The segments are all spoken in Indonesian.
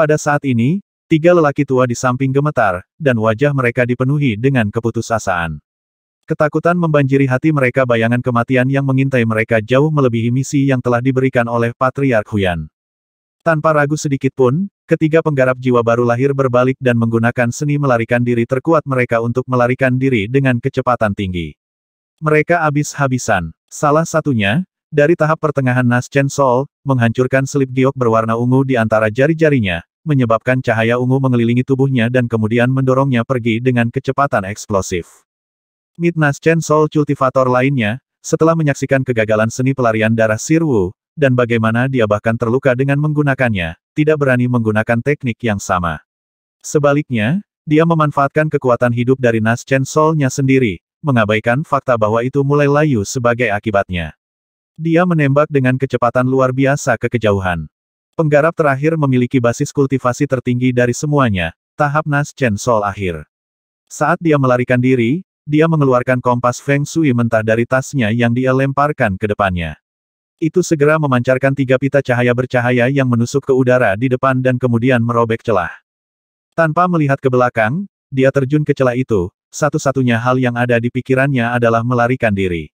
Pada saat ini, tiga lelaki tua di samping gemetar, dan wajah mereka dipenuhi dengan keputusasaan. Ketakutan membanjiri hati mereka bayangan kematian yang mengintai mereka jauh melebihi misi yang telah diberikan oleh Patriark Huyan. Tanpa ragu sedikit pun, ketiga penggarap jiwa baru lahir berbalik dan menggunakan seni melarikan diri terkuat mereka untuk melarikan diri dengan kecepatan tinggi. Mereka habis-habisan. Salah satunya, dari tahap pertengahan nas Chen Sol, menghancurkan selip giok berwarna ungu di antara jari-jarinya, menyebabkan cahaya ungu mengelilingi tubuhnya dan kemudian mendorongnya pergi dengan kecepatan eksplosif. Midnas Chen Soul Cultivator lainnya, setelah menyaksikan kegagalan seni pelarian darah Wu, dan bagaimana dia bahkan terluka dengan menggunakannya, tidak berani menggunakan teknik yang sama. Sebaliknya, dia memanfaatkan kekuatan hidup dari Nas Chen Soul-nya sendiri, mengabaikan fakta bahwa itu mulai layu sebagai akibatnya. Dia menembak dengan kecepatan luar biasa ke kejauhan. Penggarap terakhir memiliki basis kultivasi tertinggi dari semuanya, tahap Nas Chen Sol akhir. Saat dia melarikan diri, dia mengeluarkan kompas Feng Shui mentah dari tasnya yang dia lemparkan ke depannya. Itu segera memancarkan tiga pita cahaya bercahaya yang menusuk ke udara di depan dan kemudian merobek celah. Tanpa melihat ke belakang, dia terjun ke celah itu, satu-satunya hal yang ada di pikirannya adalah melarikan diri.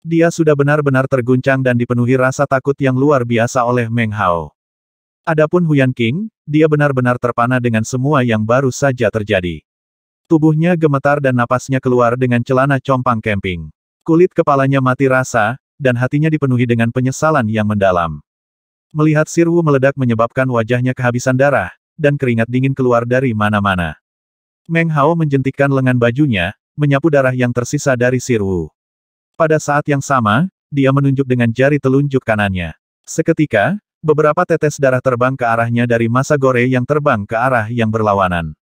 Dia sudah benar-benar terguncang dan dipenuhi rasa takut yang luar biasa oleh Meng Hao. Adapun Huyan King, dia benar-benar terpana dengan semua yang baru saja terjadi. Tubuhnya gemetar dan napasnya keluar dengan celana compang camping. Kulit kepalanya mati rasa, dan hatinya dipenuhi dengan penyesalan yang mendalam. Melihat Sirwu meledak menyebabkan wajahnya kehabisan darah, dan keringat dingin keluar dari mana-mana. Meng Hao menjentikkan lengan bajunya, menyapu darah yang tersisa dari Sirwu. Pada saat yang sama, dia menunjuk dengan jari telunjuk kanannya. Seketika, Beberapa tetes darah terbang ke arahnya dari masa gore yang terbang ke arah yang berlawanan.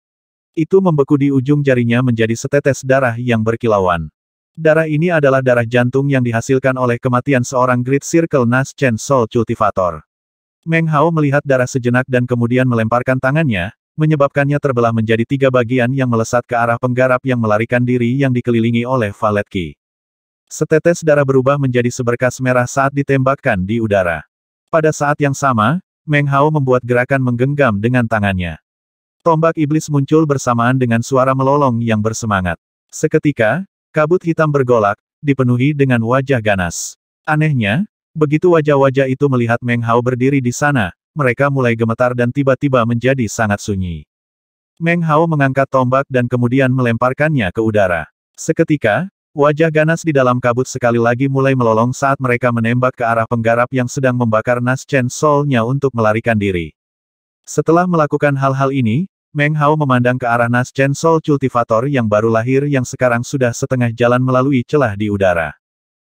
Itu membeku di ujung jarinya menjadi setetes darah yang berkilauan. Darah ini adalah darah jantung yang dihasilkan oleh kematian seorang Great Circle Nas Chen Soul Cultivator. Meng Hao melihat darah sejenak dan kemudian melemparkan tangannya, menyebabkannya terbelah menjadi tiga bagian yang melesat ke arah penggarap yang melarikan diri yang dikelilingi oleh Valet Qi. Setetes darah berubah menjadi seberkas merah saat ditembakkan di udara. Pada saat yang sama, Meng Hao membuat gerakan menggenggam dengan tangannya. Tombak iblis muncul bersamaan dengan suara melolong yang bersemangat. Seketika, kabut hitam bergolak, dipenuhi dengan wajah ganas. Anehnya, begitu wajah-wajah itu melihat Meng Hao berdiri di sana, mereka mulai gemetar dan tiba-tiba menjadi sangat sunyi. Meng Hao mengangkat tombak dan kemudian melemparkannya ke udara. Seketika, Wajah ganas di dalam kabut sekali lagi mulai melolong saat mereka menembak ke arah penggarap yang sedang membakar Naschen Soul-nya untuk melarikan diri. Setelah melakukan hal-hal ini, Meng Hao memandang ke arah Nas Chen Sol Cultivator yang baru lahir yang sekarang sudah setengah jalan melalui celah di udara.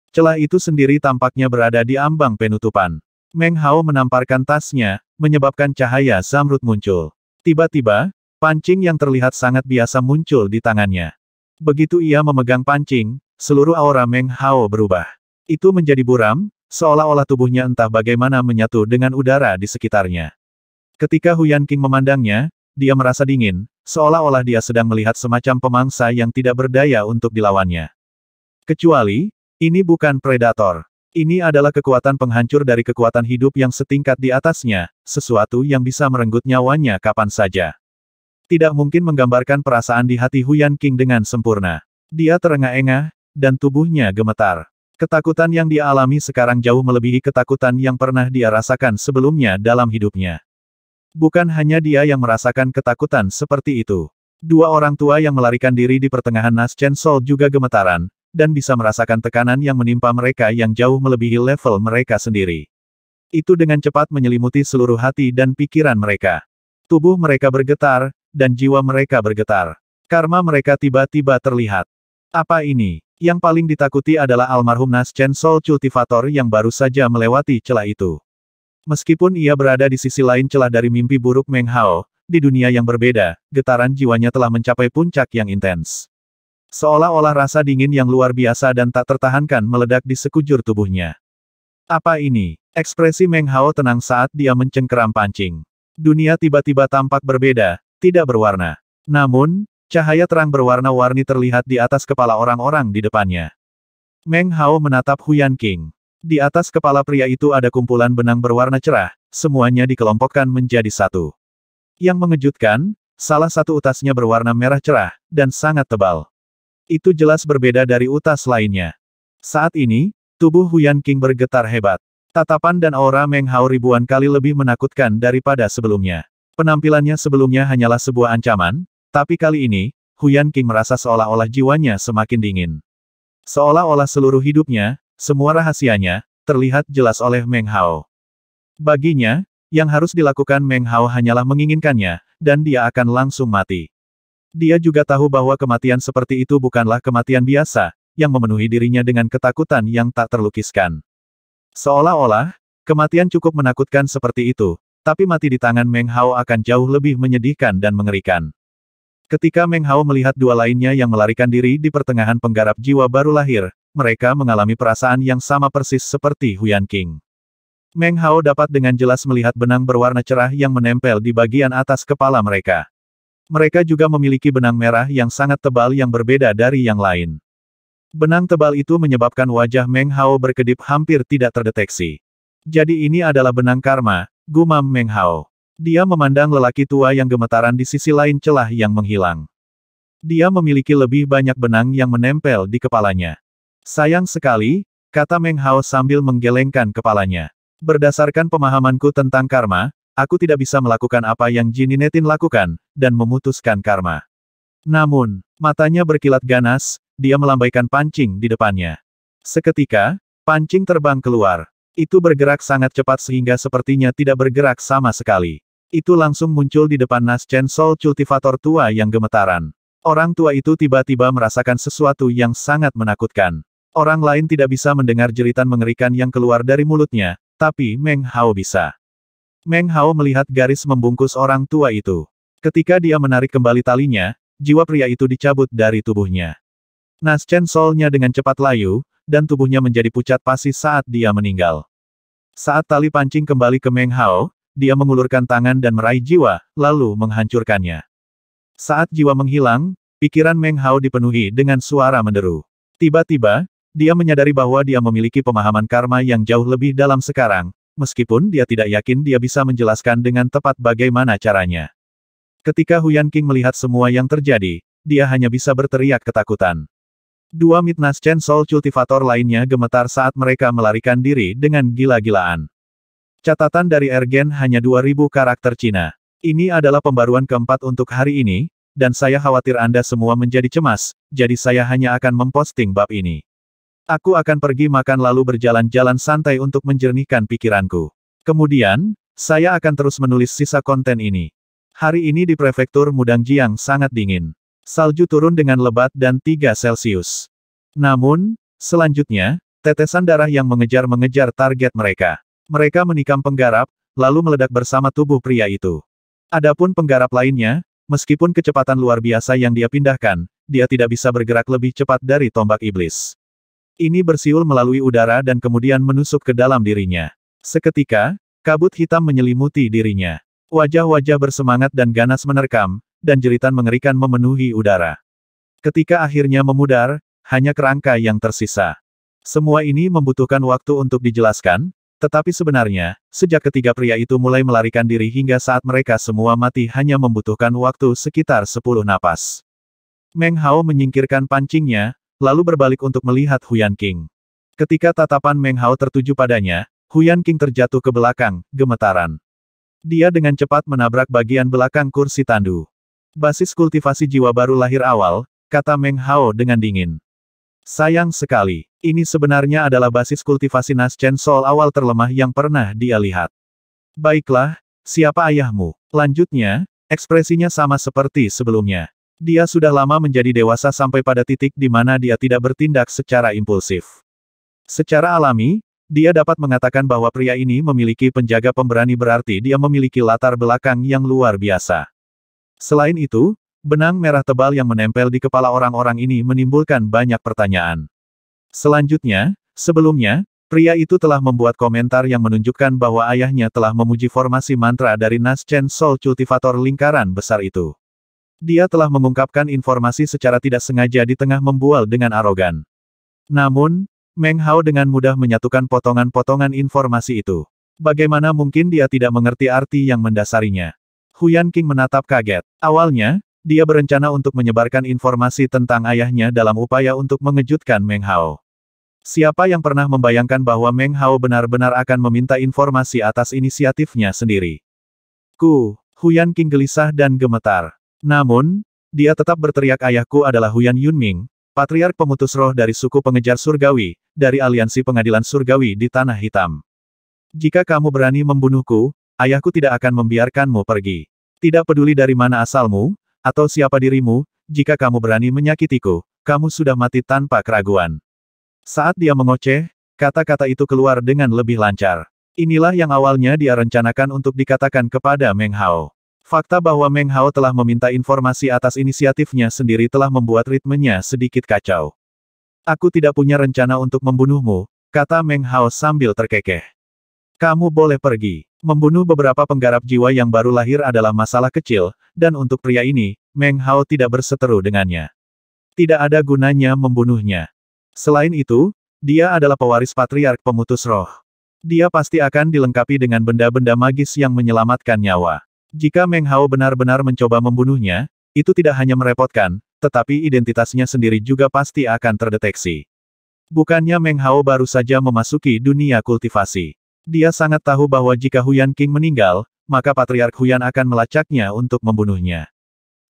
Celah itu sendiri tampaknya berada di ambang penutupan. Meng Hao menamparkan tasnya, menyebabkan cahaya zamrud muncul. Tiba-tiba, pancing yang terlihat sangat biasa muncul di tangannya. Begitu ia memegang pancing, seluruh aura Meng Hao berubah. Itu menjadi buram, seolah-olah tubuhnya entah bagaimana menyatu dengan udara di sekitarnya. Ketika Huyan King memandangnya, dia merasa dingin, seolah-olah dia sedang melihat semacam pemangsa yang tidak berdaya untuk dilawannya. Kecuali, ini bukan predator. Ini adalah kekuatan penghancur dari kekuatan hidup yang setingkat di atasnya, sesuatu yang bisa merenggut nyawanya kapan saja. Tidak mungkin menggambarkan perasaan di hati Huyan King dengan sempurna. Dia terengah-engah, dan tubuhnya gemetar. Ketakutan yang dia alami sekarang jauh melebihi ketakutan yang pernah dia rasakan sebelumnya dalam hidupnya. Bukan hanya dia yang merasakan ketakutan seperti itu. Dua orang tua yang melarikan diri di pertengahan nas Chen Sol juga gemetaran, dan bisa merasakan tekanan yang menimpa mereka yang jauh melebihi level mereka sendiri. Itu dengan cepat menyelimuti seluruh hati dan pikiran mereka. Tubuh mereka bergetar, dan jiwa mereka bergetar. Karma mereka tiba-tiba terlihat. Apa ini? Yang paling ditakuti adalah almarhum Nas Chen Sol Cultivator yang baru saja melewati celah itu. Meskipun ia berada di sisi lain celah dari mimpi buruk Meng Hao, di dunia yang berbeda, getaran jiwanya telah mencapai puncak yang intens. Seolah-olah rasa dingin yang luar biasa dan tak tertahankan meledak di sekujur tubuhnya. Apa ini? Ekspresi Meng Hao tenang saat dia mencengkeram pancing. Dunia tiba-tiba tampak berbeda, tidak berwarna. Namun, cahaya terang berwarna-warni terlihat di atas kepala orang-orang di depannya. Meng Hao menatap Huyan King. Di atas kepala pria itu ada kumpulan benang berwarna cerah, semuanya dikelompokkan menjadi satu. Yang mengejutkan, salah satu utasnya berwarna merah cerah, dan sangat tebal. Itu jelas berbeda dari utas lainnya. Saat ini, tubuh Huyan King bergetar hebat. Tatapan dan aura Meng Hao ribuan kali lebih menakutkan daripada sebelumnya. Penampilannya sebelumnya hanyalah sebuah ancaman, tapi kali ini, Huyan King merasa seolah-olah jiwanya semakin dingin. Seolah-olah seluruh hidupnya, semua rahasianya, terlihat jelas oleh Meng Hao. Baginya, yang harus dilakukan Meng Hao hanyalah menginginkannya, dan dia akan langsung mati. Dia juga tahu bahwa kematian seperti itu bukanlah kematian biasa, yang memenuhi dirinya dengan ketakutan yang tak terlukiskan. Seolah-olah, kematian cukup menakutkan seperti itu, tapi mati di tangan Meng Hao akan jauh lebih menyedihkan dan mengerikan. Ketika Meng Hao melihat dua lainnya yang melarikan diri di pertengahan penggarap jiwa baru lahir, mereka mengalami perasaan yang sama persis seperti Huyan King. Meng Hao dapat dengan jelas melihat benang berwarna cerah yang menempel di bagian atas kepala mereka. Mereka juga memiliki benang merah yang sangat tebal yang berbeda dari yang lain. Benang tebal itu menyebabkan wajah Meng Hao berkedip hampir tidak terdeteksi. Jadi ini adalah benang karma, Gumam Meng Hao. Dia memandang lelaki tua yang gemetaran di sisi lain celah yang menghilang. Dia memiliki lebih banyak benang yang menempel di kepalanya. Sayang sekali, kata Meng Hao sambil menggelengkan kepalanya. Berdasarkan pemahamanku tentang karma, aku tidak bisa melakukan apa yang Jininetin lakukan, dan memutuskan karma. Namun, matanya berkilat ganas, dia melambaikan pancing di depannya. Seketika, pancing terbang keluar. Itu bergerak sangat cepat sehingga sepertinya tidak bergerak sama sekali. Itu langsung muncul di depan Nas Naschen Soul Cultivator tua yang gemetaran. Orang tua itu tiba-tiba merasakan sesuatu yang sangat menakutkan. Orang lain tidak bisa mendengar jeritan mengerikan yang keluar dari mulutnya, tapi Meng Hao bisa. Meng Hao melihat garis membungkus orang tua itu. Ketika dia menarik kembali talinya, jiwa pria itu dicabut dari tubuhnya. Nas Naschen solnya dengan cepat layu, dan tubuhnya menjadi pucat pasi saat dia meninggal. Saat tali pancing kembali ke Meng Hao, dia mengulurkan tangan dan meraih jiwa, lalu menghancurkannya. Saat jiwa menghilang, pikiran Meng Hao dipenuhi dengan suara menderu. Tiba-tiba, dia menyadari bahwa dia memiliki pemahaman karma yang jauh lebih dalam sekarang, meskipun dia tidak yakin dia bisa menjelaskan dengan tepat bagaimana caranya. Ketika Huyan King melihat semua yang terjadi, dia hanya bisa berteriak ketakutan. Dua Midnas Chen Soul Cultivator lainnya gemetar saat mereka melarikan diri dengan gila-gilaan. Catatan dari Ergen hanya 2000 karakter Cina. Ini adalah pembaruan keempat untuk hari ini, dan saya khawatir Anda semua menjadi cemas, jadi saya hanya akan memposting bab ini. Aku akan pergi makan lalu berjalan-jalan santai untuk menjernihkan pikiranku. Kemudian, saya akan terus menulis sisa konten ini. Hari ini di prefektur Mudangjiang sangat dingin salju turun dengan lebat dan 3 Celcius. Namun, selanjutnya, tetesan darah yang mengejar-mengejar target mereka. Mereka menikam penggarap, lalu meledak bersama tubuh pria itu. Adapun penggarap lainnya, meskipun kecepatan luar biasa yang dia pindahkan, dia tidak bisa bergerak lebih cepat dari tombak iblis. Ini bersiul melalui udara dan kemudian menusuk ke dalam dirinya. Seketika, kabut hitam menyelimuti dirinya. Wajah-wajah bersemangat dan ganas menerkam, dan jeritan mengerikan memenuhi udara. Ketika akhirnya memudar, hanya kerangka yang tersisa. Semua ini membutuhkan waktu untuk dijelaskan, tetapi sebenarnya, sejak ketiga pria itu mulai melarikan diri hingga saat mereka semua mati hanya membutuhkan waktu sekitar 10 napas. Meng Hao menyingkirkan pancingnya, lalu berbalik untuk melihat Huyan King. Ketika tatapan Meng Hao tertuju padanya, Huyan King terjatuh ke belakang, gemetaran. Dia dengan cepat menabrak bagian belakang kursi tandu. Basis kultivasi jiwa baru lahir awal, kata Meng Hao dengan dingin. Sayang sekali, ini sebenarnya adalah basis kultivasi Nas Chen Sol awal terlemah yang pernah dia lihat. Baiklah, siapa ayahmu? Lanjutnya, ekspresinya sama seperti sebelumnya. Dia sudah lama menjadi dewasa sampai pada titik di mana dia tidak bertindak secara impulsif. Secara alami, dia dapat mengatakan bahwa pria ini memiliki penjaga pemberani berarti dia memiliki latar belakang yang luar biasa. Selain itu, benang merah tebal yang menempel di kepala orang-orang ini menimbulkan banyak pertanyaan. Selanjutnya, sebelumnya, Pria itu telah membuat komentar yang menunjukkan bahwa ayahnya telah memuji formasi mantra dari Naschen Soul Cultivator lingkaran besar itu. Dia telah mengungkapkan informasi secara tidak sengaja di tengah membual dengan arogan. Namun, Meng Hao dengan mudah menyatukan potongan-potongan informasi itu. Bagaimana mungkin dia tidak mengerti arti yang mendasarinya? Huyan King menatap kaget. Awalnya, dia berencana untuk menyebarkan informasi tentang ayahnya dalam upaya untuk mengejutkan Meng Hao. Siapa yang pernah membayangkan bahwa Meng Hao benar-benar akan meminta informasi atas inisiatifnya sendiri? Ku, Huyan King gelisah dan gemetar. Namun, dia tetap berteriak ayahku adalah Huyan Yunming, patriark pemutus roh dari suku pengejar surgawi, dari aliansi pengadilan surgawi di Tanah Hitam. Jika kamu berani membunuhku, ayahku tidak akan membiarkanmu pergi. Tidak peduli dari mana asalmu, atau siapa dirimu, jika kamu berani menyakitiku, kamu sudah mati tanpa keraguan. Saat dia mengoceh, kata-kata itu keluar dengan lebih lancar. Inilah yang awalnya dia rencanakan untuk dikatakan kepada Meng Hao. Fakta bahwa Meng Hao telah meminta informasi atas inisiatifnya sendiri telah membuat ritmenya sedikit kacau. Aku tidak punya rencana untuk membunuhmu, kata Meng Hao sambil terkekeh. Kamu boleh pergi. Membunuh beberapa penggarap jiwa yang baru lahir adalah masalah kecil, dan untuk pria ini, Meng Hao tidak berseteru dengannya. Tidak ada gunanya membunuhnya. Selain itu, dia adalah pewaris patriark pemutus roh. Dia pasti akan dilengkapi dengan benda-benda magis yang menyelamatkan nyawa. Jika Meng Hao benar-benar mencoba membunuhnya, itu tidak hanya merepotkan, tetapi identitasnya sendiri juga pasti akan terdeteksi. Bukannya Meng Hao baru saja memasuki dunia kultivasi. Dia sangat tahu bahwa jika Huyan King meninggal, maka Patriark Huyan akan melacaknya untuk membunuhnya.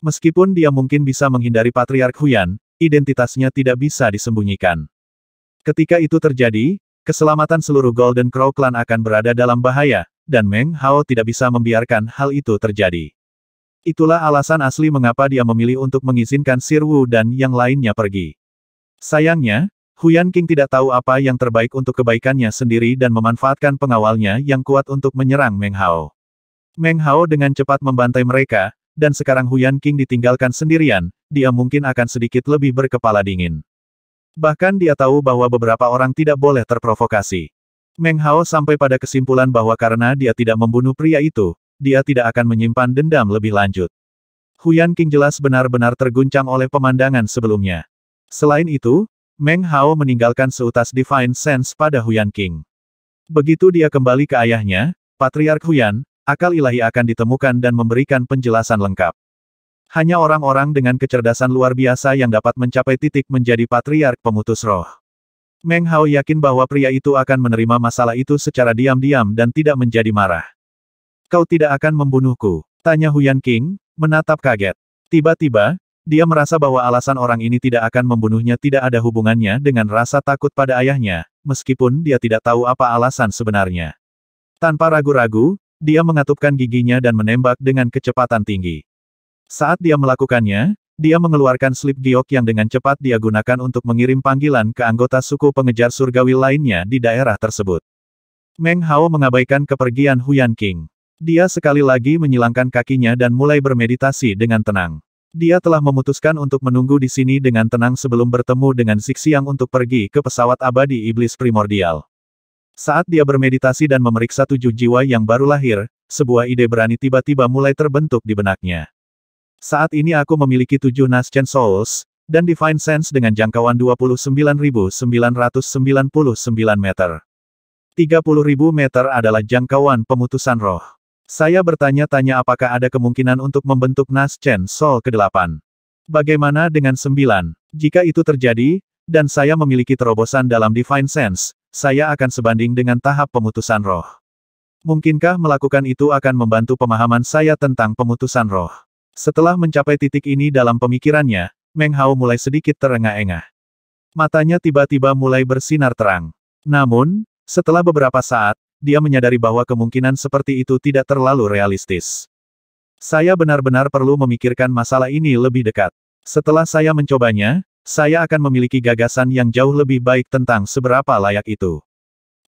Meskipun dia mungkin bisa menghindari Patriark Huyan, identitasnya tidak bisa disembunyikan. Ketika itu terjadi, keselamatan seluruh Golden Crow Clan akan berada dalam bahaya, dan Meng Hao tidak bisa membiarkan hal itu terjadi. Itulah alasan asli mengapa dia memilih untuk mengizinkan Sir Wu dan yang lainnya pergi. Sayangnya, Huyan King tidak tahu apa yang terbaik untuk kebaikannya sendiri dan memanfaatkan pengawalnya yang kuat untuk menyerang Meng Hao. Meng Hao dengan cepat membantai mereka, dan sekarang Huyan King ditinggalkan sendirian, dia mungkin akan sedikit lebih berkepala dingin. Bahkan dia tahu bahwa beberapa orang tidak boleh terprovokasi. Meng Hao sampai pada kesimpulan bahwa karena dia tidak membunuh pria itu, dia tidak akan menyimpan dendam lebih lanjut. Huyan King jelas benar-benar terguncang oleh pemandangan sebelumnya. Selain itu, Meng Hao meninggalkan seutas Divine Sense pada Huyan King. Begitu dia kembali ke ayahnya, Patriark Huyan, akal ilahi akan ditemukan dan memberikan penjelasan lengkap. Hanya orang-orang dengan kecerdasan luar biasa yang dapat mencapai titik menjadi Patriark Pemutus Roh. Meng Hao yakin bahwa pria itu akan menerima masalah itu secara diam-diam dan tidak menjadi marah. Kau tidak akan membunuhku, tanya Huyan King, menatap kaget. Tiba-tiba, dia merasa bahwa alasan orang ini tidak akan membunuhnya tidak ada hubungannya dengan rasa takut pada ayahnya, meskipun dia tidak tahu apa alasan sebenarnya. Tanpa ragu-ragu, dia mengatupkan giginya dan menembak dengan kecepatan tinggi. Saat dia melakukannya, dia mengeluarkan slip giok yang dengan cepat dia gunakan untuk mengirim panggilan ke anggota suku pengejar surgawi lainnya di daerah tersebut. Meng Hao mengabaikan kepergian Huyan King. Dia sekali lagi menyilangkan kakinya dan mulai bermeditasi dengan tenang. Dia telah memutuskan untuk menunggu di sini dengan tenang sebelum bertemu dengan Zixiang untuk pergi ke pesawat abadi iblis primordial. Saat dia bermeditasi dan memeriksa tujuh jiwa yang baru lahir, sebuah ide berani tiba-tiba mulai terbentuk di benaknya. Saat ini aku memiliki tujuh Naschen Souls, dan Divine Sense dengan jangkauan 29.999 meter. 30.000 meter adalah jangkauan pemutusan roh. Saya bertanya-tanya apakah ada kemungkinan untuk membentuk Nas Chen Sol ke-8. Bagaimana dengan 9? Jika itu terjadi, dan saya memiliki terobosan dalam Divine Sense, saya akan sebanding dengan tahap pemutusan roh. Mungkinkah melakukan itu akan membantu pemahaman saya tentang pemutusan roh? Setelah mencapai titik ini dalam pemikirannya, Meng Hao mulai sedikit terengah-engah. Matanya tiba-tiba mulai bersinar terang. Namun, setelah beberapa saat, dia menyadari bahwa kemungkinan seperti itu tidak terlalu realistis. Saya benar-benar perlu memikirkan masalah ini lebih dekat. Setelah saya mencobanya, saya akan memiliki gagasan yang jauh lebih baik tentang seberapa layak itu.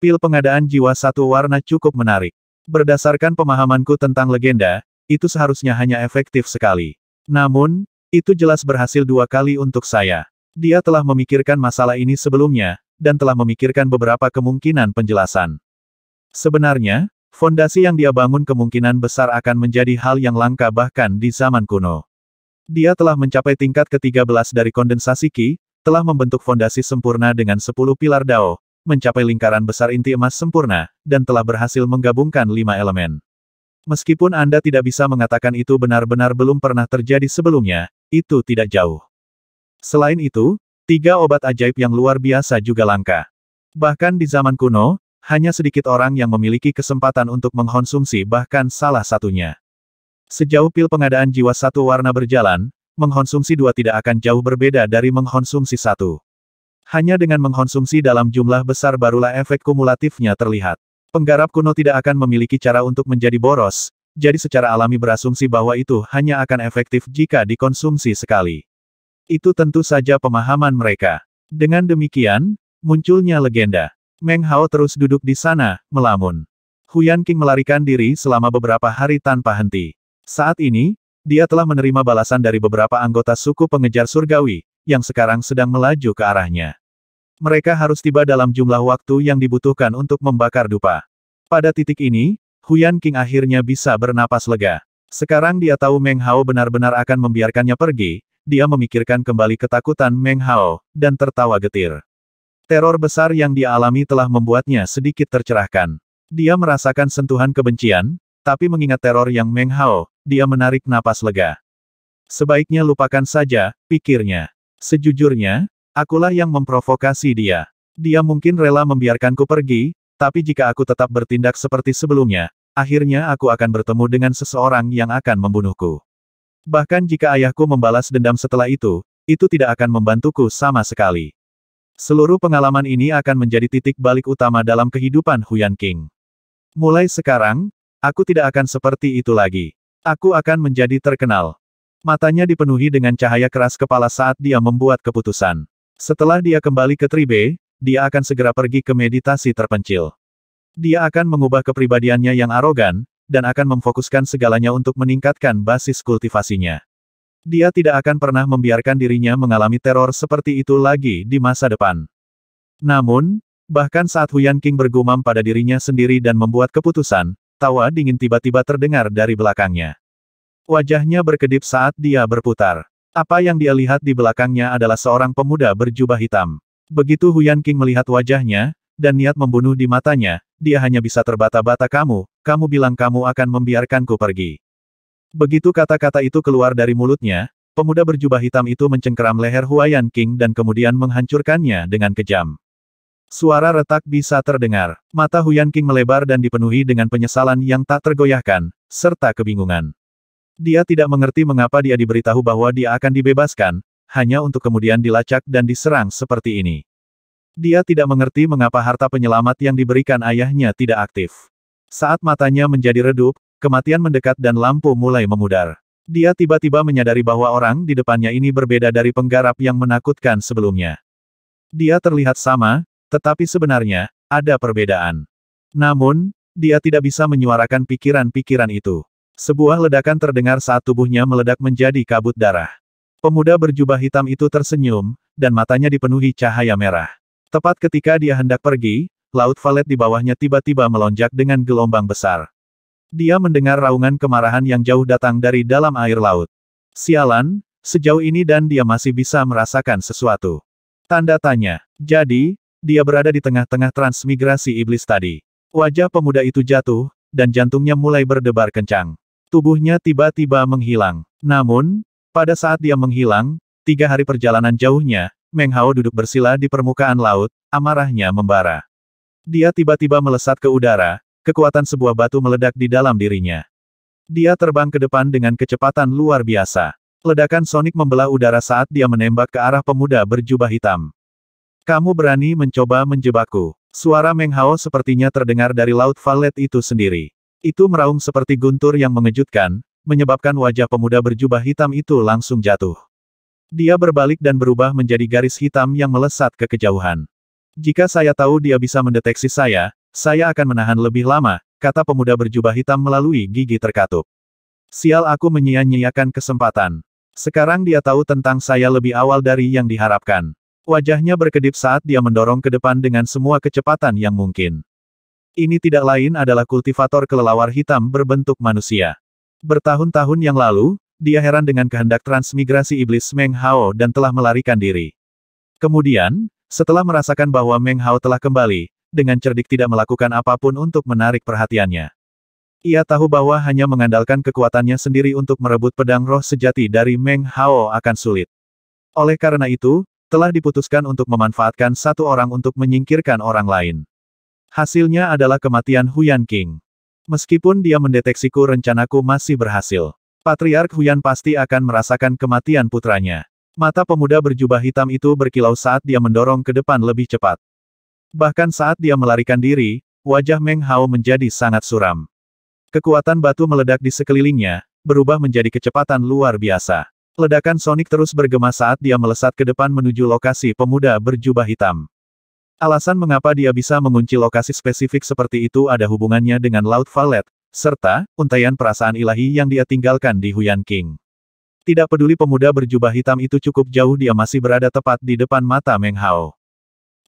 Pil pengadaan jiwa satu warna cukup menarik. Berdasarkan pemahamanku tentang legenda, itu seharusnya hanya efektif sekali. Namun, itu jelas berhasil dua kali untuk saya. Dia telah memikirkan masalah ini sebelumnya, dan telah memikirkan beberapa kemungkinan penjelasan. Sebenarnya, fondasi yang dia bangun kemungkinan besar akan menjadi hal yang langka bahkan di zaman kuno. Dia telah mencapai tingkat ke-13 dari kondensasi Qi, telah membentuk fondasi sempurna dengan 10 pilar Dao, mencapai lingkaran besar inti emas sempurna, dan telah berhasil menggabungkan lima elemen. Meskipun Anda tidak bisa mengatakan itu benar-benar belum pernah terjadi sebelumnya, itu tidak jauh. Selain itu, tiga obat ajaib yang luar biasa juga langka. Bahkan di zaman kuno, hanya sedikit orang yang memiliki kesempatan untuk mengkonsumsi bahkan salah satunya. Sejauh pil pengadaan jiwa satu warna berjalan, mengkonsumsi dua tidak akan jauh berbeda dari mengkonsumsi satu. Hanya dengan mengkonsumsi dalam jumlah besar barulah efek kumulatifnya terlihat. Penggarap kuno tidak akan memiliki cara untuk menjadi boros, jadi secara alami berasumsi bahwa itu hanya akan efektif jika dikonsumsi sekali. Itu tentu saja pemahaman mereka. Dengan demikian, munculnya legenda. Meng Hao terus duduk di sana, melamun. Huyan King melarikan diri selama beberapa hari tanpa henti. Saat ini, dia telah menerima balasan dari beberapa anggota suku pengejar surgawi, yang sekarang sedang melaju ke arahnya. Mereka harus tiba dalam jumlah waktu yang dibutuhkan untuk membakar dupa. Pada titik ini, Huyan King akhirnya bisa bernapas lega. Sekarang dia tahu Meng Hao benar-benar akan membiarkannya pergi, dia memikirkan kembali ketakutan Meng Hao, dan tertawa getir. Teror besar yang dia alami telah membuatnya sedikit tercerahkan. Dia merasakan sentuhan kebencian, tapi mengingat teror yang Meng Hao, dia menarik napas lega. Sebaiknya lupakan saja, pikirnya. Sejujurnya, akulah yang memprovokasi dia. Dia mungkin rela membiarkanku pergi, tapi jika aku tetap bertindak seperti sebelumnya, akhirnya aku akan bertemu dengan seseorang yang akan membunuhku. Bahkan jika ayahku membalas dendam setelah itu, itu tidak akan membantuku sama sekali. Seluruh pengalaman ini akan menjadi titik balik utama dalam kehidupan Huyan King. Mulai sekarang, aku tidak akan seperti itu lagi. Aku akan menjadi terkenal. Matanya dipenuhi dengan cahaya keras kepala saat dia membuat keputusan. Setelah dia kembali ke Tribe, dia akan segera pergi ke meditasi terpencil. Dia akan mengubah kepribadiannya yang arogan, dan akan memfokuskan segalanya untuk meningkatkan basis kultivasinya. Dia tidak akan pernah membiarkan dirinya mengalami teror seperti itu lagi di masa depan. Namun, bahkan saat Huyan King bergumam pada dirinya sendiri dan membuat keputusan, tawa dingin tiba-tiba terdengar dari belakangnya. Wajahnya berkedip saat dia berputar. Apa yang dia lihat di belakangnya adalah seorang pemuda berjubah hitam. Begitu Huyan King melihat wajahnya, dan niat membunuh di matanya, dia hanya bisa terbata-bata kamu, kamu bilang kamu akan membiarkanku pergi. Begitu kata-kata itu keluar dari mulutnya, pemuda berjubah hitam itu mencengkeram leher Huayan King dan kemudian menghancurkannya dengan kejam. Suara retak bisa terdengar. Mata Huyan King melebar dan dipenuhi dengan penyesalan yang tak tergoyahkan, serta kebingungan. Dia tidak mengerti mengapa dia diberitahu bahwa dia akan dibebaskan, hanya untuk kemudian dilacak dan diserang seperti ini. Dia tidak mengerti mengapa harta penyelamat yang diberikan ayahnya tidak aktif. Saat matanya menjadi redup, Kematian mendekat dan lampu mulai memudar. Dia tiba-tiba menyadari bahwa orang di depannya ini berbeda dari penggarap yang menakutkan sebelumnya. Dia terlihat sama, tetapi sebenarnya, ada perbedaan. Namun, dia tidak bisa menyuarakan pikiran-pikiran itu. Sebuah ledakan terdengar saat tubuhnya meledak menjadi kabut darah. Pemuda berjubah hitam itu tersenyum, dan matanya dipenuhi cahaya merah. Tepat ketika dia hendak pergi, laut valet di bawahnya tiba-tiba melonjak dengan gelombang besar. Dia mendengar raungan kemarahan yang jauh datang dari dalam air laut. Sialan, sejauh ini dan dia masih bisa merasakan sesuatu. Tanda tanya. Jadi, dia berada di tengah-tengah transmigrasi iblis tadi. Wajah pemuda itu jatuh, dan jantungnya mulai berdebar kencang. Tubuhnya tiba-tiba menghilang. Namun, pada saat dia menghilang, tiga hari perjalanan jauhnya, Meng Hao duduk bersila di permukaan laut, amarahnya membara. Dia tiba-tiba melesat ke udara, kekuatan sebuah batu meledak di dalam dirinya. Dia terbang ke depan dengan kecepatan luar biasa. Ledakan sonik membelah udara saat dia menembak ke arah pemuda berjubah hitam. Kamu berani mencoba menjebakku. Suara Meng Hao sepertinya terdengar dari laut valet itu sendiri. Itu meraung seperti guntur yang mengejutkan, menyebabkan wajah pemuda berjubah hitam itu langsung jatuh. Dia berbalik dan berubah menjadi garis hitam yang melesat ke kejauhan. Jika saya tahu dia bisa mendeteksi saya, saya akan menahan lebih lama, kata pemuda berjubah hitam melalui gigi terkatup. Sial aku menyia-nyiakan kesempatan. Sekarang dia tahu tentang saya lebih awal dari yang diharapkan. Wajahnya berkedip saat dia mendorong ke depan dengan semua kecepatan yang mungkin. Ini tidak lain adalah kultivator kelelawar hitam berbentuk manusia. Bertahun-tahun yang lalu, dia heran dengan kehendak transmigrasi iblis Meng Hao dan telah melarikan diri. Kemudian, setelah merasakan bahwa Meng Hao telah kembali, dengan cerdik tidak melakukan apapun untuk menarik perhatiannya. Ia tahu bahwa hanya mengandalkan kekuatannya sendiri untuk merebut pedang roh sejati dari Meng Hao akan sulit. Oleh karena itu, telah diputuskan untuk memanfaatkan satu orang untuk menyingkirkan orang lain. Hasilnya adalah kematian Huyan King. Meskipun dia mendeteksiku rencanaku masih berhasil. Patriark Huyan pasti akan merasakan kematian putranya. Mata pemuda berjubah hitam itu berkilau saat dia mendorong ke depan lebih cepat. Bahkan saat dia melarikan diri, wajah Meng Hao menjadi sangat suram. Kekuatan batu meledak di sekelilingnya, berubah menjadi kecepatan luar biasa. Ledakan sonik terus bergema saat dia melesat ke depan menuju lokasi pemuda berjubah hitam. Alasan mengapa dia bisa mengunci lokasi spesifik seperti itu ada hubungannya dengan Laut Valet, serta untaian perasaan ilahi yang dia tinggalkan di Huyan King. Tidak peduli pemuda berjubah hitam itu cukup jauh dia masih berada tepat di depan mata Meng Hao.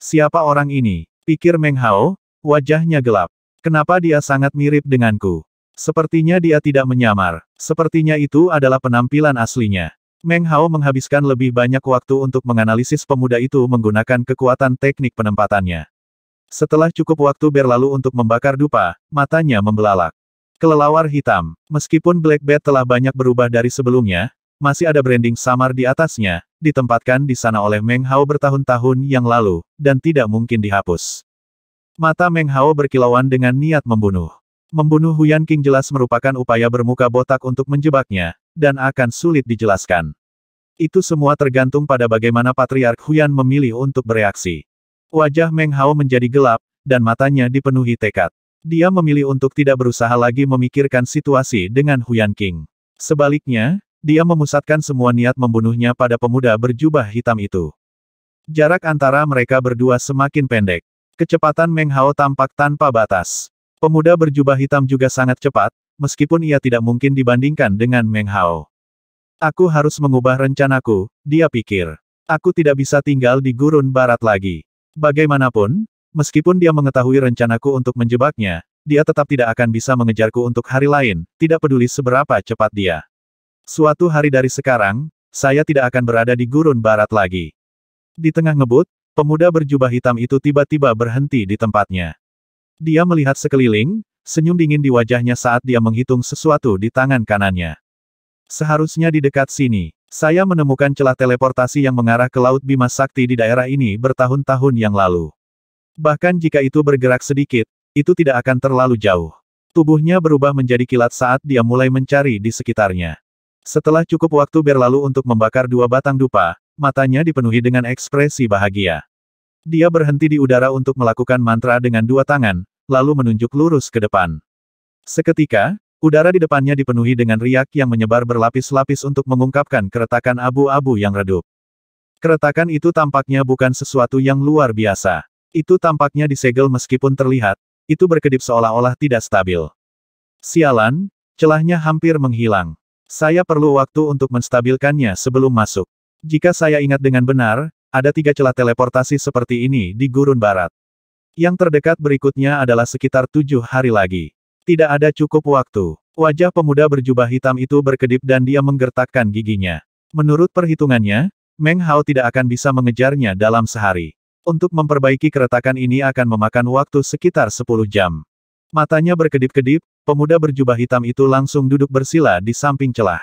Siapa orang ini? Pikir Meng Hao, wajahnya gelap. Kenapa dia sangat mirip denganku? Sepertinya dia tidak menyamar. Sepertinya itu adalah penampilan aslinya. Meng Hao menghabiskan lebih banyak waktu untuk menganalisis pemuda itu menggunakan kekuatan teknik penempatannya. Setelah cukup waktu berlalu untuk membakar dupa, matanya membelalak. Kelelawar hitam. Meskipun Black Bat telah banyak berubah dari sebelumnya, masih ada branding samar di atasnya, ditempatkan di sana oleh Meng Hao bertahun-tahun yang lalu, dan tidak mungkin dihapus. Mata Meng Hao berkilauan dengan niat membunuh. Membunuh Huyan King jelas merupakan upaya bermuka botak untuk menjebaknya, dan akan sulit dijelaskan. Itu semua tergantung pada bagaimana Patriark Huyan memilih untuk bereaksi. Wajah Meng Hao menjadi gelap, dan matanya dipenuhi tekad. Dia memilih untuk tidak berusaha lagi memikirkan situasi dengan Huyan King. Sebaliknya, dia memusatkan semua niat membunuhnya pada pemuda berjubah hitam itu. Jarak antara mereka berdua semakin pendek. Kecepatan Meng Hao tampak tanpa batas. Pemuda berjubah hitam juga sangat cepat, meskipun ia tidak mungkin dibandingkan dengan Meng Hao. Aku harus mengubah rencanaku, dia pikir. Aku tidak bisa tinggal di gurun barat lagi. Bagaimanapun, meskipun dia mengetahui rencanaku untuk menjebaknya, dia tetap tidak akan bisa mengejarku untuk hari lain, tidak peduli seberapa cepat dia. Suatu hari dari sekarang, saya tidak akan berada di gurun barat lagi. Di tengah ngebut, pemuda berjubah hitam itu tiba-tiba berhenti di tempatnya. Dia melihat sekeliling, senyum dingin di wajahnya saat dia menghitung sesuatu di tangan kanannya. Seharusnya di dekat sini, saya menemukan celah teleportasi yang mengarah ke Laut Bima Sakti di daerah ini bertahun-tahun yang lalu. Bahkan jika itu bergerak sedikit, itu tidak akan terlalu jauh. Tubuhnya berubah menjadi kilat saat dia mulai mencari di sekitarnya. Setelah cukup waktu berlalu untuk membakar dua batang dupa, matanya dipenuhi dengan ekspresi bahagia. Dia berhenti di udara untuk melakukan mantra dengan dua tangan, lalu menunjuk lurus ke depan. Seketika, udara di depannya dipenuhi dengan riak yang menyebar berlapis-lapis untuk mengungkapkan keretakan abu-abu yang redup. Keretakan itu tampaknya bukan sesuatu yang luar biasa. Itu tampaknya disegel meskipun terlihat, itu berkedip seolah-olah tidak stabil. Sialan, celahnya hampir menghilang. Saya perlu waktu untuk menstabilkannya sebelum masuk. Jika saya ingat dengan benar, ada tiga celah teleportasi seperti ini di gurun barat. Yang terdekat berikutnya adalah sekitar tujuh hari lagi. Tidak ada cukup waktu. Wajah pemuda berjubah hitam itu berkedip dan dia menggertakkan giginya. Menurut perhitungannya, Meng Hao tidak akan bisa mengejarnya dalam sehari. Untuk memperbaiki keretakan ini akan memakan waktu sekitar 10 jam. Matanya berkedip-kedip, pemuda berjubah hitam itu langsung duduk bersila di samping celah.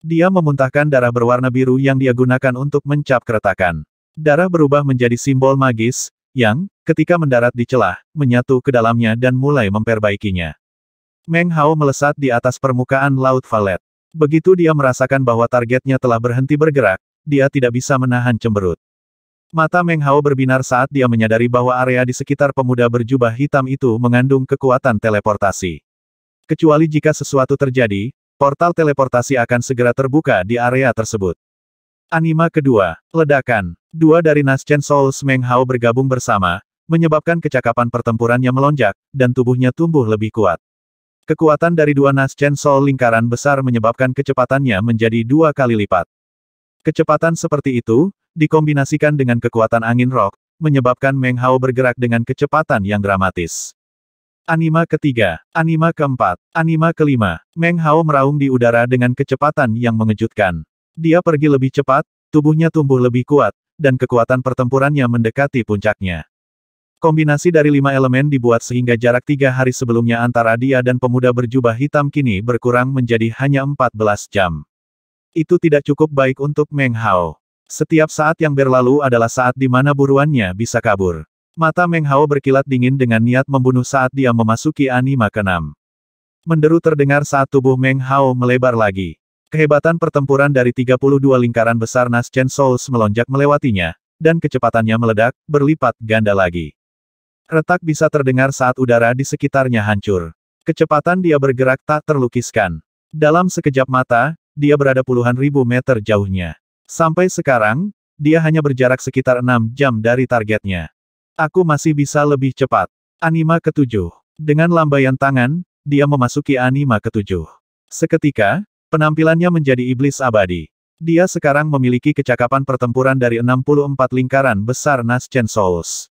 Dia memuntahkan darah berwarna biru yang dia gunakan untuk mencap keretakan. Darah berubah menjadi simbol magis, yang, ketika mendarat di celah, menyatu ke dalamnya dan mulai memperbaikinya. Meng Hao melesat di atas permukaan Laut Valet. Begitu dia merasakan bahwa targetnya telah berhenti bergerak, dia tidak bisa menahan cemberut. Mata Meng Hao berbinar saat dia menyadari bahwa area di sekitar pemuda berjubah hitam itu mengandung kekuatan teleportasi. Kecuali jika sesuatu terjadi, portal teleportasi akan segera terbuka di area tersebut. Anima kedua, ledakan. Dua dari Naschen Souls Meng Hao bergabung bersama, menyebabkan kecakapan pertempurannya melonjak, dan tubuhnya tumbuh lebih kuat. Kekuatan dari dua Naschen Soul lingkaran besar menyebabkan kecepatannya menjadi dua kali lipat. Kecepatan seperti itu, dikombinasikan dengan kekuatan angin rok, menyebabkan Meng Hao bergerak dengan kecepatan yang dramatis. Anima ketiga, anima keempat, anima kelima, Meng Hao meraung di udara dengan kecepatan yang mengejutkan. Dia pergi lebih cepat, tubuhnya tumbuh lebih kuat, dan kekuatan pertempurannya mendekati puncaknya. Kombinasi dari lima elemen dibuat sehingga jarak tiga hari sebelumnya antara dia dan pemuda berjubah hitam kini berkurang menjadi hanya 14 jam. Itu tidak cukup baik untuk Meng Hao. Setiap saat yang berlalu adalah saat di mana buruannya bisa kabur. Mata Meng Hao berkilat dingin dengan niat membunuh saat dia memasuki anima keenam. Menderu terdengar saat tubuh Meng Hao melebar lagi. Kehebatan pertempuran dari 32 lingkaran besar Nas Chen Souls melonjak melewatinya, dan kecepatannya meledak, berlipat ganda lagi. Retak bisa terdengar saat udara di sekitarnya hancur. Kecepatan dia bergerak tak terlukiskan. Dalam sekejap mata, dia berada puluhan ribu meter jauhnya. Sampai sekarang, dia hanya berjarak sekitar enam jam dari targetnya. Aku masih bisa lebih cepat. Anima ketujuh. Dengan lambaian tangan, dia memasuki anima ketujuh. Seketika, penampilannya menjadi iblis abadi. Dia sekarang memiliki kecakapan pertempuran dari 64 lingkaran besar Nascent Souls.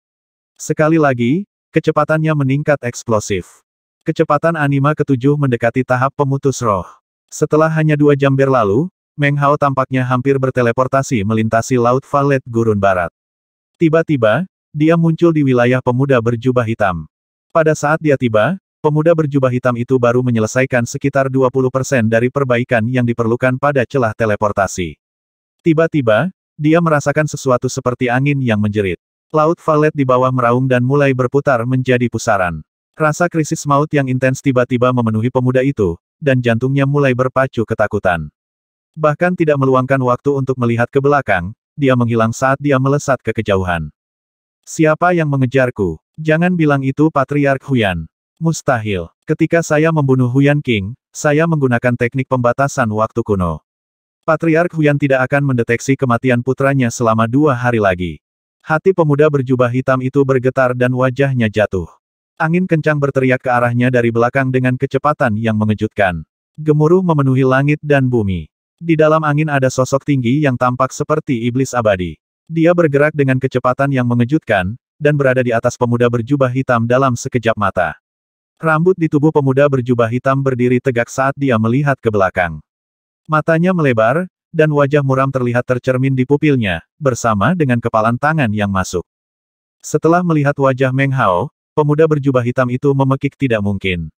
Sekali lagi, kecepatannya meningkat eksplosif. Kecepatan anima ketujuh mendekati tahap pemutus roh. Setelah hanya dua jam berlalu, Meng Hao tampaknya hampir berteleportasi melintasi Laut Valet Gurun Barat. Tiba-tiba, dia muncul di wilayah pemuda berjubah hitam. Pada saat dia tiba, pemuda berjubah hitam itu baru menyelesaikan sekitar 20% dari perbaikan yang diperlukan pada celah teleportasi. Tiba-tiba, dia merasakan sesuatu seperti angin yang menjerit. Laut Valet di bawah meraung dan mulai berputar menjadi pusaran. Rasa krisis maut yang intens tiba-tiba memenuhi pemuda itu, dan jantungnya mulai berpacu ketakutan. Bahkan tidak meluangkan waktu untuk melihat ke belakang, dia menghilang saat dia melesat ke kejauhan. Siapa yang mengejarku? Jangan bilang itu Patriark Huyan. Mustahil. Ketika saya membunuh Huyan King, saya menggunakan teknik pembatasan waktu kuno. Patriark Huyan tidak akan mendeteksi kematian putranya selama dua hari lagi. Hati pemuda berjubah hitam itu bergetar dan wajahnya jatuh. Angin kencang berteriak ke arahnya dari belakang dengan kecepatan yang mengejutkan. Gemuruh memenuhi langit dan bumi. Di dalam angin ada sosok tinggi yang tampak seperti iblis abadi. Dia bergerak dengan kecepatan yang mengejutkan, dan berada di atas pemuda berjubah hitam dalam sekejap mata. Rambut di tubuh pemuda berjubah hitam berdiri tegak saat dia melihat ke belakang. Matanya melebar, dan wajah muram terlihat tercermin di pupilnya, bersama dengan kepalan tangan yang masuk. Setelah melihat wajah Meng Hao, pemuda berjubah hitam itu memekik tidak mungkin.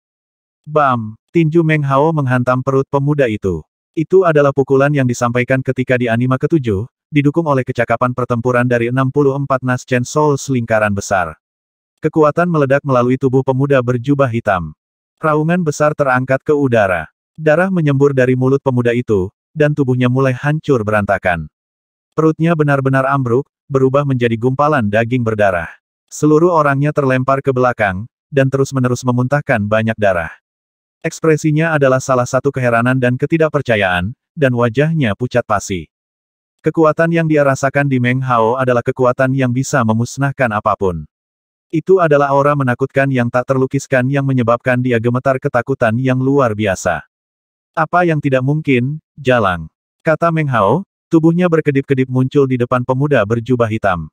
Bam! Tinju Meng Hao menghantam perut pemuda itu. Itu adalah pukulan yang disampaikan ketika di anima ketujuh, didukung oleh kecakapan pertempuran dari 64 Naschen Souls lingkaran besar. Kekuatan meledak melalui tubuh pemuda berjubah hitam. Raungan besar terangkat ke udara. Darah menyembur dari mulut pemuda itu, dan tubuhnya mulai hancur berantakan. Perutnya benar-benar ambruk, berubah menjadi gumpalan daging berdarah. Seluruh orangnya terlempar ke belakang, dan terus-menerus memuntahkan banyak darah. Ekspresinya adalah salah satu keheranan dan ketidakpercayaan, dan wajahnya pucat pasi. Kekuatan yang dia rasakan di Meng Hao adalah kekuatan yang bisa memusnahkan apapun. Itu adalah aura menakutkan yang tak terlukiskan yang menyebabkan dia gemetar ketakutan yang luar biasa. Apa yang tidak mungkin, jalang. Kata Meng Hao, tubuhnya berkedip-kedip muncul di depan pemuda berjubah hitam.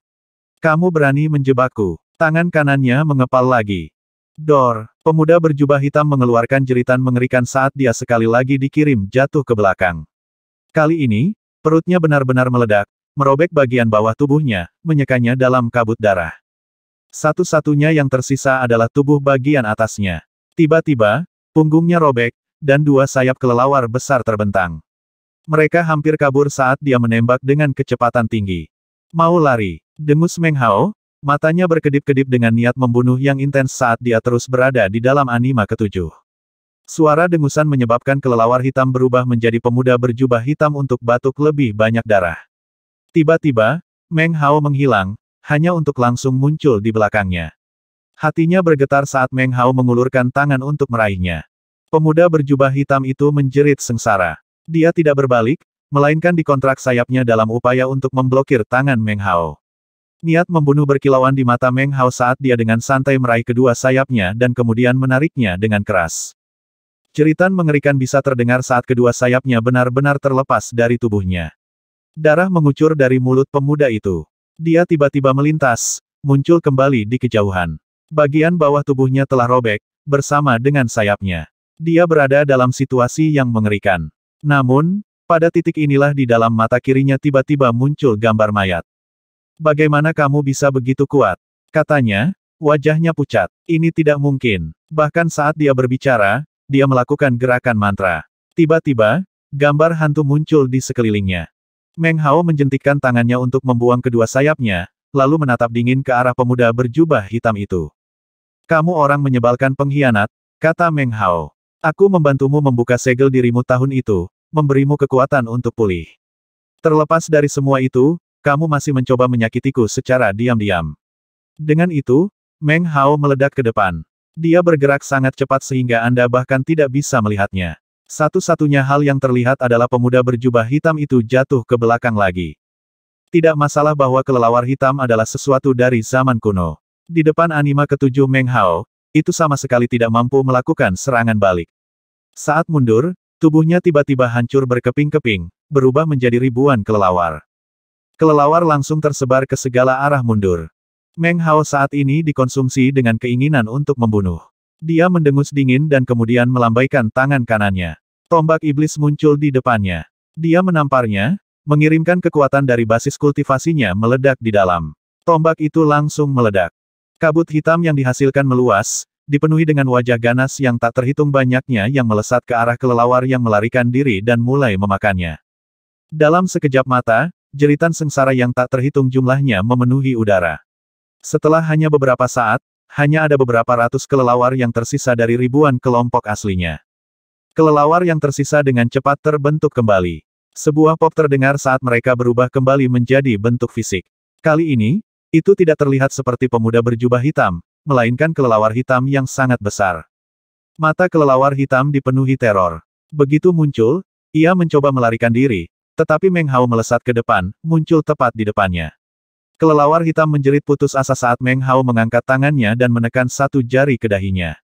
Kamu berani menjebakku. Tangan kanannya mengepal lagi. Dor, pemuda berjubah hitam mengeluarkan jeritan mengerikan saat dia sekali lagi dikirim jatuh ke belakang. Kali ini, perutnya benar-benar meledak, merobek bagian bawah tubuhnya, menyekanya dalam kabut darah. Satu-satunya yang tersisa adalah tubuh bagian atasnya. Tiba-tiba, punggungnya robek, dan dua sayap kelelawar besar terbentang. Mereka hampir kabur saat dia menembak dengan kecepatan tinggi. Mau lari, dengus Meng Hao, Matanya berkedip-kedip dengan niat membunuh yang intens saat dia terus berada di dalam anima ketujuh. Suara dengusan menyebabkan kelelawar hitam berubah menjadi pemuda berjubah hitam untuk batuk lebih banyak darah. Tiba-tiba, Meng Hao menghilang, hanya untuk langsung muncul di belakangnya. Hatinya bergetar saat Meng Hao mengulurkan tangan untuk meraihnya. Pemuda berjubah hitam itu menjerit sengsara. Dia tidak berbalik, melainkan dikontrak sayapnya dalam upaya untuk memblokir tangan Meng Hao. Niat membunuh berkilauan di mata Meng Hao saat dia dengan santai meraih kedua sayapnya dan kemudian menariknya dengan keras. Ceritan mengerikan bisa terdengar saat kedua sayapnya benar-benar terlepas dari tubuhnya. Darah mengucur dari mulut pemuda itu. Dia tiba-tiba melintas, muncul kembali di kejauhan. Bagian bawah tubuhnya telah robek, bersama dengan sayapnya. Dia berada dalam situasi yang mengerikan. Namun, pada titik inilah di dalam mata kirinya tiba-tiba muncul gambar mayat. Bagaimana kamu bisa begitu kuat? Katanya, wajahnya pucat. Ini tidak mungkin. Bahkan saat dia berbicara, dia melakukan gerakan mantra. Tiba-tiba, gambar hantu muncul di sekelilingnya. Meng Hao menjentikkan tangannya untuk membuang kedua sayapnya, lalu menatap dingin ke arah pemuda berjubah hitam itu. Kamu orang menyebalkan pengkhianat, kata Meng Hao. Aku membantumu membuka segel dirimu tahun itu, memberimu kekuatan untuk pulih. Terlepas dari semua itu, kamu masih mencoba menyakitiku secara diam-diam. Dengan itu, Meng Hao meledak ke depan. Dia bergerak sangat cepat sehingga Anda bahkan tidak bisa melihatnya. Satu-satunya hal yang terlihat adalah pemuda berjubah hitam itu jatuh ke belakang lagi. Tidak masalah bahwa kelelawar hitam adalah sesuatu dari zaman kuno. Di depan anima ketujuh Meng Hao, itu sama sekali tidak mampu melakukan serangan balik. Saat mundur, tubuhnya tiba-tiba hancur berkeping-keping, berubah menjadi ribuan kelelawar. Kelelawar langsung tersebar ke segala arah mundur. Meng Hao saat ini dikonsumsi dengan keinginan untuk membunuh. Dia mendengus dingin dan kemudian melambaikan tangan kanannya. Tombak iblis muncul di depannya. Dia menamparnya, mengirimkan kekuatan dari basis kultivasinya meledak di dalam. Tombak itu langsung meledak. Kabut hitam yang dihasilkan meluas, dipenuhi dengan wajah ganas yang tak terhitung banyaknya yang melesat ke arah kelelawar yang melarikan diri dan mulai memakannya. Dalam sekejap mata, jeritan sengsara yang tak terhitung jumlahnya memenuhi udara. Setelah hanya beberapa saat, hanya ada beberapa ratus kelelawar yang tersisa dari ribuan kelompok aslinya. Kelelawar yang tersisa dengan cepat terbentuk kembali. Sebuah pop terdengar saat mereka berubah kembali menjadi bentuk fisik. Kali ini, itu tidak terlihat seperti pemuda berjubah hitam, melainkan kelelawar hitam yang sangat besar. Mata kelelawar hitam dipenuhi teror. Begitu muncul, ia mencoba melarikan diri, tetapi Meng Hao melesat ke depan, muncul tepat di depannya. Kelelawar hitam menjerit putus asa saat Meng Hao mengangkat tangannya dan menekan satu jari ke dahinya.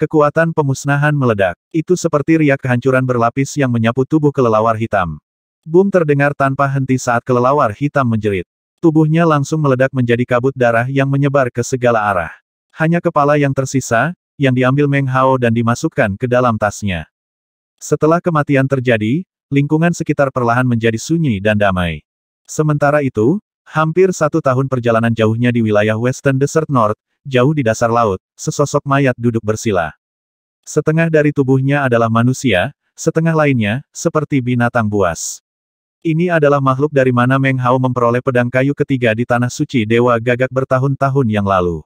Kekuatan pemusnahan meledak. Itu seperti riak kehancuran berlapis yang menyapu tubuh kelelawar hitam. Boom terdengar tanpa henti saat kelelawar hitam menjerit. Tubuhnya langsung meledak menjadi kabut darah yang menyebar ke segala arah. Hanya kepala yang tersisa, yang diambil Meng Hao dan dimasukkan ke dalam tasnya. Setelah kematian terjadi, Lingkungan sekitar perlahan menjadi sunyi dan damai. Sementara itu, hampir satu tahun perjalanan jauhnya di wilayah Western Desert North, jauh di dasar laut, sesosok mayat duduk bersila. Setengah dari tubuhnya adalah manusia, setengah lainnya, seperti binatang buas. Ini adalah makhluk dari mana Meng Hao memperoleh pedang kayu ketiga di Tanah Suci Dewa Gagak bertahun-tahun yang lalu.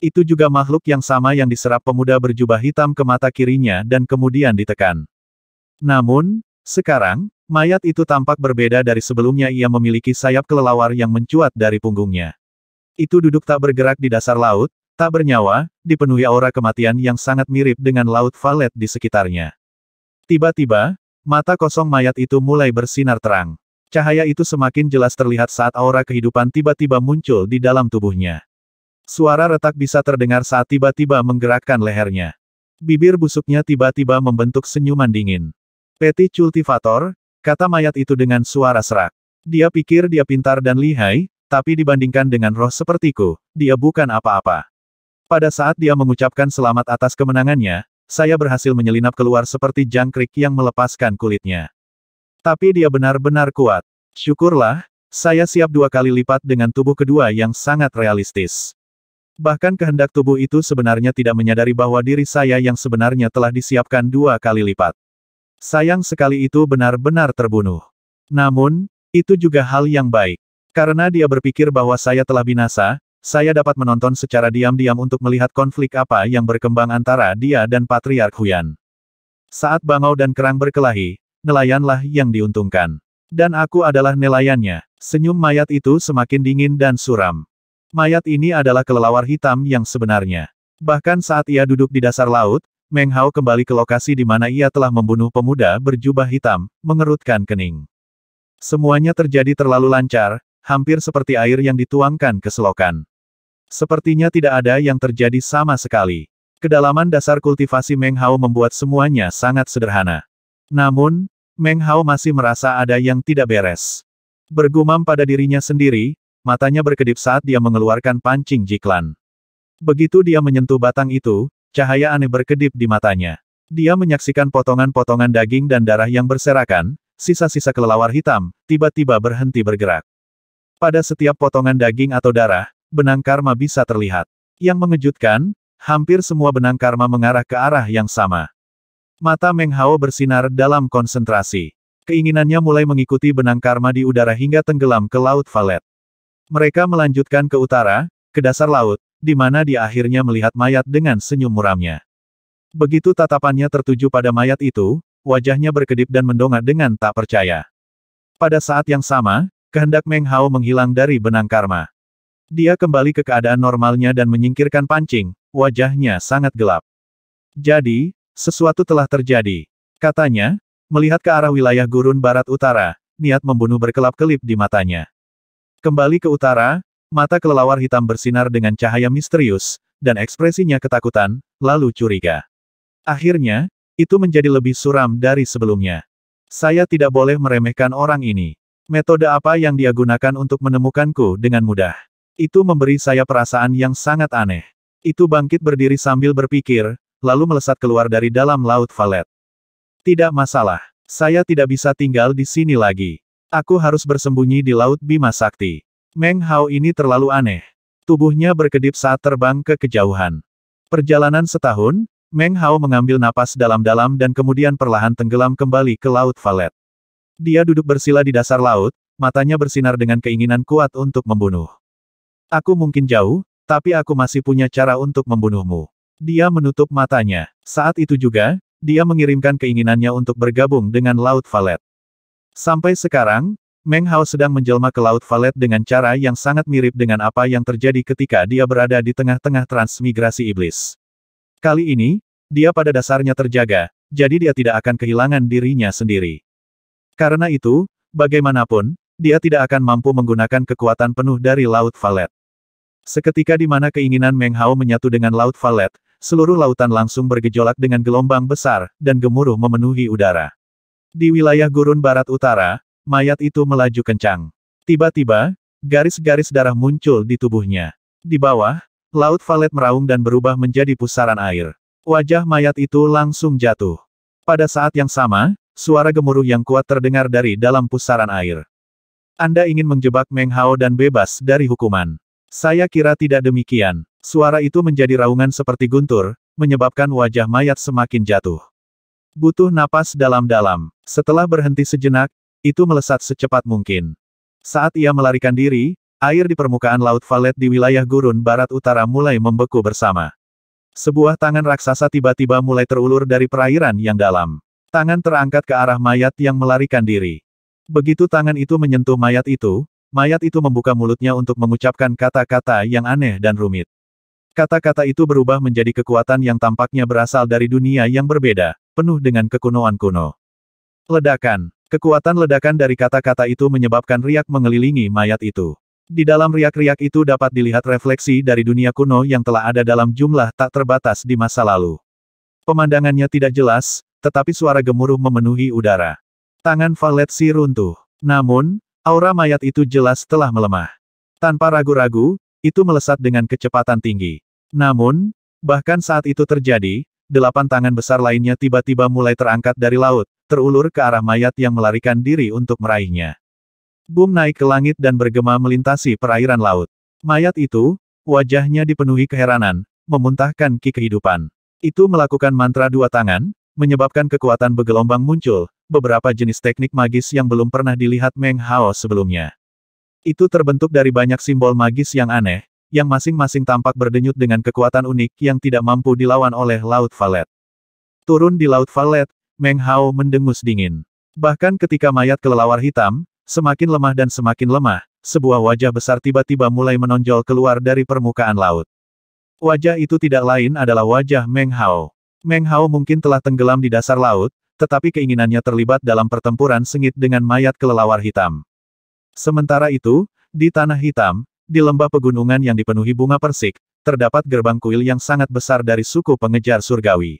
Itu juga makhluk yang sama yang diserap pemuda berjubah hitam ke mata kirinya dan kemudian ditekan. Namun, sekarang, mayat itu tampak berbeda dari sebelumnya ia memiliki sayap kelelawar yang mencuat dari punggungnya. Itu duduk tak bergerak di dasar laut, tak bernyawa, dipenuhi aura kematian yang sangat mirip dengan laut valet di sekitarnya. Tiba-tiba, mata kosong mayat itu mulai bersinar terang. Cahaya itu semakin jelas terlihat saat aura kehidupan tiba-tiba muncul di dalam tubuhnya. Suara retak bisa terdengar saat tiba-tiba menggerakkan lehernya. Bibir busuknya tiba-tiba membentuk senyuman dingin. Peti cultivator, kata mayat itu dengan suara serak. Dia pikir dia pintar dan lihai, tapi dibandingkan dengan roh sepertiku, dia bukan apa-apa. Pada saat dia mengucapkan selamat atas kemenangannya, saya berhasil menyelinap keluar seperti jangkrik yang melepaskan kulitnya. Tapi dia benar-benar kuat. Syukurlah, saya siap dua kali lipat dengan tubuh kedua yang sangat realistis. Bahkan kehendak tubuh itu sebenarnya tidak menyadari bahwa diri saya yang sebenarnya telah disiapkan dua kali lipat. Sayang sekali itu benar-benar terbunuh. Namun, itu juga hal yang baik. Karena dia berpikir bahwa saya telah binasa, saya dapat menonton secara diam-diam untuk melihat konflik apa yang berkembang antara dia dan Patriark Huyan. Saat Bangau dan Kerang berkelahi, nelayanlah yang diuntungkan. Dan aku adalah nelayannya. Senyum mayat itu semakin dingin dan suram. Mayat ini adalah kelelawar hitam yang sebenarnya. Bahkan saat ia duduk di dasar laut, Meng Hao kembali ke lokasi di mana ia telah membunuh pemuda berjubah hitam, mengerutkan kening. Semuanya terjadi terlalu lancar, hampir seperti air yang dituangkan ke selokan. Sepertinya tidak ada yang terjadi sama sekali. Kedalaman dasar kultivasi Meng Hao membuat semuanya sangat sederhana. Namun, Meng Hao masih merasa ada yang tidak beres. Bergumam pada dirinya sendiri, matanya berkedip saat dia mengeluarkan pancing jiklan. Begitu dia menyentuh batang itu, Cahaya aneh berkedip di matanya. Dia menyaksikan potongan-potongan daging dan darah yang berserakan, sisa-sisa kelelawar hitam, tiba-tiba berhenti bergerak. Pada setiap potongan daging atau darah, benang karma bisa terlihat. Yang mengejutkan, hampir semua benang karma mengarah ke arah yang sama. Mata Meng Hao bersinar dalam konsentrasi. Keinginannya mulai mengikuti benang karma di udara hingga tenggelam ke Laut Valet. Mereka melanjutkan ke utara, ke dasar laut, di mana dia akhirnya melihat mayat dengan senyum muramnya. Begitu tatapannya tertuju pada mayat itu, wajahnya berkedip dan mendongak dengan tak percaya. Pada saat yang sama, kehendak Meng Hao menghilang dari benang karma. Dia kembali ke keadaan normalnya dan menyingkirkan pancing, wajahnya sangat gelap. Jadi, sesuatu telah terjadi. Katanya, melihat ke arah wilayah gurun barat utara, niat membunuh berkelap-kelip di matanya. Kembali ke utara, Mata kelelawar hitam bersinar dengan cahaya misterius, dan ekspresinya ketakutan, lalu curiga. Akhirnya, itu menjadi lebih suram dari sebelumnya. Saya tidak boleh meremehkan orang ini. Metode apa yang dia gunakan untuk menemukanku dengan mudah? Itu memberi saya perasaan yang sangat aneh. Itu bangkit berdiri sambil berpikir, lalu melesat keluar dari dalam laut valet. Tidak masalah. Saya tidak bisa tinggal di sini lagi. Aku harus bersembunyi di Laut Bima Sakti. Meng Hao ini terlalu aneh. Tubuhnya berkedip saat terbang ke kejauhan. Perjalanan setahun, Meng Hao mengambil napas dalam-dalam dan kemudian perlahan tenggelam kembali ke Laut Valet. Dia duduk bersila di dasar laut, matanya bersinar dengan keinginan kuat untuk membunuh. Aku mungkin jauh, tapi aku masih punya cara untuk membunuhmu. Dia menutup matanya. Saat itu juga, dia mengirimkan keinginannya untuk bergabung dengan Laut Valet. Sampai sekarang, Meng Hao sedang menjelma ke Laut Valet dengan cara yang sangat mirip dengan apa yang terjadi ketika dia berada di tengah-tengah transmigrasi iblis. Kali ini, dia pada dasarnya terjaga, jadi dia tidak akan kehilangan dirinya sendiri. Karena itu, bagaimanapun, dia tidak akan mampu menggunakan kekuatan penuh dari Laut Valet. Seketika di mana keinginan Meng Hao menyatu dengan Laut Valet, seluruh lautan langsung bergejolak dengan gelombang besar, dan gemuruh memenuhi udara. Di wilayah gurun barat utara, mayat itu melaju kencang. Tiba-tiba, garis-garis darah muncul di tubuhnya. Di bawah, laut valet meraung dan berubah menjadi pusaran air. Wajah mayat itu langsung jatuh. Pada saat yang sama, suara gemuruh yang kuat terdengar dari dalam pusaran air. Anda ingin menjebak Meng Hao dan bebas dari hukuman. Saya kira tidak demikian. Suara itu menjadi raungan seperti guntur, menyebabkan wajah mayat semakin jatuh. Butuh napas dalam-dalam. Setelah berhenti sejenak, itu melesat secepat mungkin. Saat ia melarikan diri, air di permukaan Laut Valet di wilayah gurun barat utara mulai membeku bersama. Sebuah tangan raksasa tiba-tiba mulai terulur dari perairan yang dalam. Tangan terangkat ke arah mayat yang melarikan diri. Begitu tangan itu menyentuh mayat itu, mayat itu membuka mulutnya untuk mengucapkan kata-kata yang aneh dan rumit. Kata-kata itu berubah menjadi kekuatan yang tampaknya berasal dari dunia yang berbeda, penuh dengan kekunoan kuno. Ledakan. Kekuatan ledakan dari kata-kata itu menyebabkan riak mengelilingi mayat itu. Di dalam riak-riak itu dapat dilihat refleksi dari dunia kuno yang telah ada dalam jumlah tak terbatas di masa lalu. Pemandangannya tidak jelas, tetapi suara gemuruh memenuhi udara. Tangan Valetsi runtuh. Namun, aura mayat itu jelas telah melemah. Tanpa ragu-ragu, itu melesat dengan kecepatan tinggi. Namun, bahkan saat itu terjadi, delapan tangan besar lainnya tiba-tiba mulai terangkat dari laut, terulur ke arah mayat yang melarikan diri untuk meraihnya. Bum naik ke langit dan bergema melintasi perairan laut. Mayat itu, wajahnya dipenuhi keheranan, memuntahkan ki kehidupan. Itu melakukan mantra dua tangan, menyebabkan kekuatan bergelombang muncul, beberapa jenis teknik magis yang belum pernah dilihat Meng Hao sebelumnya. Itu terbentuk dari banyak simbol magis yang aneh, yang masing-masing tampak berdenyut dengan kekuatan unik yang tidak mampu dilawan oleh Laut Valet. Turun di Laut Valet, Meng Hao mendengus dingin. Bahkan ketika mayat kelelawar hitam, semakin lemah dan semakin lemah, sebuah wajah besar tiba-tiba mulai menonjol keluar dari permukaan laut. Wajah itu tidak lain adalah wajah Meng Hao. Meng Hao mungkin telah tenggelam di dasar laut, tetapi keinginannya terlibat dalam pertempuran sengit dengan mayat kelelawar hitam. Sementara itu, di Tanah Hitam, di lembah pegunungan yang dipenuhi bunga persik, terdapat gerbang kuil yang sangat besar dari suku pengejar surgawi.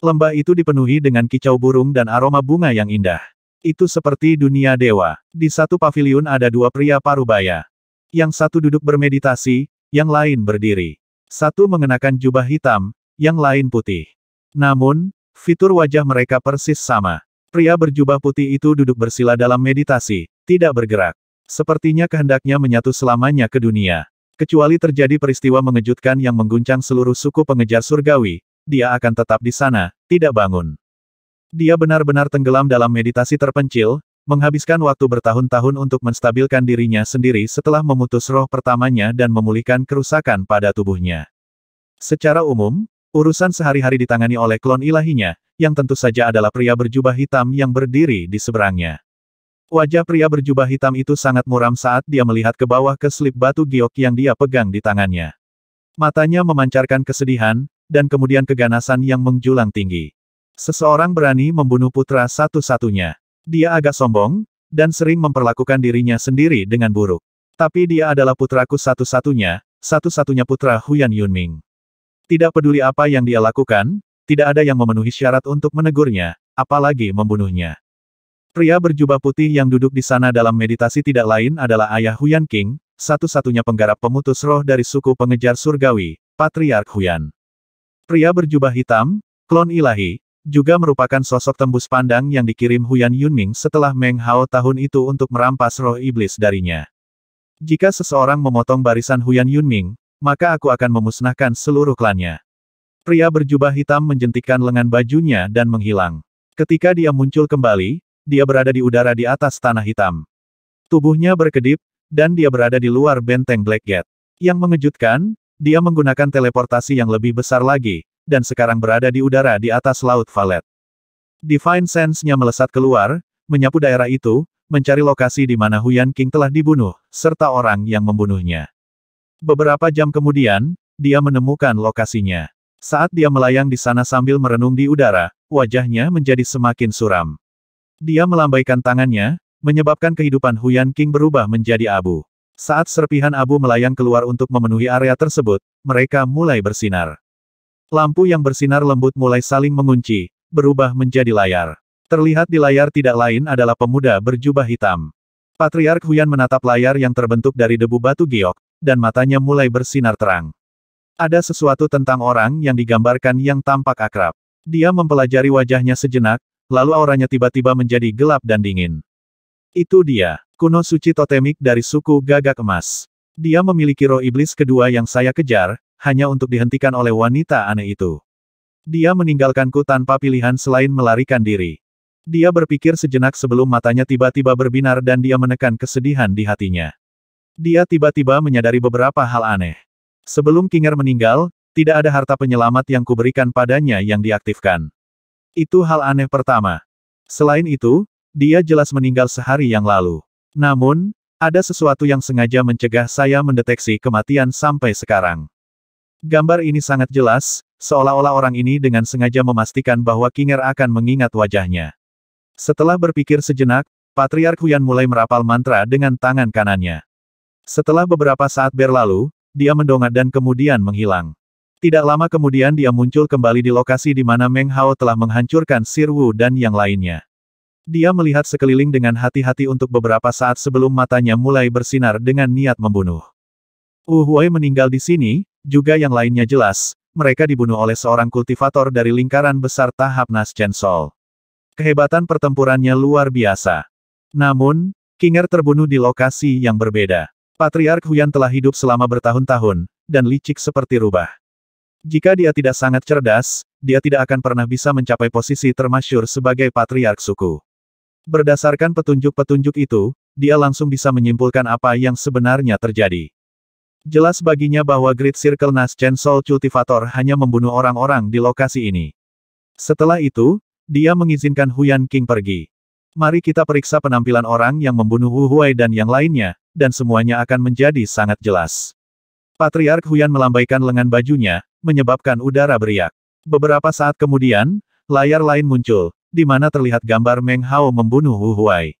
Lembah itu dipenuhi dengan kicau burung dan aroma bunga yang indah. Itu seperti dunia dewa. Di satu paviliun ada dua pria parubaya. Yang satu duduk bermeditasi, yang lain berdiri. Satu mengenakan jubah hitam, yang lain putih. Namun, fitur wajah mereka persis sama. Pria berjubah putih itu duduk bersila dalam meditasi, tidak bergerak. Sepertinya kehendaknya menyatu selamanya ke dunia. Kecuali terjadi peristiwa mengejutkan yang mengguncang seluruh suku pengejar surgawi, dia akan tetap di sana, tidak bangun. Dia benar-benar tenggelam dalam meditasi terpencil, menghabiskan waktu bertahun-tahun untuk menstabilkan dirinya sendiri setelah memutus roh pertamanya dan memulihkan kerusakan pada tubuhnya. Secara umum, urusan sehari-hari ditangani oleh klon ilahinya, yang tentu saja adalah pria berjubah hitam yang berdiri di seberangnya. Wajah pria berjubah hitam itu sangat muram saat dia melihat ke bawah ke slip batu giok yang dia pegang di tangannya. Matanya memancarkan kesedihan, dan kemudian keganasan yang menjulang tinggi. Seseorang berani membunuh putra satu-satunya. Dia agak sombong, dan sering memperlakukan dirinya sendiri dengan buruk. Tapi dia adalah putraku satu-satunya, satu-satunya putra Huyan Yunming. Tidak peduli apa yang dia lakukan, tidak ada yang memenuhi syarat untuk menegurnya, apalagi membunuhnya. Pria berjubah putih yang duduk di sana dalam meditasi tidak lain adalah ayah Huyan King, satu-satunya penggarap pemutus roh dari suku pengejar surgawi, Patriark Huyan. Pria berjubah hitam, klon ilahi, juga merupakan sosok tembus pandang yang dikirim Huyan Yunming setelah Meng Hao tahun itu untuk merampas roh iblis darinya. Jika seseorang memotong barisan Huyan Yunming, maka aku akan memusnahkan seluruh klannya. Pria berjubah hitam menjentikan lengan bajunya dan menghilang. Ketika dia muncul kembali, dia berada di udara di atas tanah hitam. Tubuhnya berkedip, dan dia berada di luar benteng Black Gate. Yang mengejutkan, dia menggunakan teleportasi yang lebih besar lagi, dan sekarang berada di udara di atas Laut Valet. Divine Sense-nya melesat keluar, menyapu daerah itu, mencari lokasi di mana Huyan King telah dibunuh, serta orang yang membunuhnya. Beberapa jam kemudian, dia menemukan lokasinya. Saat dia melayang di sana sambil merenung di udara, wajahnya menjadi semakin suram. Dia melambaikan tangannya, menyebabkan kehidupan Huyan King berubah menjadi abu. Saat serpihan abu melayang keluar untuk memenuhi area tersebut, mereka mulai bersinar. Lampu yang bersinar lembut mulai saling mengunci, berubah menjadi layar. Terlihat di layar tidak lain adalah pemuda berjubah hitam. Patriark Huyan menatap layar yang terbentuk dari debu batu giok, dan matanya mulai bersinar terang. Ada sesuatu tentang orang yang digambarkan yang tampak akrab. Dia mempelajari wajahnya sejenak, lalu auranya tiba-tiba menjadi gelap dan dingin. Itu dia, kuno suci totemik dari suku gagak emas. Dia memiliki roh iblis kedua yang saya kejar, hanya untuk dihentikan oleh wanita aneh itu. Dia meninggalkanku tanpa pilihan selain melarikan diri. Dia berpikir sejenak sebelum matanya tiba-tiba berbinar dan dia menekan kesedihan di hatinya. Dia tiba-tiba menyadari beberapa hal aneh. Sebelum Kinger meninggal, tidak ada harta penyelamat yang kuberikan padanya yang diaktifkan. Itu hal aneh pertama. Selain itu, dia jelas meninggal sehari yang lalu. Namun, ada sesuatu yang sengaja mencegah saya mendeteksi kematian sampai sekarang. Gambar ini sangat jelas, seolah-olah orang ini dengan sengaja memastikan bahwa Kinger akan mengingat wajahnya. Setelah berpikir sejenak, Patriark Huyan mulai merapal mantra dengan tangan kanannya. Setelah beberapa saat berlalu, dia mendongak dan kemudian menghilang. Tidak lama kemudian dia muncul kembali di lokasi di mana Meng Hao telah menghancurkan Sirwu dan yang lainnya. Dia melihat sekeliling dengan hati-hati untuk beberapa saat sebelum matanya mulai bersinar dengan niat membunuh. Wu Huai meninggal di sini, juga yang lainnya jelas, mereka dibunuh oleh seorang kultivator dari lingkaran besar tahap Naschen Sol. Kehebatan pertempurannya luar biasa. Namun, Kinger terbunuh di lokasi yang berbeda. Patriark Huyan telah hidup selama bertahun-tahun, dan licik seperti rubah. Jika dia tidak sangat cerdas, dia tidak akan pernah bisa mencapai posisi termasyur sebagai patriark suku. Berdasarkan petunjuk-petunjuk itu, dia langsung bisa menyimpulkan apa yang sebenarnya terjadi. Jelas baginya bahwa Great Circle Nas Chen Soul Cultivator hanya membunuh orang-orang di lokasi ini. Setelah itu, dia mengizinkan Huyan King pergi. Mari kita periksa penampilan orang yang membunuh Hu Huai dan yang lainnya, dan semuanya akan menjadi sangat jelas. Patriark Huyan melambaikan lengan bajunya, menyebabkan udara beriak. Beberapa saat kemudian, layar lain muncul, di mana terlihat gambar Meng Hao membunuh Hu Huai.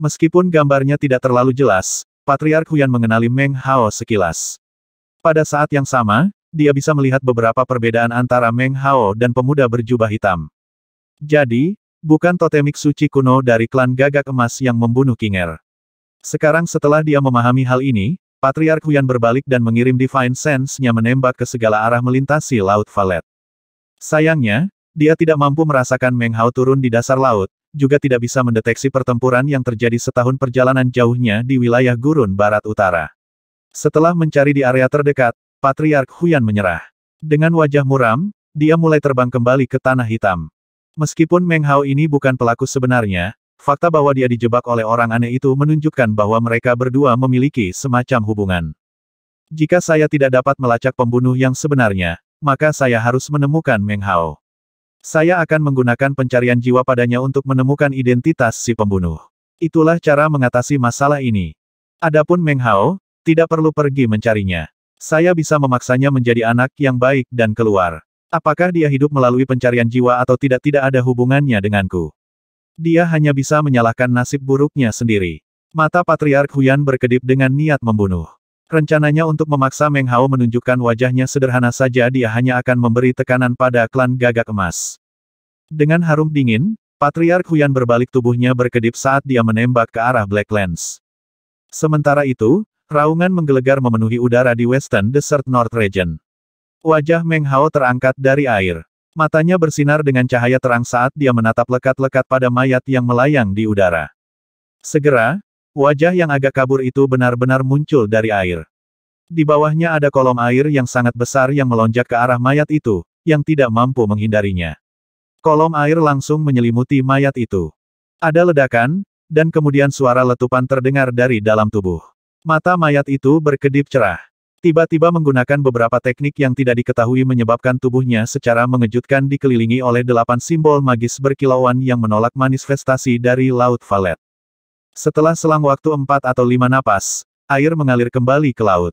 Meskipun gambarnya tidak terlalu jelas, Patriark Huyan mengenali Meng Hao sekilas. Pada saat yang sama, dia bisa melihat beberapa perbedaan antara Meng Hao dan pemuda berjubah hitam. Jadi, bukan totemik suci kuno dari klan gagak emas yang membunuh Kinger. Sekarang setelah dia memahami hal ini, Patriark Huyan berbalik dan mengirim Divine Sense-nya menembak ke segala arah melintasi Laut Valet. Sayangnya, dia tidak mampu merasakan Meng Hao turun di dasar laut, juga tidak bisa mendeteksi pertempuran yang terjadi setahun perjalanan jauhnya di wilayah gurun barat utara. Setelah mencari di area terdekat, Patriark Huyan menyerah. Dengan wajah muram, dia mulai terbang kembali ke Tanah Hitam. Meskipun Meng Hao ini bukan pelaku sebenarnya, fakta bahwa dia dijebak oleh orang aneh itu menunjukkan bahwa mereka berdua memiliki semacam hubungan. Jika saya tidak dapat melacak pembunuh yang sebenarnya, maka saya harus menemukan Meng Hao. Saya akan menggunakan pencarian jiwa padanya untuk menemukan identitas si pembunuh. Itulah cara mengatasi masalah ini. Adapun Meng Hao, tidak perlu pergi mencarinya. Saya bisa memaksanya menjadi anak yang baik dan keluar. Apakah dia hidup melalui pencarian jiwa atau tidak tidak ada hubungannya denganku. Dia hanya bisa menyalahkan nasib buruknya sendiri. Mata Patriark Huyan berkedip dengan niat membunuh. Rencananya untuk memaksa Meng Hao menunjukkan wajahnya sederhana saja dia hanya akan memberi tekanan pada klan gagak emas. Dengan harum dingin, Patriark Huyan berbalik tubuhnya berkedip saat dia menembak ke arah Blacklands. Sementara itu, raungan menggelegar memenuhi udara di Western Desert North Region. Wajah Meng Hao terangkat dari air. Matanya bersinar dengan cahaya terang saat dia menatap lekat-lekat pada mayat yang melayang di udara. Segera, Wajah yang agak kabur itu benar-benar muncul dari air. Di bawahnya ada kolom air yang sangat besar yang melonjak ke arah mayat itu, yang tidak mampu menghindarinya. Kolom air langsung menyelimuti mayat itu. Ada ledakan, dan kemudian suara letupan terdengar dari dalam tubuh. Mata mayat itu berkedip cerah. Tiba-tiba menggunakan beberapa teknik yang tidak diketahui menyebabkan tubuhnya secara mengejutkan dikelilingi oleh delapan simbol magis berkilauan yang menolak manifestasi dari Laut Valet. Setelah selang waktu empat atau lima napas, air mengalir kembali ke laut.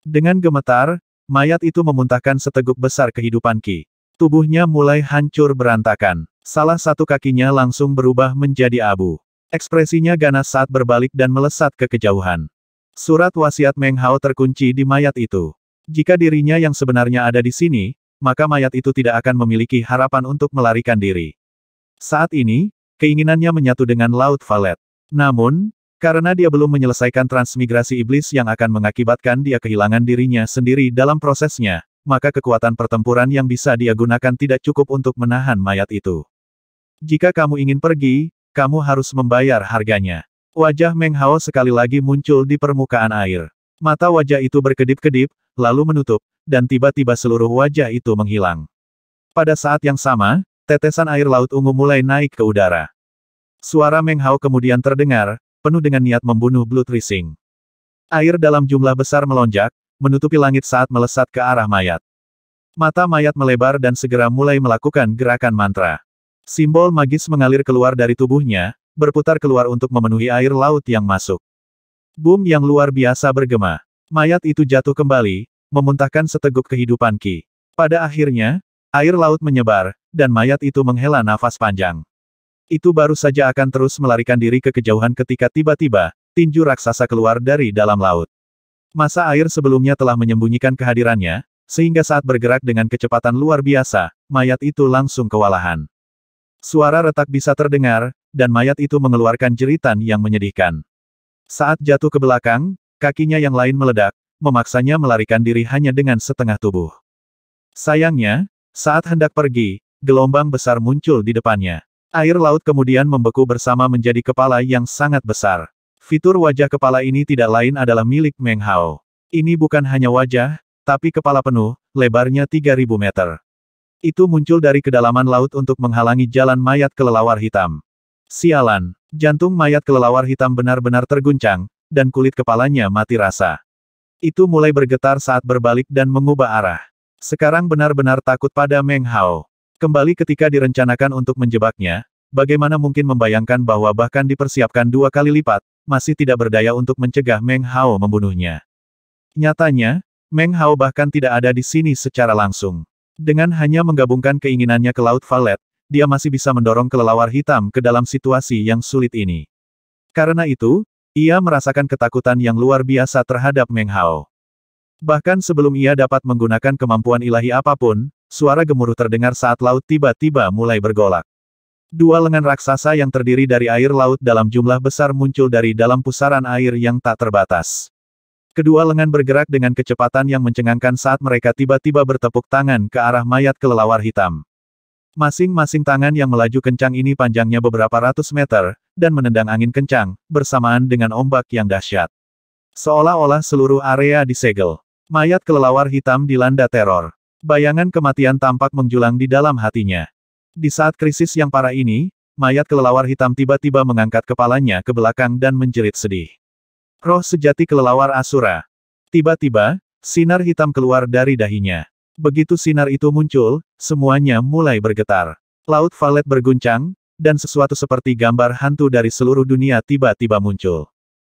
Dengan gemetar, mayat itu memuntahkan seteguk besar kehidupan Ki. Tubuhnya mulai hancur berantakan. Salah satu kakinya langsung berubah menjadi abu. Ekspresinya ganas saat berbalik dan melesat ke kejauhan. Surat wasiat Meng Hao terkunci di mayat itu. Jika dirinya yang sebenarnya ada di sini, maka mayat itu tidak akan memiliki harapan untuk melarikan diri. Saat ini, keinginannya menyatu dengan Laut Valet. Namun, karena dia belum menyelesaikan transmigrasi iblis yang akan mengakibatkan dia kehilangan dirinya sendiri dalam prosesnya, maka kekuatan pertempuran yang bisa dia gunakan tidak cukup untuk menahan mayat itu. Jika kamu ingin pergi, kamu harus membayar harganya. Wajah Meng Hao sekali lagi muncul di permukaan air. Mata wajah itu berkedip-kedip, lalu menutup, dan tiba-tiba seluruh wajah itu menghilang. Pada saat yang sama, tetesan air laut ungu mulai naik ke udara. Suara Meng Hao kemudian terdengar, penuh dengan niat membunuh Blue Tracing. Air dalam jumlah besar melonjak, menutupi langit saat melesat ke arah mayat. Mata mayat melebar dan segera mulai melakukan gerakan mantra. Simbol magis mengalir keluar dari tubuhnya, berputar keluar untuk memenuhi air laut yang masuk. Boom yang luar biasa bergema. Mayat itu jatuh kembali, memuntahkan seteguk kehidupan Ki. Pada akhirnya, air laut menyebar, dan mayat itu menghela nafas panjang. Itu baru saja akan terus melarikan diri ke kejauhan ketika tiba-tiba, tinju raksasa keluar dari dalam laut. Masa air sebelumnya telah menyembunyikan kehadirannya, sehingga saat bergerak dengan kecepatan luar biasa, mayat itu langsung kewalahan. Suara retak bisa terdengar, dan mayat itu mengeluarkan jeritan yang menyedihkan. Saat jatuh ke belakang, kakinya yang lain meledak, memaksanya melarikan diri hanya dengan setengah tubuh. Sayangnya, saat hendak pergi, gelombang besar muncul di depannya. Air laut kemudian membeku bersama menjadi kepala yang sangat besar. Fitur wajah kepala ini tidak lain adalah milik Meng Hao. Ini bukan hanya wajah, tapi kepala penuh, lebarnya 3000 meter. Itu muncul dari kedalaman laut untuk menghalangi jalan mayat kelelawar hitam. Sialan, jantung mayat kelelawar hitam benar-benar terguncang, dan kulit kepalanya mati rasa. Itu mulai bergetar saat berbalik dan mengubah arah. Sekarang benar-benar takut pada Meng Hao. Kembali ketika direncanakan untuk menjebaknya, bagaimana mungkin membayangkan bahwa bahkan dipersiapkan dua kali lipat, masih tidak berdaya untuk mencegah Meng Hao membunuhnya. Nyatanya, Meng Hao bahkan tidak ada di sini secara langsung. Dengan hanya menggabungkan keinginannya ke Laut Valet, dia masih bisa mendorong kelelawar hitam ke dalam situasi yang sulit ini. Karena itu, ia merasakan ketakutan yang luar biasa terhadap Meng Hao. Bahkan sebelum ia dapat menggunakan kemampuan ilahi apapun, Suara gemuruh terdengar saat laut tiba-tiba mulai bergolak. Dua lengan raksasa yang terdiri dari air laut dalam jumlah besar muncul dari dalam pusaran air yang tak terbatas. Kedua lengan bergerak dengan kecepatan yang mencengangkan saat mereka tiba-tiba bertepuk tangan ke arah mayat kelelawar hitam. Masing-masing tangan yang melaju kencang ini panjangnya beberapa ratus meter, dan menendang angin kencang, bersamaan dengan ombak yang dahsyat. Seolah-olah seluruh area disegel. Mayat kelelawar hitam dilanda teror. Bayangan kematian tampak menjulang di dalam hatinya. Di saat krisis yang parah ini, mayat kelelawar hitam tiba-tiba mengangkat kepalanya ke belakang dan menjerit sedih. Roh sejati kelelawar Asura. Tiba-tiba, sinar hitam keluar dari dahinya. Begitu sinar itu muncul, semuanya mulai bergetar. Laut Valet berguncang, dan sesuatu seperti gambar hantu dari seluruh dunia tiba-tiba muncul.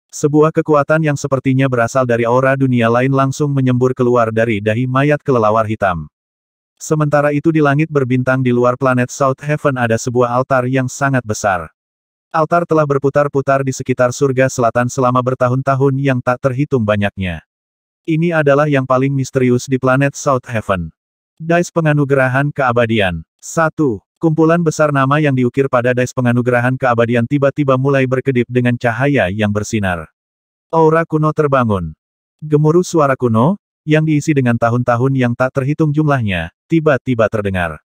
Sebuah kekuatan yang sepertinya berasal dari aura dunia lain langsung menyembur keluar dari dahi mayat kelelawar hitam. Sementara itu di langit berbintang di luar planet South Heaven ada sebuah altar yang sangat besar. Altar telah berputar-putar di sekitar surga selatan selama bertahun-tahun yang tak terhitung banyaknya. Ini adalah yang paling misterius di planet South Heaven. Dice Penganugerahan Keabadian 1. Kumpulan besar nama yang diukir pada dais penganugerahan keabadian tiba-tiba mulai berkedip dengan cahaya yang bersinar. Aura kuno terbangun. Gemuruh suara kuno, yang diisi dengan tahun-tahun yang tak terhitung jumlahnya, tiba-tiba terdengar.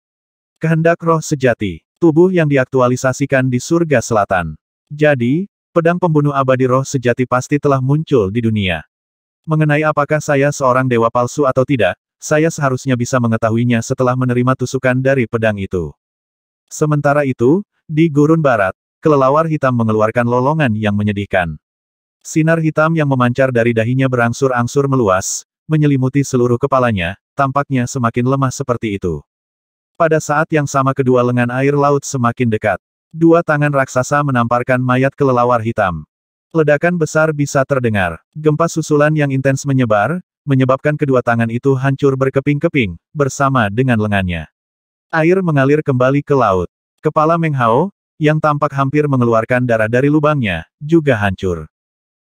Kehendak roh sejati, tubuh yang diaktualisasikan di surga selatan. Jadi, pedang pembunuh abadi roh sejati pasti telah muncul di dunia. Mengenai apakah saya seorang dewa palsu atau tidak, saya seharusnya bisa mengetahuinya setelah menerima tusukan dari pedang itu. Sementara itu, di gurun barat, kelelawar hitam mengeluarkan lolongan yang menyedihkan. Sinar hitam yang memancar dari dahinya berangsur-angsur meluas, menyelimuti seluruh kepalanya, tampaknya semakin lemah seperti itu. Pada saat yang sama kedua lengan air laut semakin dekat. Dua tangan raksasa menamparkan mayat kelelawar hitam. Ledakan besar bisa terdengar. Gempa susulan yang intens menyebar, menyebabkan kedua tangan itu hancur berkeping-keping, bersama dengan lengannya. Air mengalir kembali ke laut. Kepala Meng Hao, yang tampak hampir mengeluarkan darah dari lubangnya, juga hancur.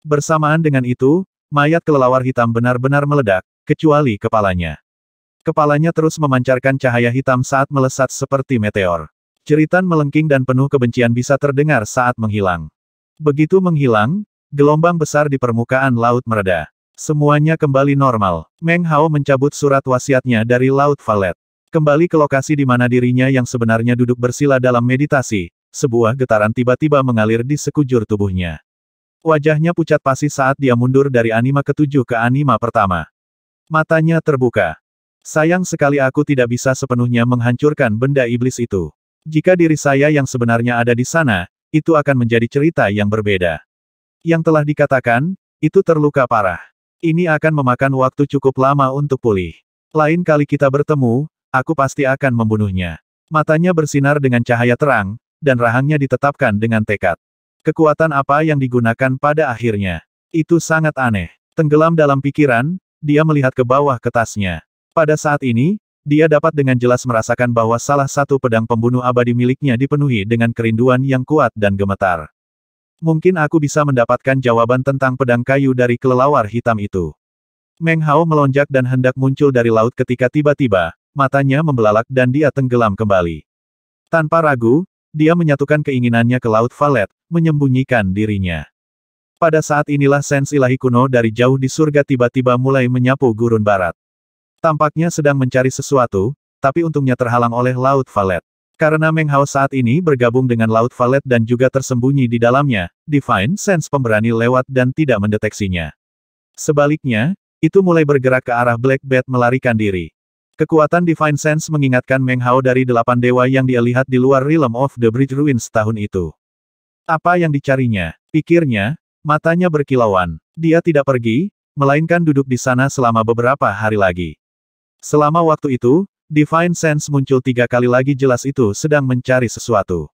Bersamaan dengan itu, mayat kelelawar hitam benar-benar meledak, kecuali kepalanya. Kepalanya terus memancarkan cahaya hitam saat melesat seperti meteor. Ceritan melengking dan penuh kebencian bisa terdengar saat menghilang. Begitu menghilang, gelombang besar di permukaan laut mereda. Semuanya kembali normal. Meng Hao mencabut surat wasiatnya dari Laut Valet. Kembali ke lokasi di mana dirinya yang sebenarnya duduk bersila dalam meditasi, sebuah getaran tiba-tiba mengalir di sekujur tubuhnya. Wajahnya pucat pasi saat dia mundur dari anima ketujuh ke anima pertama. Matanya terbuka. Sayang sekali aku tidak bisa sepenuhnya menghancurkan benda iblis itu. Jika diri saya yang sebenarnya ada di sana, itu akan menjadi cerita yang berbeda. Yang telah dikatakan, itu terluka parah. Ini akan memakan waktu cukup lama untuk pulih. Lain kali kita bertemu, Aku pasti akan membunuhnya. Matanya bersinar dengan cahaya terang, dan rahangnya ditetapkan dengan tekad. Kekuatan apa yang digunakan pada akhirnya? Itu sangat aneh. Tenggelam dalam pikiran, dia melihat ke bawah kertasnya. Pada saat ini, dia dapat dengan jelas merasakan bahwa salah satu pedang pembunuh abadi miliknya dipenuhi dengan kerinduan yang kuat dan gemetar. Mungkin aku bisa mendapatkan jawaban tentang pedang kayu dari kelelawar hitam itu. Meng Hao melonjak dan hendak muncul dari laut ketika tiba-tiba, matanya membelalak dan dia tenggelam kembali. Tanpa ragu, dia menyatukan keinginannya ke Laut Valet, menyembunyikan dirinya. Pada saat inilah sens ilahi kuno dari jauh di surga tiba-tiba mulai menyapu gurun barat. Tampaknya sedang mencari sesuatu, tapi untungnya terhalang oleh Laut Valet. Karena Meng Hao saat ini bergabung dengan Laut Valet dan juga tersembunyi di dalamnya, Divine Sense pemberani lewat dan tidak mendeteksinya. Sebaliknya, itu mulai bergerak ke arah Black Bat melarikan diri. Kekuatan Divine Sense mengingatkan Meng Hao dari delapan dewa yang dia lihat di luar Realm of the Bridge Ruins tahun itu. Apa yang dicarinya? Pikirnya, matanya berkilauan. Dia tidak pergi, melainkan duduk di sana selama beberapa hari lagi. Selama waktu itu, Divine Sense muncul tiga kali lagi jelas itu sedang mencari sesuatu.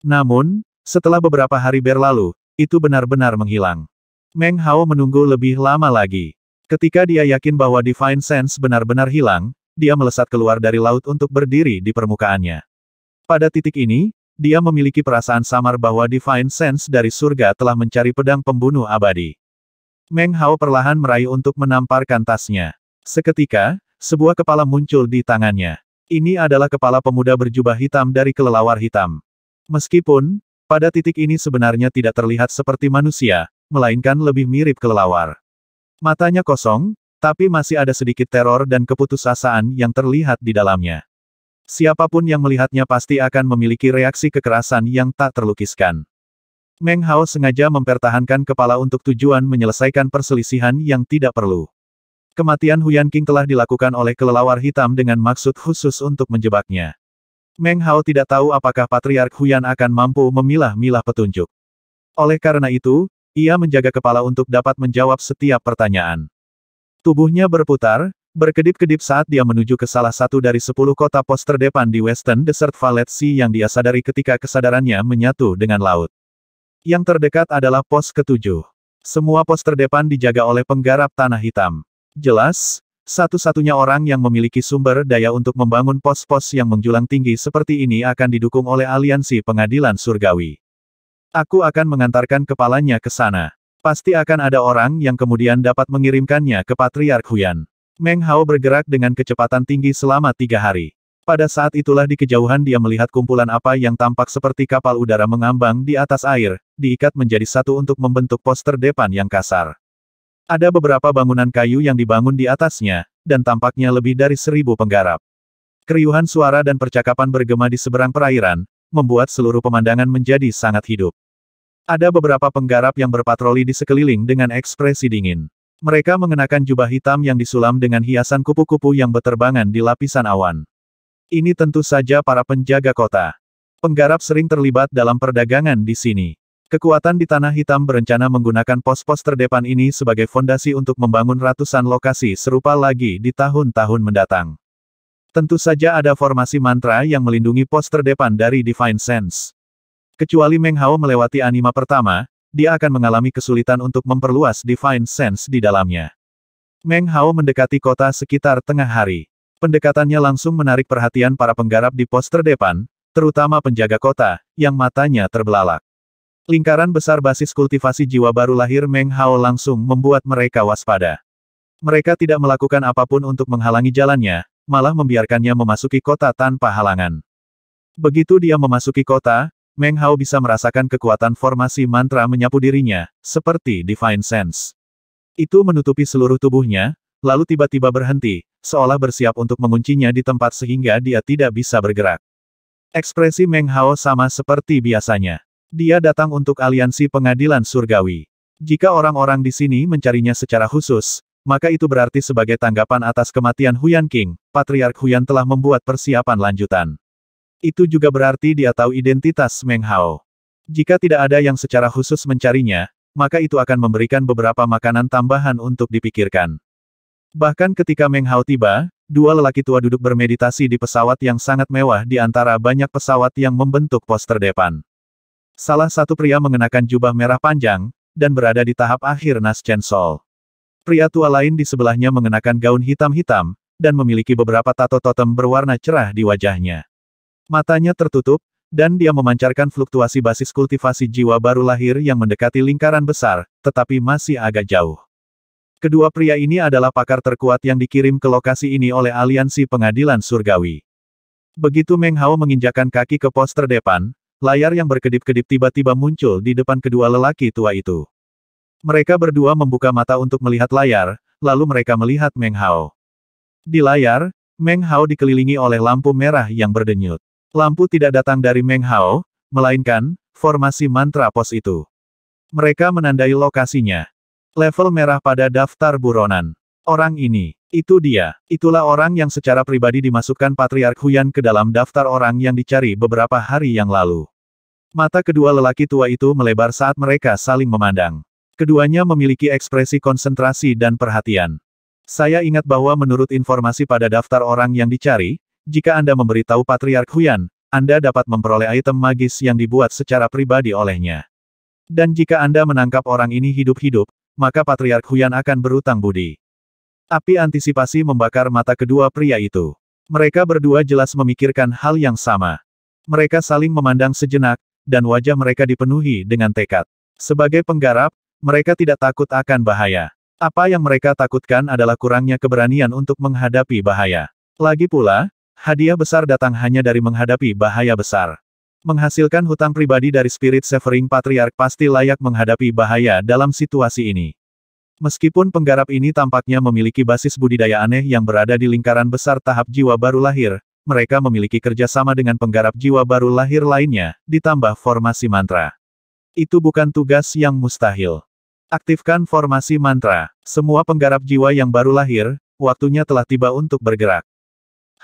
Namun, setelah beberapa hari berlalu, itu benar-benar menghilang. Meng Hao menunggu lebih lama lagi. Ketika dia yakin bahwa Divine Sense benar-benar hilang, dia melesat keluar dari laut untuk berdiri di permukaannya. Pada titik ini, dia memiliki perasaan samar bahwa Divine Sense dari surga telah mencari pedang pembunuh abadi. Meng Hao perlahan meraih untuk menamparkan tasnya. Seketika, sebuah kepala muncul di tangannya. Ini adalah kepala pemuda berjubah hitam dari kelelawar hitam. Meskipun, pada titik ini sebenarnya tidak terlihat seperti manusia, melainkan lebih mirip kelelawar. Matanya kosong, tapi masih ada sedikit teror dan keputusasaan yang terlihat di dalamnya. Siapapun yang melihatnya pasti akan memiliki reaksi kekerasan yang tak terlukiskan. Meng Hao sengaja mempertahankan kepala untuk tujuan menyelesaikan perselisihan yang tidak perlu. Kematian Huyan King telah dilakukan oleh kelelawar hitam dengan maksud khusus untuk menjebaknya. Meng Hao tidak tahu apakah Patriark Huyan akan mampu memilah-milah petunjuk. Oleh karena itu, ia menjaga kepala untuk dapat menjawab setiap pertanyaan. Tubuhnya berputar, berkedip-kedip saat dia menuju ke salah satu dari sepuluh kota pos terdepan di Western Desert Valley Sea yang dia sadari ketika kesadarannya menyatu dengan laut. Yang terdekat adalah pos ketujuh. Semua pos terdepan dijaga oleh penggarap tanah hitam. Jelas, satu-satunya orang yang memiliki sumber daya untuk membangun pos-pos yang menjulang tinggi seperti ini akan didukung oleh aliansi pengadilan surgawi. Aku akan mengantarkan kepalanya ke sana. Pasti akan ada orang yang kemudian dapat mengirimkannya ke Patriark Huyan. Meng Hao bergerak dengan kecepatan tinggi selama tiga hari. Pada saat itulah di kejauhan dia melihat kumpulan apa yang tampak seperti kapal udara mengambang di atas air, diikat menjadi satu untuk membentuk poster depan yang kasar. Ada beberapa bangunan kayu yang dibangun di atasnya, dan tampaknya lebih dari seribu penggarap. Keriuhan suara dan percakapan bergema di seberang perairan, membuat seluruh pemandangan menjadi sangat hidup. Ada beberapa penggarap yang berpatroli di sekeliling dengan ekspresi dingin. Mereka mengenakan jubah hitam yang disulam dengan hiasan kupu-kupu yang beterbangan di lapisan awan. Ini tentu saja para penjaga kota. Penggarap sering terlibat dalam perdagangan di sini. Kekuatan di Tanah Hitam berencana menggunakan pos-pos terdepan ini sebagai fondasi untuk membangun ratusan lokasi serupa lagi di tahun-tahun mendatang. Tentu saja ada formasi mantra yang melindungi pos terdepan dari Divine Sense. Kecuali Meng Hao melewati anima pertama, dia akan mengalami kesulitan untuk memperluas Divine Sense di dalamnya. Meng Hao mendekati kota sekitar tengah hari. Pendekatannya langsung menarik perhatian para penggarap di pos terdepan, terutama penjaga kota, yang matanya terbelalak. Lingkaran besar basis kultivasi jiwa baru lahir Meng Hao langsung membuat mereka waspada. Mereka tidak melakukan apapun untuk menghalangi jalannya, malah membiarkannya memasuki kota tanpa halangan. Begitu dia memasuki kota, Meng Hao bisa merasakan kekuatan formasi mantra menyapu dirinya, seperti Divine Sense. Itu menutupi seluruh tubuhnya, lalu tiba-tiba berhenti, seolah bersiap untuk menguncinya di tempat sehingga dia tidak bisa bergerak. Ekspresi Meng Hao sama seperti biasanya. Dia datang untuk aliansi pengadilan surgawi. Jika orang-orang di sini mencarinya secara khusus, maka itu berarti sebagai tanggapan atas kematian Huyan King, Patriark Huyan telah membuat persiapan lanjutan. Itu juga berarti dia tahu identitas Meng Hao. Jika tidak ada yang secara khusus mencarinya, maka itu akan memberikan beberapa makanan tambahan untuk dipikirkan. Bahkan ketika Meng Hao tiba, dua lelaki tua duduk bermeditasi di pesawat yang sangat mewah di antara banyak pesawat yang membentuk poster depan. Salah satu pria mengenakan jubah merah panjang, dan berada di tahap akhir Nas Chen Sol. Pria tua lain di sebelahnya mengenakan gaun hitam-hitam, dan memiliki beberapa tato totem berwarna cerah di wajahnya. Matanya tertutup, dan dia memancarkan fluktuasi basis kultivasi jiwa baru lahir yang mendekati lingkaran besar, tetapi masih agak jauh. Kedua pria ini adalah pakar terkuat yang dikirim ke lokasi ini oleh Aliansi Pengadilan Surgawi. Begitu Meng Hao menginjakan kaki ke pos terdepan, layar yang berkedip-kedip tiba-tiba muncul di depan kedua lelaki tua itu. Mereka berdua membuka mata untuk melihat layar, lalu mereka melihat Meng Hao. Di layar, Meng Hao dikelilingi oleh lampu merah yang berdenyut. Lampu tidak datang dari Meng Hao, melainkan, formasi mantra pos itu. Mereka menandai lokasinya. Level merah pada daftar buronan. Orang ini, itu dia, itulah orang yang secara pribadi dimasukkan Patriark Huyan ke dalam daftar orang yang dicari beberapa hari yang lalu. Mata kedua lelaki tua itu melebar saat mereka saling memandang. Keduanya memiliki ekspresi konsentrasi dan perhatian. Saya ingat bahwa menurut informasi pada daftar orang yang dicari, jika Anda memberitahu Patriark Huyan, Anda dapat memperoleh item magis yang dibuat secara pribadi olehnya. Dan jika Anda menangkap orang ini hidup-hidup, maka Patriark Huyan akan berutang budi. Api antisipasi membakar mata kedua pria itu. Mereka berdua jelas memikirkan hal yang sama. Mereka saling memandang sejenak, dan wajah mereka dipenuhi dengan tekad. Sebagai penggarap, mereka tidak takut akan bahaya. Apa yang mereka takutkan adalah kurangnya keberanian untuk menghadapi bahaya. Lagi pula, Hadiah besar datang hanya dari menghadapi bahaya besar. Menghasilkan hutang pribadi dari Spirit Severing Patriarch pasti layak menghadapi bahaya dalam situasi ini. Meskipun penggarap ini tampaknya memiliki basis budidaya aneh yang berada di lingkaran besar tahap jiwa baru lahir, mereka memiliki kerjasama dengan penggarap jiwa baru lahir lainnya, ditambah formasi mantra. Itu bukan tugas yang mustahil. Aktifkan formasi mantra. Semua penggarap jiwa yang baru lahir, waktunya telah tiba untuk bergerak.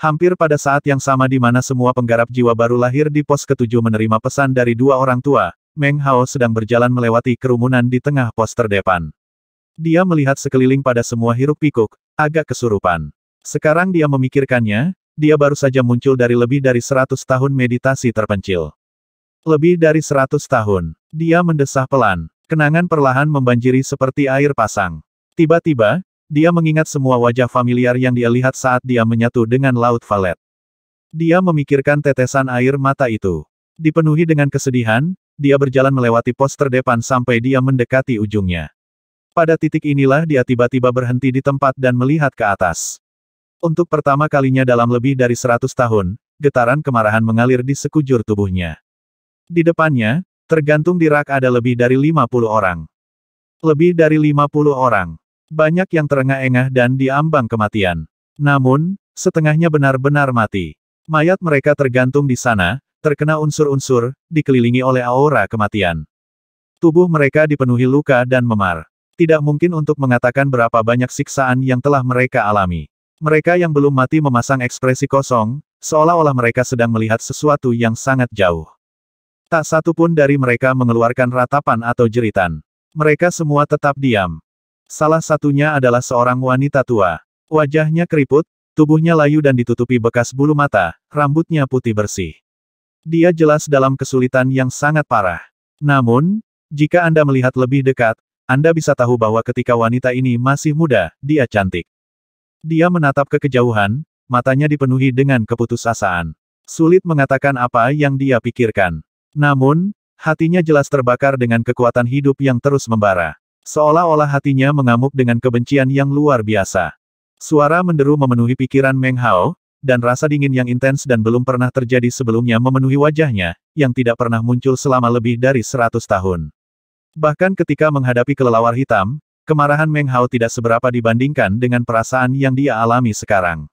Hampir pada saat yang sama di mana semua penggarap jiwa baru lahir di pos ketujuh menerima pesan dari dua orang tua, Meng Hao sedang berjalan melewati kerumunan di tengah pos terdepan. Dia melihat sekeliling pada semua hiruk-pikuk, agak kesurupan. Sekarang dia memikirkannya, dia baru saja muncul dari lebih dari seratus tahun meditasi terpencil. Lebih dari seratus tahun, dia mendesah pelan, kenangan perlahan membanjiri seperti air pasang. Tiba-tiba, dia mengingat semua wajah familiar yang dia lihat saat dia menyatu dengan Laut Valet. Dia memikirkan tetesan air mata itu. Dipenuhi dengan kesedihan, dia berjalan melewati pos terdepan sampai dia mendekati ujungnya. Pada titik inilah dia tiba-tiba berhenti di tempat dan melihat ke atas. Untuk pertama kalinya dalam lebih dari seratus tahun, getaran kemarahan mengalir di sekujur tubuhnya. Di depannya, tergantung di rak ada lebih dari lima puluh orang. Lebih dari lima puluh orang. Banyak yang terengah-engah dan diambang kematian. Namun, setengahnya benar-benar mati. Mayat mereka tergantung di sana, terkena unsur-unsur, dikelilingi oleh aura kematian. Tubuh mereka dipenuhi luka dan memar. Tidak mungkin untuk mengatakan berapa banyak siksaan yang telah mereka alami. Mereka yang belum mati memasang ekspresi kosong, seolah-olah mereka sedang melihat sesuatu yang sangat jauh. Tak satu pun dari mereka mengeluarkan ratapan atau jeritan. Mereka semua tetap diam. Salah satunya adalah seorang wanita tua. Wajahnya keriput, tubuhnya layu dan ditutupi bekas bulu mata, rambutnya putih bersih. Dia jelas dalam kesulitan yang sangat parah. Namun, jika Anda melihat lebih dekat, Anda bisa tahu bahwa ketika wanita ini masih muda, dia cantik. Dia menatap ke kejauhan, matanya dipenuhi dengan keputusasaan. Sulit mengatakan apa yang dia pikirkan. Namun, hatinya jelas terbakar dengan kekuatan hidup yang terus membara. Seolah-olah hatinya mengamuk dengan kebencian yang luar biasa. Suara menderu memenuhi pikiran Meng Hao, dan rasa dingin yang intens dan belum pernah terjadi sebelumnya memenuhi wajahnya, yang tidak pernah muncul selama lebih dari seratus tahun. Bahkan ketika menghadapi kelelawar hitam, kemarahan Meng Hao tidak seberapa dibandingkan dengan perasaan yang dia alami sekarang.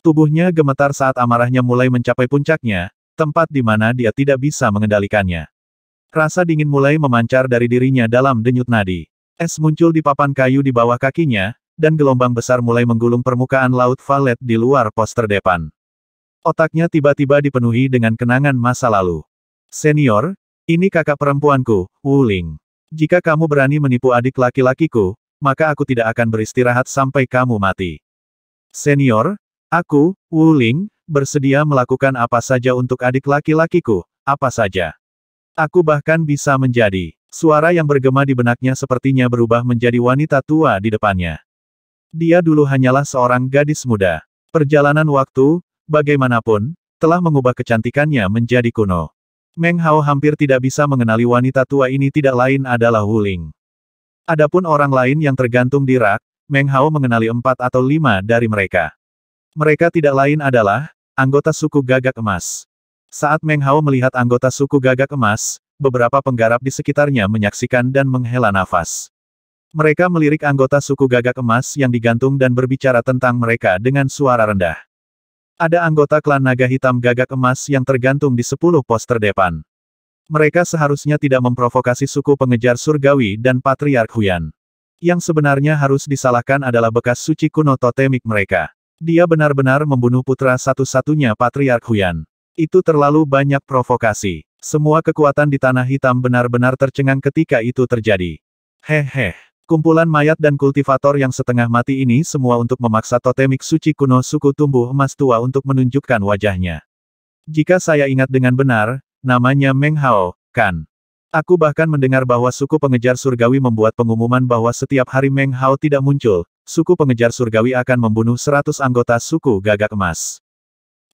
Tubuhnya gemetar saat amarahnya mulai mencapai puncaknya, tempat di mana dia tidak bisa mengendalikannya. Rasa dingin mulai memancar dari dirinya dalam denyut nadi. Es muncul di papan kayu di bawah kakinya, dan gelombang besar mulai menggulung permukaan laut Valet di luar poster depan. Otaknya tiba-tiba dipenuhi dengan kenangan masa lalu. Senior, ini kakak perempuanku, Wuling. Jika kamu berani menipu adik laki-lakiku, maka aku tidak akan beristirahat sampai kamu mati. Senior, aku, Wuling, bersedia melakukan apa saja untuk adik laki-lakiku, apa saja. Aku bahkan bisa menjadi Suara yang bergema di benaknya sepertinya berubah menjadi wanita tua di depannya. Dia dulu hanyalah seorang gadis muda. Perjalanan waktu, bagaimanapun, telah mengubah kecantikannya menjadi kuno. Meng Hao hampir tidak bisa mengenali wanita tua ini tidak lain adalah Wuling. Adapun orang lain yang tergantung di rak, Meng Hao mengenali empat atau lima dari mereka. Mereka tidak lain adalah anggota suku gagak emas. Saat Meng Hao melihat anggota suku gagak emas, beberapa penggarap di sekitarnya menyaksikan dan menghela nafas. Mereka melirik anggota suku gagak emas yang digantung dan berbicara tentang mereka dengan suara rendah. Ada anggota klan naga hitam gagak emas yang tergantung di sepuluh poster depan. Mereka seharusnya tidak memprovokasi suku pengejar surgawi dan patriark Huyan. Yang sebenarnya harus disalahkan adalah bekas suci kuno totemik mereka. Dia benar-benar membunuh putra satu-satunya patriark Huyan. Itu terlalu banyak provokasi. Semua kekuatan di Tanah Hitam benar-benar tercengang ketika itu terjadi. Hehe. Kumpulan mayat dan kultivator yang setengah mati ini semua untuk memaksa totemik suci kuno suku tumbuh emas tua untuk menunjukkan wajahnya. Jika saya ingat dengan benar, namanya Meng Hao, kan? Aku bahkan mendengar bahwa suku pengejar surgawi membuat pengumuman bahwa setiap hari Meng Hao tidak muncul, suku pengejar surgawi akan membunuh 100 anggota suku gagak emas.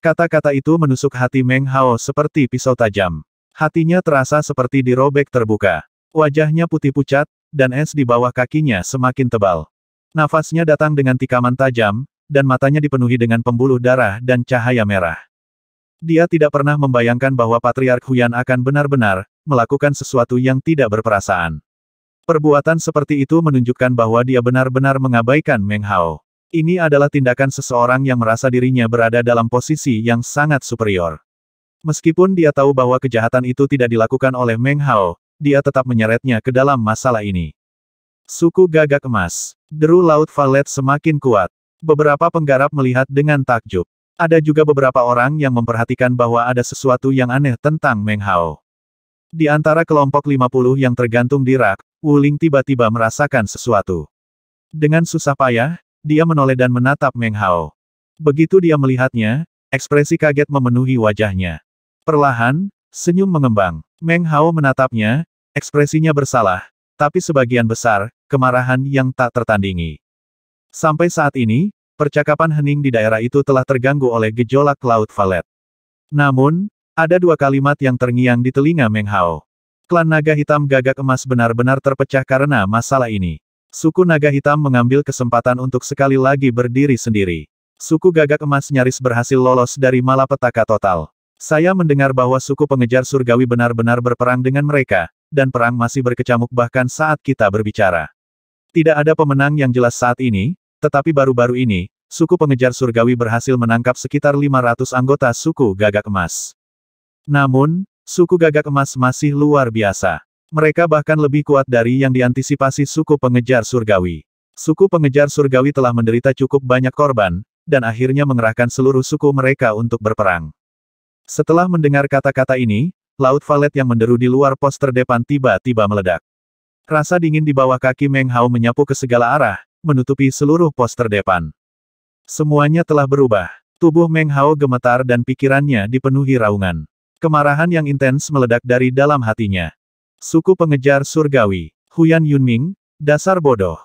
Kata-kata itu menusuk hati Meng Hao seperti pisau tajam. Hatinya terasa seperti dirobek terbuka. Wajahnya putih pucat, dan es di bawah kakinya semakin tebal. Nafasnya datang dengan tikaman tajam, dan matanya dipenuhi dengan pembuluh darah dan cahaya merah. Dia tidak pernah membayangkan bahwa Patriark Huyan akan benar-benar melakukan sesuatu yang tidak berperasaan. Perbuatan seperti itu menunjukkan bahwa dia benar-benar mengabaikan Meng Hao. Ini adalah tindakan seseorang yang merasa dirinya berada dalam posisi yang sangat superior. Meskipun dia tahu bahwa kejahatan itu tidak dilakukan oleh Meng Hao, dia tetap menyeretnya ke dalam masalah ini. Suku gagak emas. Deru Laut Valet semakin kuat. Beberapa penggarap melihat dengan takjub. Ada juga beberapa orang yang memperhatikan bahwa ada sesuatu yang aneh tentang Meng Hao. Di antara kelompok 50 yang tergantung di rak, Wuling tiba-tiba merasakan sesuatu. Dengan susah payah, dia menoleh dan menatap Meng Hao. Begitu dia melihatnya, ekspresi kaget memenuhi wajahnya. Perlahan, senyum mengembang. Meng Hao menatapnya, ekspresinya bersalah, tapi sebagian besar, kemarahan yang tak tertandingi. Sampai saat ini, percakapan hening di daerah itu telah terganggu oleh gejolak Laut Valet. Namun, ada dua kalimat yang terngiang di telinga Meng Hao. Klan Naga Hitam Gagak Emas benar-benar terpecah karena masalah ini. Suku Naga Hitam mengambil kesempatan untuk sekali lagi berdiri sendiri. Suku Gagak Emas nyaris berhasil lolos dari malapetaka total. Saya mendengar bahwa suku pengejar surgawi benar-benar berperang dengan mereka, dan perang masih berkecamuk bahkan saat kita berbicara. Tidak ada pemenang yang jelas saat ini, tetapi baru-baru ini, suku pengejar surgawi berhasil menangkap sekitar 500 anggota suku gagak emas. Namun, suku gagak emas masih luar biasa. Mereka bahkan lebih kuat dari yang diantisipasi suku pengejar surgawi. Suku pengejar surgawi telah menderita cukup banyak korban, dan akhirnya mengerahkan seluruh suku mereka untuk berperang. Setelah mendengar kata-kata ini, laut valet yang menderu di luar pos terdepan tiba-tiba meledak. Rasa dingin di bawah kaki Meng Hao menyapu ke segala arah, menutupi seluruh pos terdepan. Semuanya telah berubah. Tubuh Meng Hao gemetar dan pikirannya dipenuhi raungan. Kemarahan yang intens meledak dari dalam hatinya. Suku pengejar surgawi, Huyan Yunming, dasar bodoh.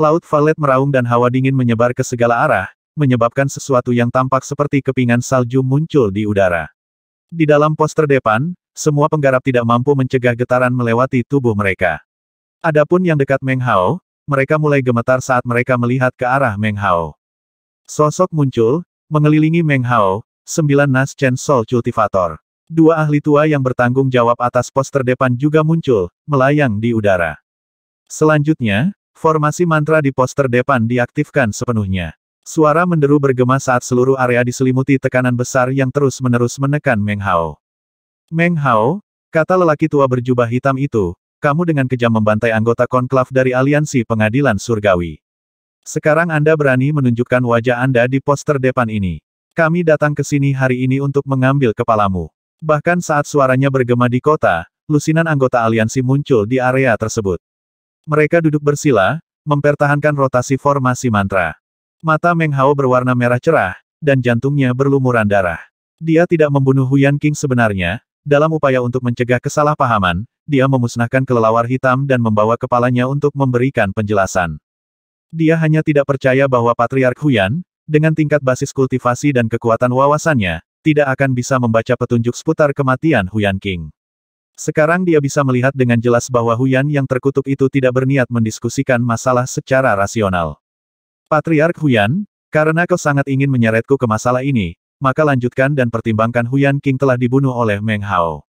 Laut valet meraung dan hawa dingin menyebar ke segala arah, menyebabkan sesuatu yang tampak seperti kepingan salju muncul di udara. Di dalam poster depan, semua penggarap tidak mampu mencegah getaran melewati tubuh mereka. Adapun yang dekat Meng Hao, mereka mulai gemetar saat mereka melihat ke arah Meng Hao. Sosok muncul, mengelilingi Meng Hao, sembilan Nas Chen Sol Cultivator. Dua ahli tua yang bertanggung jawab atas poster depan juga muncul, melayang di udara. Selanjutnya, formasi mantra di poster depan diaktifkan sepenuhnya. Suara menderu bergema saat seluruh area diselimuti tekanan besar yang terus-menerus menekan Meng Hao. Meng Hao, kata lelaki tua berjubah hitam itu, kamu dengan kejam membantai anggota konklav dari aliansi pengadilan surgawi. Sekarang Anda berani menunjukkan wajah Anda di poster depan ini. Kami datang ke sini hari ini untuk mengambil kepalamu. Bahkan saat suaranya bergema di kota, lusinan anggota aliansi muncul di area tersebut. Mereka duduk bersila, mempertahankan rotasi formasi mantra. Mata Meng Hao berwarna merah cerah, dan jantungnya berlumuran darah. Dia tidak membunuh Huyan King sebenarnya, dalam upaya untuk mencegah kesalahpahaman, dia memusnahkan kelelawar hitam dan membawa kepalanya untuk memberikan penjelasan. Dia hanya tidak percaya bahwa Patriark Huyan, dengan tingkat basis kultivasi dan kekuatan wawasannya, tidak akan bisa membaca petunjuk seputar kematian Huyan King. Sekarang dia bisa melihat dengan jelas bahwa Huyan yang terkutuk itu tidak berniat mendiskusikan masalah secara rasional. Patriark Huyan, karena kau sangat ingin menyeretku ke masalah ini, maka lanjutkan dan pertimbangkan Huyan King telah dibunuh oleh Meng Hao.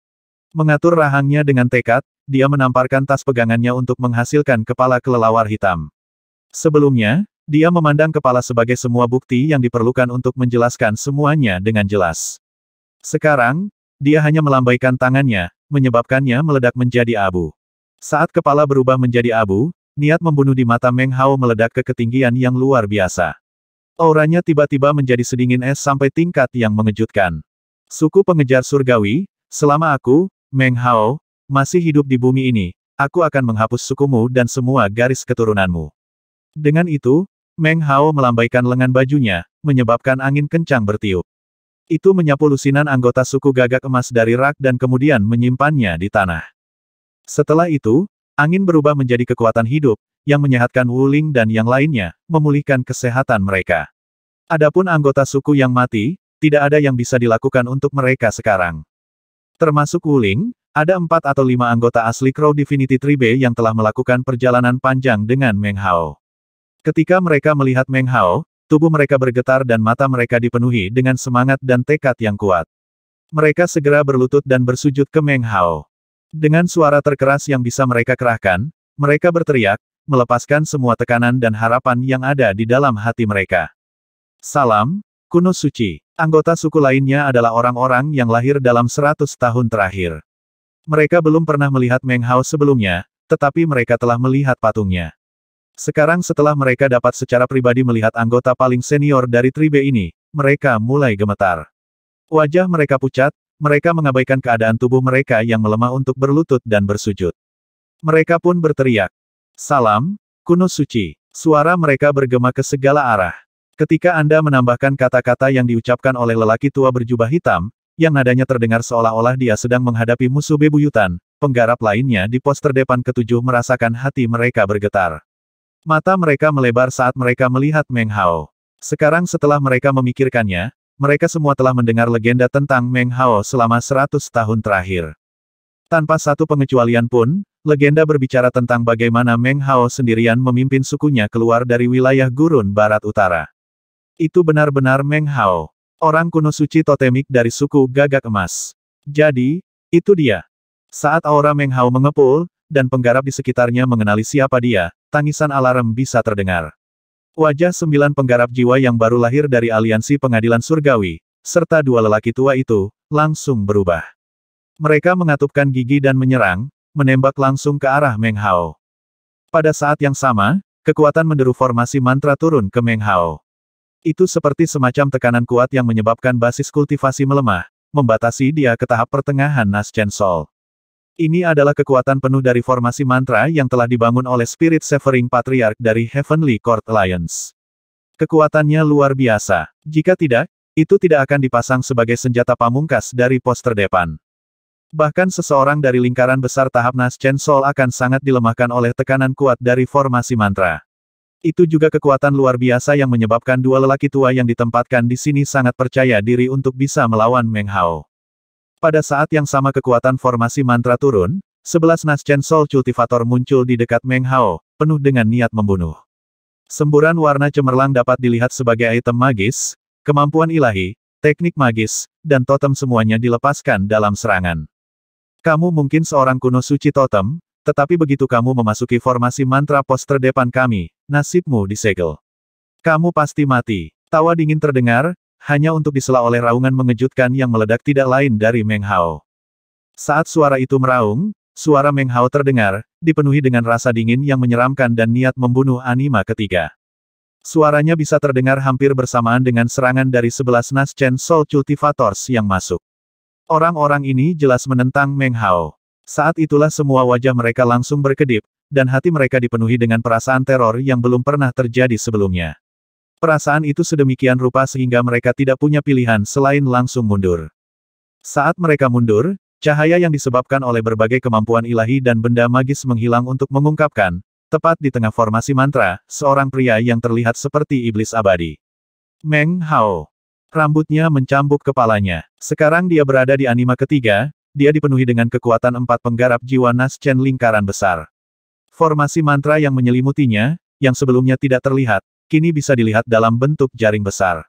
Mengatur rahangnya dengan tekad, dia menamparkan tas pegangannya untuk menghasilkan kepala kelelawar hitam. Sebelumnya, dia memandang kepala sebagai semua bukti yang diperlukan untuk menjelaskan semuanya dengan jelas. Sekarang, dia hanya melambaikan tangannya, menyebabkannya meledak menjadi abu. Saat kepala berubah menjadi abu, Niat membunuh di mata Meng Hao meledak ke ketinggian yang luar biasa. Auranya tiba-tiba menjadi sedingin es sampai tingkat yang mengejutkan. Suku pengejar surgawi, selama aku, Meng Hao, masih hidup di bumi ini, aku akan menghapus sukumu dan semua garis keturunanmu. Dengan itu, Meng Hao melambaikan lengan bajunya, menyebabkan angin kencang bertiup. Itu menyapu lusinan anggota suku gagak emas dari rak dan kemudian menyimpannya di tanah. Setelah itu, Angin berubah menjadi kekuatan hidup, yang menyehatkan Wuling dan yang lainnya, memulihkan kesehatan mereka. Adapun anggota suku yang mati, tidak ada yang bisa dilakukan untuk mereka sekarang. Termasuk Wuling, ada empat atau lima anggota asli Crow Divinity Tribe yang telah melakukan perjalanan panjang dengan Meng Hao. Ketika mereka melihat Meng Hao, tubuh mereka bergetar dan mata mereka dipenuhi dengan semangat dan tekad yang kuat. Mereka segera berlutut dan bersujud ke Meng Hao. Dengan suara terkeras yang bisa mereka kerahkan, mereka berteriak, melepaskan semua tekanan dan harapan yang ada di dalam hati mereka. Salam, kuno suci. Anggota suku lainnya adalah orang-orang yang lahir dalam 100 tahun terakhir. Mereka belum pernah melihat Meng Hao sebelumnya, tetapi mereka telah melihat patungnya. Sekarang setelah mereka dapat secara pribadi melihat anggota paling senior dari tribe ini, mereka mulai gemetar. Wajah mereka pucat, mereka mengabaikan keadaan tubuh mereka yang melemah untuk berlutut dan bersujud. Mereka pun berteriak. Salam, kuno suci. Suara mereka bergema ke segala arah. Ketika Anda menambahkan kata-kata yang diucapkan oleh lelaki tua berjubah hitam, yang nadanya terdengar seolah-olah dia sedang menghadapi musuh bebuyutan, penggarap lainnya di poster depan ketujuh merasakan hati mereka bergetar. Mata mereka melebar saat mereka melihat Meng Hao. Sekarang setelah mereka memikirkannya, mereka semua telah mendengar legenda tentang Meng Hao selama seratus tahun terakhir. Tanpa satu pengecualian pun, legenda berbicara tentang bagaimana Meng Hao sendirian memimpin sukunya keluar dari wilayah gurun barat utara. Itu benar-benar Meng Hao, orang kuno suci totemik dari suku gagak emas. Jadi, itu dia. Saat aura Meng Hao mengepul, dan penggarap di sekitarnya mengenali siapa dia, tangisan alarm bisa terdengar. Wajah sembilan penggarap jiwa yang baru lahir dari aliansi pengadilan surgawi, serta dua lelaki tua itu, langsung berubah. Mereka mengatupkan gigi dan menyerang, menembak langsung ke arah Meng Hao. Pada saat yang sama, kekuatan menderu formasi mantra turun ke Meng Hao. Itu seperti semacam tekanan kuat yang menyebabkan basis kultivasi melemah, membatasi dia ke tahap pertengahan Nas Chen Sol. Ini adalah kekuatan penuh dari formasi mantra yang telah dibangun oleh Spirit Severing Patriarch dari Heavenly Court Alliance. Kekuatannya luar biasa. Jika tidak, itu tidak akan dipasang sebagai senjata pamungkas dari poster depan. Bahkan seseorang dari lingkaran besar tahap nas Chen Sol akan sangat dilemahkan oleh tekanan kuat dari formasi mantra. Itu juga kekuatan luar biasa yang menyebabkan dua lelaki tua yang ditempatkan di sini sangat percaya diri untuk bisa melawan Meng Hao. Pada saat yang sama kekuatan formasi mantra turun, sebelas Naschen Soul Cultivator muncul di dekat Meng Hao, penuh dengan niat membunuh. Semburan warna cemerlang dapat dilihat sebagai item magis, kemampuan ilahi, teknik magis, dan totem semuanya dilepaskan dalam serangan. Kamu mungkin seorang kuno suci totem, tetapi begitu kamu memasuki formasi mantra pos terdepan kami, nasibmu disegel. Kamu pasti mati. Tawa dingin terdengar, hanya untuk disela oleh raungan mengejutkan yang meledak tidak lain dari Meng Hao. Saat suara itu meraung, suara Meng Hao terdengar, dipenuhi dengan rasa dingin yang menyeramkan dan niat membunuh anima ketiga. Suaranya bisa terdengar hampir bersamaan dengan serangan dari sebelas Nas Naschen Soul Cultivators yang masuk. Orang-orang ini jelas menentang Meng Hao. Saat itulah semua wajah mereka langsung berkedip, dan hati mereka dipenuhi dengan perasaan teror yang belum pernah terjadi sebelumnya. Perasaan itu sedemikian rupa sehingga mereka tidak punya pilihan selain langsung mundur. Saat mereka mundur, cahaya yang disebabkan oleh berbagai kemampuan ilahi dan benda magis menghilang untuk mengungkapkan, tepat di tengah formasi mantra, seorang pria yang terlihat seperti iblis abadi. Meng Hao. Rambutnya mencambuk kepalanya. Sekarang dia berada di anima ketiga, dia dipenuhi dengan kekuatan empat penggarap jiwa Nas lingkaran besar. Formasi mantra yang menyelimutinya, yang sebelumnya tidak terlihat, kini bisa dilihat dalam bentuk jaring besar.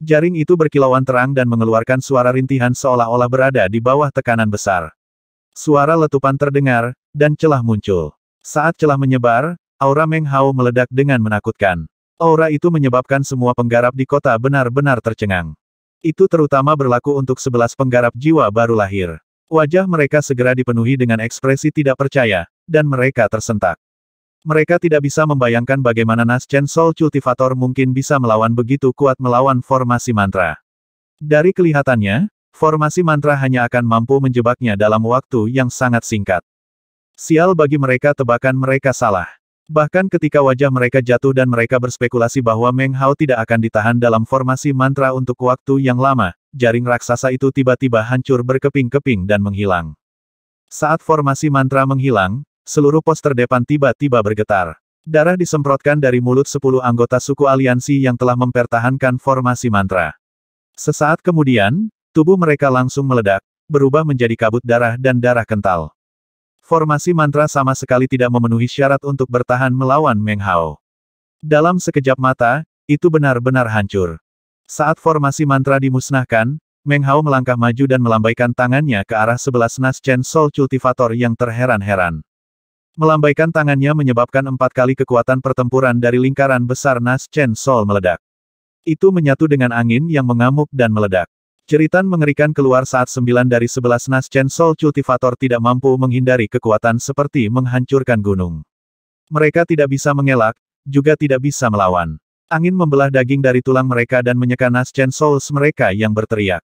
Jaring itu berkilauan terang dan mengeluarkan suara rintihan seolah-olah berada di bawah tekanan besar. Suara letupan terdengar, dan celah muncul. Saat celah menyebar, aura Meng Hao meledak dengan menakutkan. Aura itu menyebabkan semua penggarap di kota benar-benar tercengang. Itu terutama berlaku untuk sebelas penggarap jiwa baru lahir. Wajah mereka segera dipenuhi dengan ekspresi tidak percaya, dan mereka tersentak. Mereka tidak bisa membayangkan bagaimana Nas Chen Soul Cultivator mungkin bisa melawan begitu kuat melawan formasi mantra. Dari kelihatannya, formasi mantra hanya akan mampu menjebaknya dalam waktu yang sangat singkat. Sial bagi mereka tebakan mereka salah. Bahkan ketika wajah mereka jatuh dan mereka berspekulasi bahwa Meng Hao tidak akan ditahan dalam formasi mantra untuk waktu yang lama, jaring raksasa itu tiba-tiba hancur berkeping-keping dan menghilang. Saat formasi mantra menghilang, seluruh pos terdepan tiba-tiba bergetar. Darah disemprotkan dari mulut sepuluh anggota suku aliansi yang telah mempertahankan formasi mantra. Sesaat kemudian, tubuh mereka langsung meledak, berubah menjadi kabut darah dan darah kental. Formasi mantra sama sekali tidak memenuhi syarat untuk bertahan melawan Meng Hao. Dalam sekejap mata, itu benar-benar hancur. Saat formasi mantra dimusnahkan, Meng Hao melangkah maju dan melambaikan tangannya ke arah sebelas Nas Chen Soul Cultivator yang terheran-heran. Melambaikan tangannya menyebabkan empat kali kekuatan pertempuran dari lingkaran besar Nas Chen Sol meledak. Itu menyatu dengan angin yang mengamuk dan meledak. Ceritan mengerikan keluar saat sembilan dari sebelas Nas Chen Sol Cultivator tidak mampu menghindari kekuatan seperti menghancurkan gunung. Mereka tidak bisa mengelak, juga tidak bisa melawan. Angin membelah daging dari tulang mereka dan menyeka Nas Chen Souls mereka yang berteriak.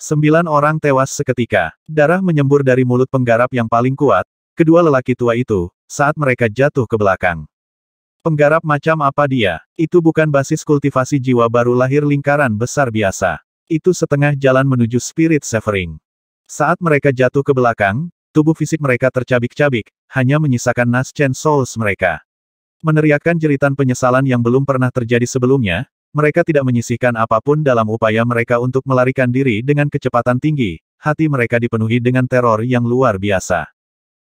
Sembilan orang tewas seketika. Darah menyembur dari mulut penggarap yang paling kuat, Kedua lelaki tua itu, saat mereka jatuh ke belakang. Penggarap macam apa dia? Itu bukan basis kultivasi jiwa baru lahir lingkaran besar biasa. Itu setengah jalan menuju spirit severing. Saat mereka jatuh ke belakang, tubuh fisik mereka tercabik-cabik, hanya menyisakan naschen souls mereka. Meneriakkan jeritan penyesalan yang belum pernah terjadi sebelumnya, mereka tidak menyisihkan apapun dalam upaya mereka untuk melarikan diri dengan kecepatan tinggi, hati mereka dipenuhi dengan teror yang luar biasa.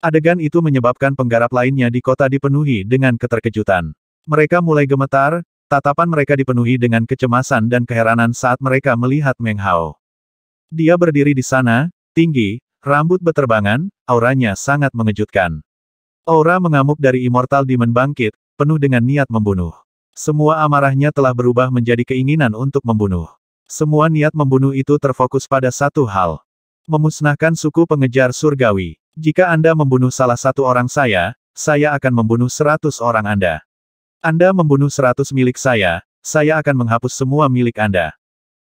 Adegan itu menyebabkan penggarap lainnya di kota dipenuhi dengan keterkejutan. Mereka mulai gemetar, tatapan mereka dipenuhi dengan kecemasan dan keheranan saat mereka melihat Meng Hao. Dia berdiri di sana, tinggi, rambut beterbangan, auranya sangat mengejutkan. Aura mengamuk dari Immortal Demon bangkit, penuh dengan niat membunuh. Semua amarahnya telah berubah menjadi keinginan untuk membunuh. Semua niat membunuh itu terfokus pada satu hal. Memusnahkan suku pengejar surgawi. Jika Anda membunuh salah satu orang saya, saya akan membunuh seratus orang Anda. Anda membunuh seratus milik saya, saya akan menghapus semua milik Anda.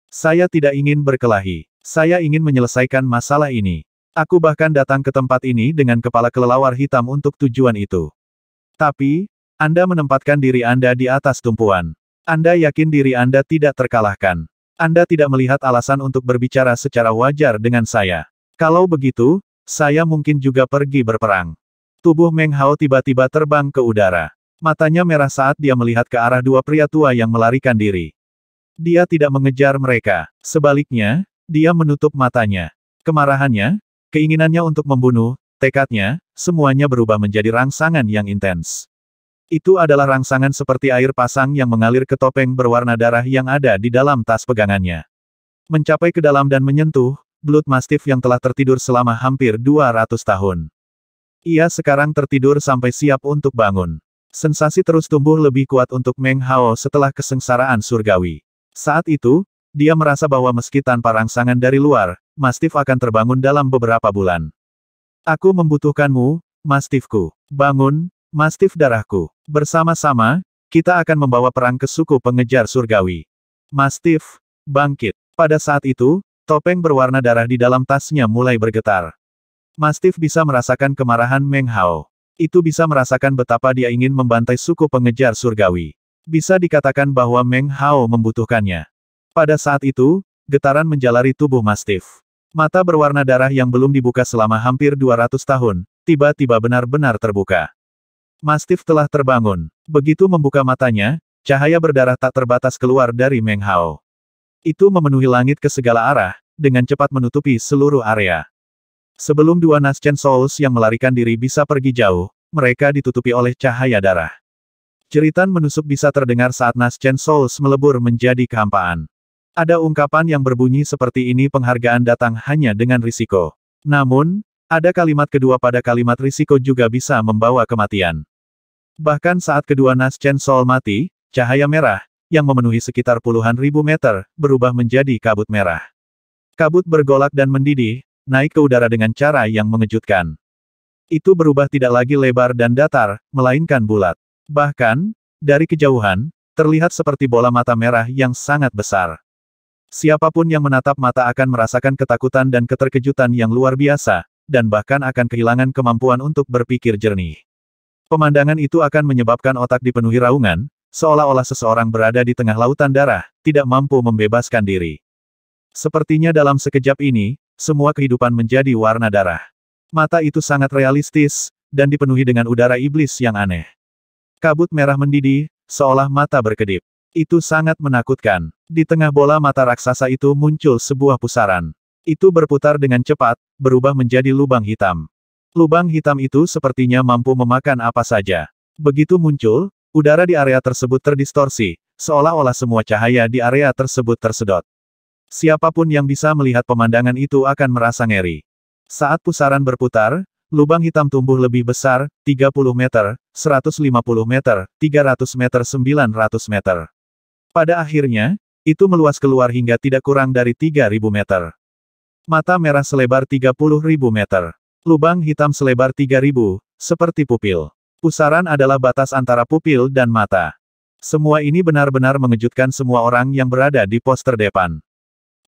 Saya tidak ingin berkelahi. Saya ingin menyelesaikan masalah ini. Aku bahkan datang ke tempat ini dengan kepala kelelawar hitam untuk tujuan itu. Tapi, Anda menempatkan diri Anda di atas tumpuan. Anda yakin diri Anda tidak terkalahkan. Anda tidak melihat alasan untuk berbicara secara wajar dengan saya. Kalau begitu, saya mungkin juga pergi berperang. Tubuh Meng Hao tiba-tiba terbang ke udara. Matanya merah saat dia melihat ke arah dua pria tua yang melarikan diri. Dia tidak mengejar mereka. Sebaliknya, dia menutup matanya. Kemarahannya, keinginannya untuk membunuh, tekadnya, semuanya berubah menjadi rangsangan yang intens. Itu adalah rangsangan seperti air pasang yang mengalir ke topeng berwarna darah yang ada di dalam tas pegangannya. Mencapai ke dalam dan menyentuh, Blood Mastiff yang telah tertidur selama hampir 200 tahun. Ia sekarang tertidur sampai siap untuk bangun. Sensasi terus tumbuh lebih kuat untuk Meng Hao setelah kesengsaraan surgawi. Saat itu, dia merasa bahwa meski tanpa rangsangan dari luar, Mastiff akan terbangun dalam beberapa bulan. Aku membutuhkanmu, Mastiffku. Bangun, Mastiff darahku. Bersama-sama, kita akan membawa perang ke suku pengejar surgawi. Mastiff, bangkit. Pada saat itu, Topeng berwarna darah di dalam tasnya mulai bergetar. Mastiff bisa merasakan kemarahan Meng Hao. Itu bisa merasakan betapa dia ingin membantai suku pengejar surgawi. Bisa dikatakan bahwa Meng Hao membutuhkannya. Pada saat itu, getaran menjalari tubuh Mastiff. Mata berwarna darah yang belum dibuka selama hampir 200 tahun, tiba-tiba benar-benar terbuka. Mastiff telah terbangun. Begitu membuka matanya, cahaya berdarah tak terbatas keluar dari Meng Hao. Itu memenuhi langit ke segala arah, dengan cepat menutupi seluruh area. Sebelum dua Nascent Souls yang melarikan diri bisa pergi jauh, mereka ditutupi oleh cahaya darah. Ceritan menusuk bisa terdengar saat Nascent Souls melebur menjadi kehampaan. Ada ungkapan yang berbunyi seperti ini penghargaan datang hanya dengan risiko. Namun, ada kalimat kedua pada kalimat risiko juga bisa membawa kematian. Bahkan saat kedua Nascent Soul mati, cahaya merah, yang memenuhi sekitar puluhan ribu meter, berubah menjadi kabut merah. Kabut bergolak dan mendidih, naik ke udara dengan cara yang mengejutkan. Itu berubah tidak lagi lebar dan datar, melainkan bulat. Bahkan, dari kejauhan, terlihat seperti bola mata merah yang sangat besar. Siapapun yang menatap mata akan merasakan ketakutan dan keterkejutan yang luar biasa, dan bahkan akan kehilangan kemampuan untuk berpikir jernih. Pemandangan itu akan menyebabkan otak dipenuhi raungan, seolah-olah seseorang berada di tengah lautan darah, tidak mampu membebaskan diri. Sepertinya dalam sekejap ini, semua kehidupan menjadi warna darah. Mata itu sangat realistis, dan dipenuhi dengan udara iblis yang aneh. Kabut merah mendidih, seolah mata berkedip. Itu sangat menakutkan. Di tengah bola mata raksasa itu muncul sebuah pusaran. Itu berputar dengan cepat, berubah menjadi lubang hitam. Lubang hitam itu sepertinya mampu memakan apa saja. Begitu muncul, udara di area tersebut terdistorsi, seolah-olah semua cahaya di area tersebut tersedot. Siapapun yang bisa melihat pemandangan itu akan merasa ngeri. Saat pusaran berputar, lubang hitam tumbuh lebih besar, 30 meter, 150 meter, 300 meter 900 meter. Pada akhirnya, itu meluas keluar hingga tidak kurang dari 3.000 meter. Mata merah selebar 30.000 meter. Lubang hitam selebar 3.000, seperti pupil. Pusaran adalah batas antara pupil dan mata. Semua ini benar-benar mengejutkan semua orang yang berada di poster depan.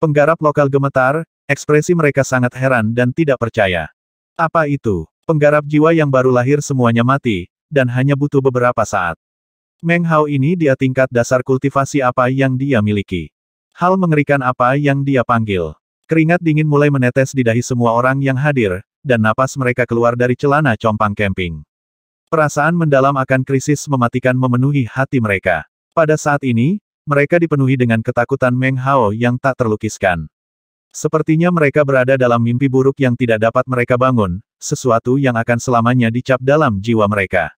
Penggarap lokal gemetar, ekspresi mereka sangat heran dan tidak percaya. Apa itu? Penggarap jiwa yang baru lahir semuanya mati, dan hanya butuh beberapa saat. Meng Hao ini dia tingkat dasar kultivasi apa yang dia miliki. Hal mengerikan apa yang dia panggil. Keringat dingin mulai menetes di dahi semua orang yang hadir, dan napas mereka keluar dari celana compang camping. Perasaan mendalam akan krisis mematikan memenuhi hati mereka. Pada saat ini, mereka dipenuhi dengan ketakutan Meng Hao yang tak terlukiskan. Sepertinya mereka berada dalam mimpi buruk yang tidak dapat mereka bangun, sesuatu yang akan selamanya dicap dalam jiwa mereka.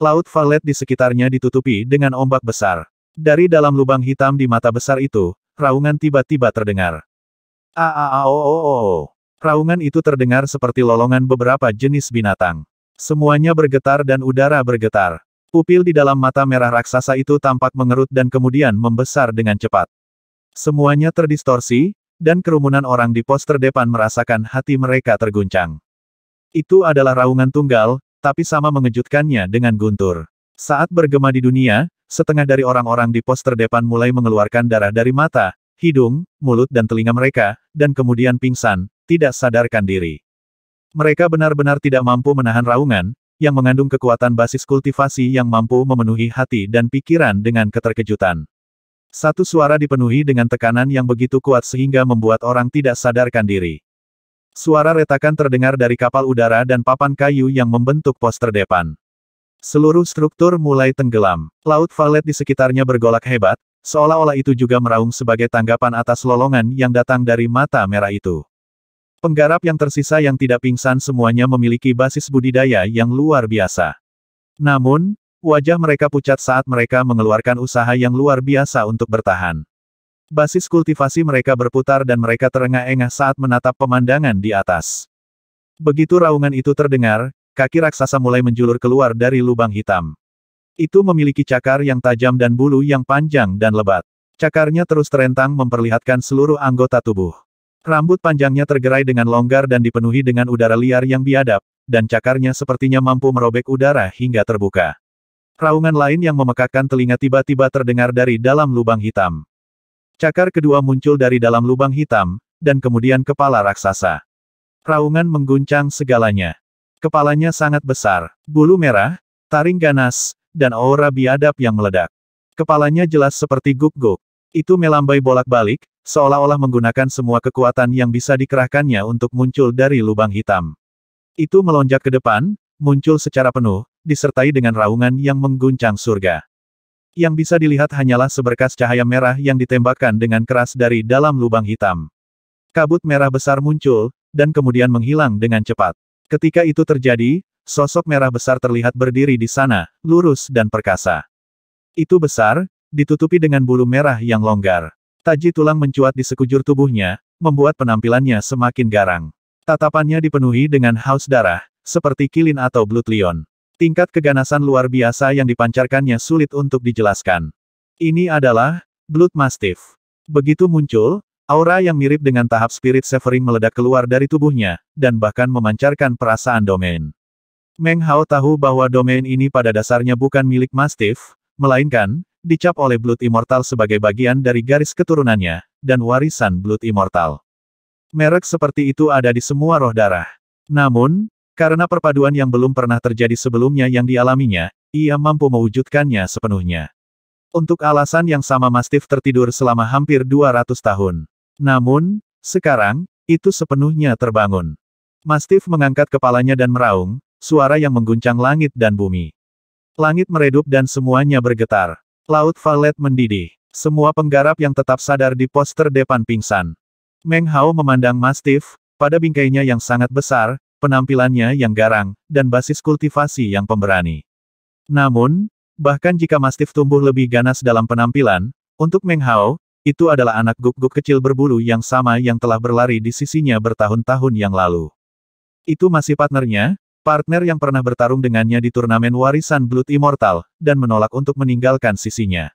Laut Valet di sekitarnya ditutupi dengan ombak besar. Dari dalam lubang hitam di mata besar itu, raungan tiba-tiba terdengar. -o. Raungan itu terdengar seperti lolongan beberapa jenis binatang. Semuanya bergetar dan udara bergetar. Pupil di dalam mata merah raksasa itu tampak mengerut dan kemudian membesar dengan cepat. Semuanya terdistorsi, dan kerumunan orang di poster depan merasakan hati mereka terguncang. Itu adalah raungan tunggal, tapi sama mengejutkannya dengan guntur. Saat bergema di dunia, setengah dari orang-orang di poster depan mulai mengeluarkan darah dari mata, hidung, mulut dan telinga mereka, dan kemudian pingsan, tidak sadarkan diri. Mereka benar-benar tidak mampu menahan raungan, yang mengandung kekuatan basis kultivasi yang mampu memenuhi hati dan pikiran dengan keterkejutan. Satu suara dipenuhi dengan tekanan yang begitu kuat sehingga membuat orang tidak sadarkan diri. Suara retakan terdengar dari kapal udara dan papan kayu yang membentuk poster depan. Seluruh struktur mulai tenggelam. Laut valet di sekitarnya bergolak hebat, seolah-olah itu juga meraung sebagai tanggapan atas lolongan yang datang dari mata merah itu. Penggarap yang tersisa yang tidak pingsan semuanya memiliki basis budidaya yang luar biasa. Namun, wajah mereka pucat saat mereka mengeluarkan usaha yang luar biasa untuk bertahan. Basis kultivasi mereka berputar dan mereka terengah-engah saat menatap pemandangan di atas. Begitu raungan itu terdengar, kaki raksasa mulai menjulur keluar dari lubang hitam. Itu memiliki cakar yang tajam dan bulu yang panjang dan lebat. Cakarnya terus terentang memperlihatkan seluruh anggota tubuh. Rambut panjangnya tergerai dengan longgar dan dipenuhi dengan udara liar yang biadab, dan cakarnya sepertinya mampu merobek udara hingga terbuka. Raungan lain yang memekakan telinga tiba-tiba terdengar dari dalam lubang hitam. Cakar kedua muncul dari dalam lubang hitam, dan kemudian kepala raksasa. Raungan mengguncang segalanya. Kepalanya sangat besar, bulu merah, taring ganas, dan aura biadab yang meledak. Kepalanya jelas seperti guk-guk. Itu melambai bolak-balik, seolah-olah menggunakan semua kekuatan yang bisa dikerahkannya untuk muncul dari lubang hitam. Itu melonjak ke depan, muncul secara penuh, disertai dengan raungan yang mengguncang surga. Yang bisa dilihat hanyalah seberkas cahaya merah yang ditembakkan dengan keras dari dalam lubang hitam. Kabut merah besar muncul, dan kemudian menghilang dengan cepat. Ketika itu terjadi, sosok merah besar terlihat berdiri di sana, lurus dan perkasa. Itu besar, ditutupi dengan bulu merah yang longgar. Taji tulang mencuat di sekujur tubuhnya, membuat penampilannya semakin garang. Tatapannya dipenuhi dengan haus darah, seperti kilin atau blood lion. Tingkat keganasan luar biasa yang dipancarkannya sulit untuk dijelaskan. Ini adalah Blood Mastiff. Begitu muncul, aura yang mirip dengan tahap spirit severing meledak keluar dari tubuhnya, dan bahkan memancarkan perasaan domain. Meng Hao tahu bahwa domain ini pada dasarnya bukan milik Mastiff, melainkan, dicap oleh Blood Immortal sebagai bagian dari garis keturunannya, dan warisan Blood Immortal. Merek seperti itu ada di semua roh darah. Namun, karena perpaduan yang belum pernah terjadi sebelumnya yang dialaminya, ia mampu mewujudkannya sepenuhnya. Untuk alasan yang sama Mastiff tertidur selama hampir 200 tahun. Namun, sekarang, itu sepenuhnya terbangun. Mastiff mengangkat kepalanya dan meraung, suara yang mengguncang langit dan bumi. Langit meredup dan semuanya bergetar. Laut Valet mendidih. Semua penggarap yang tetap sadar di poster depan pingsan. Meng Hao memandang Mastiff, pada bingkainya yang sangat besar, penampilannya yang garang, dan basis kultivasi yang pemberani. Namun, bahkan jika Mastiff tumbuh lebih ganas dalam penampilan, untuk Meng Hao, itu adalah anak guk-guk kecil berbulu yang sama yang telah berlari di sisinya bertahun-tahun yang lalu. Itu masih partnernya, partner yang pernah bertarung dengannya di turnamen warisan Blood Immortal, dan menolak untuk meninggalkan sisinya.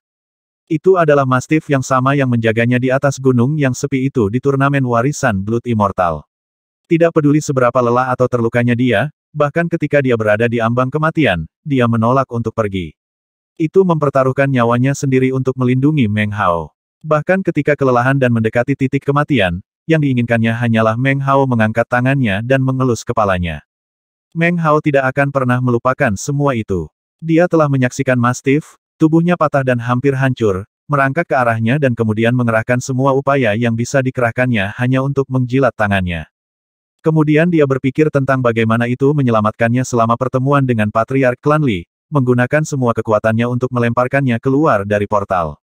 Itu adalah mastiff yang sama yang menjaganya di atas gunung yang sepi itu di turnamen warisan Blood Immortal. Tidak peduli seberapa lelah atau terlukanya dia, bahkan ketika dia berada di ambang kematian, dia menolak untuk pergi. Itu mempertaruhkan nyawanya sendiri untuk melindungi Meng Hao. Bahkan ketika kelelahan dan mendekati titik kematian, yang diinginkannya hanyalah Meng Hao mengangkat tangannya dan mengelus kepalanya. Meng Hao tidak akan pernah melupakan semua itu. Dia telah menyaksikan Mastiff, tubuhnya patah dan hampir hancur, merangkak ke arahnya dan kemudian mengerahkan semua upaya yang bisa dikerahkannya hanya untuk menjilat tangannya. Kemudian dia berpikir tentang bagaimana itu menyelamatkannya selama pertemuan dengan Patriark Klan Li, menggunakan semua kekuatannya untuk melemparkannya keluar dari portal.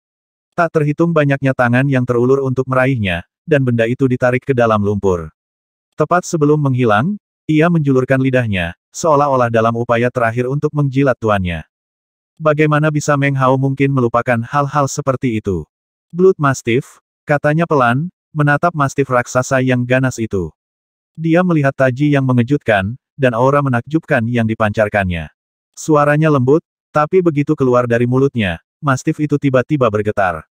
Tak terhitung banyaknya tangan yang terulur untuk meraihnya, dan benda itu ditarik ke dalam lumpur. Tepat sebelum menghilang, ia menjulurkan lidahnya, seolah-olah dalam upaya terakhir untuk menjilat tuannya. Bagaimana bisa Meng Hao mungkin melupakan hal-hal seperti itu? Blood Mastiff, katanya pelan, menatap Mastiff raksasa yang ganas itu. Dia melihat taji yang mengejutkan, dan aura menakjubkan yang dipancarkannya. Suaranya lembut, tapi begitu keluar dari mulutnya, Mastiff itu tiba-tiba bergetar.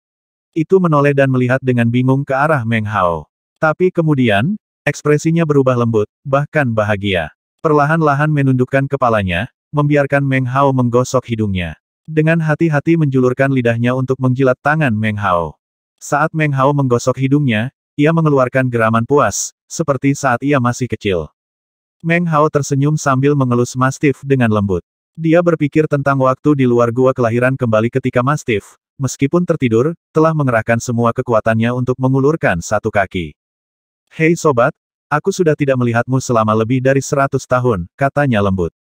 Itu menoleh dan melihat dengan bingung ke arah Meng Hao. Tapi kemudian, Ekspresinya berubah lembut, bahkan bahagia. Perlahan-lahan menundukkan kepalanya, membiarkan Meng Hao menggosok hidungnya. Dengan hati-hati menjulurkan lidahnya untuk menjilat tangan Meng Hao. Saat Meng Hao menggosok hidungnya, ia mengeluarkan geraman puas, seperti saat ia masih kecil. Meng Hao tersenyum sambil mengelus Mastiff dengan lembut. Dia berpikir tentang waktu di luar gua kelahiran kembali ketika Mastiff, meskipun tertidur, telah mengerahkan semua kekuatannya untuk mengulurkan satu kaki. Hei sobat, aku sudah tidak melihatmu selama lebih dari seratus tahun, katanya lembut.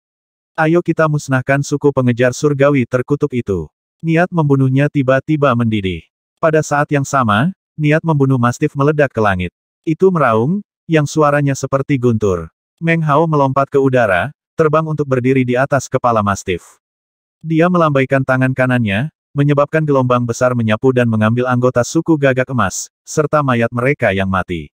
Ayo kita musnahkan suku pengejar surgawi terkutuk itu. Niat membunuhnya tiba-tiba mendidih. Pada saat yang sama, niat membunuh mastif meledak ke langit. Itu meraung, yang suaranya seperti guntur. Meng Hao melompat ke udara, terbang untuk berdiri di atas kepala mastif. Dia melambaikan tangan kanannya, menyebabkan gelombang besar menyapu dan mengambil anggota suku gagak emas, serta mayat mereka yang mati.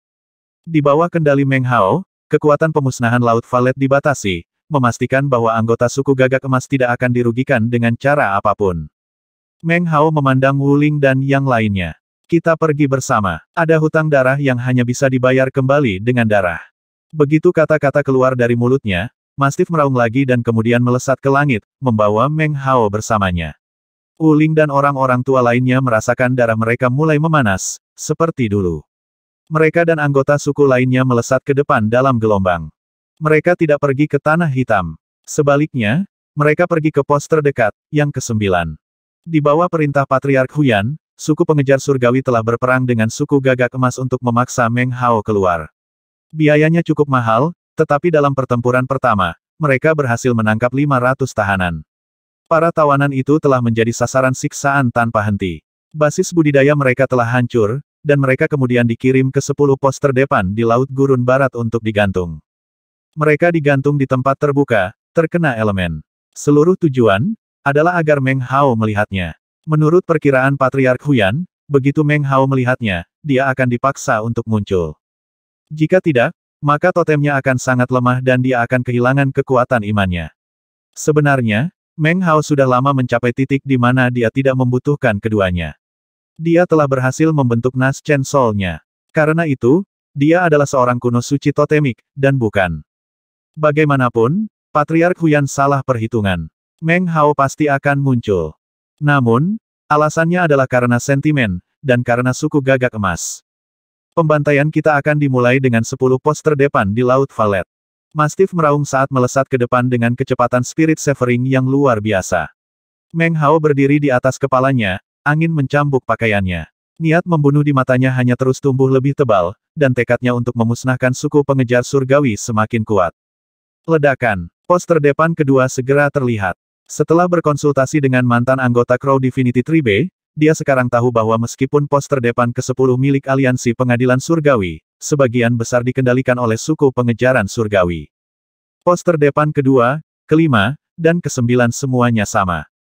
Di bawah kendali Meng Hao, kekuatan pemusnahan Laut Valet dibatasi, memastikan bahwa anggota suku gagak emas tidak akan dirugikan dengan cara apapun. Meng Hao memandang Wuling dan yang lainnya. Kita pergi bersama. Ada hutang darah yang hanya bisa dibayar kembali dengan darah. Begitu kata-kata keluar dari mulutnya, Mastif meraung lagi dan kemudian melesat ke langit, membawa Meng Hao bersamanya. Wuling dan orang-orang tua lainnya merasakan darah mereka mulai memanas, seperti dulu. Mereka dan anggota suku lainnya melesat ke depan dalam gelombang. Mereka tidak pergi ke Tanah Hitam. Sebaliknya, mereka pergi ke pos terdekat, yang kesembilan. Di bawah perintah Patriark Huyan, suku pengejar surgawi telah berperang dengan suku gagak emas untuk memaksa Meng Hao keluar. Biayanya cukup mahal, tetapi dalam pertempuran pertama, mereka berhasil menangkap 500 tahanan. Para tawanan itu telah menjadi sasaran siksaan tanpa henti. Basis budidaya mereka telah hancur, dan mereka kemudian dikirim ke sepuluh pos terdepan di Laut Gurun Barat untuk digantung. Mereka digantung di tempat terbuka, terkena elemen. Seluruh tujuan adalah agar Meng Hao melihatnya. Menurut perkiraan Patriark Huyan, begitu Meng Hao melihatnya, dia akan dipaksa untuk muncul. Jika tidak, maka totemnya akan sangat lemah dan dia akan kehilangan kekuatan imannya. Sebenarnya, Meng Hao sudah lama mencapai titik di mana dia tidak membutuhkan keduanya. Dia telah berhasil membentuk Nas Chen Soul-nya. Karena itu, dia adalah seorang kuno suci totemik, dan bukan. Bagaimanapun, Patriark Huyan salah perhitungan. Meng Hao pasti akan muncul. Namun, alasannya adalah karena sentimen, dan karena suku gagak emas. Pembantaian kita akan dimulai dengan 10 pos terdepan di Laut Valet. Mastiff meraung saat melesat ke depan dengan kecepatan spirit severing yang luar biasa. Meng Hao berdiri di atas kepalanya, Angin mencambuk pakaiannya. Niat membunuh di matanya hanya terus tumbuh lebih tebal, dan tekadnya untuk memusnahkan suku pengejar surgawi semakin kuat. Ledakan. Poster depan kedua segera terlihat. Setelah berkonsultasi dengan mantan anggota Crow Divinity Tribe, dia sekarang tahu bahwa meskipun poster depan ke-10 milik Aliansi Pengadilan Surgawi, sebagian besar dikendalikan oleh suku pengejaran surgawi. Poster depan kedua, kelima, dan kesembilan semuanya sama.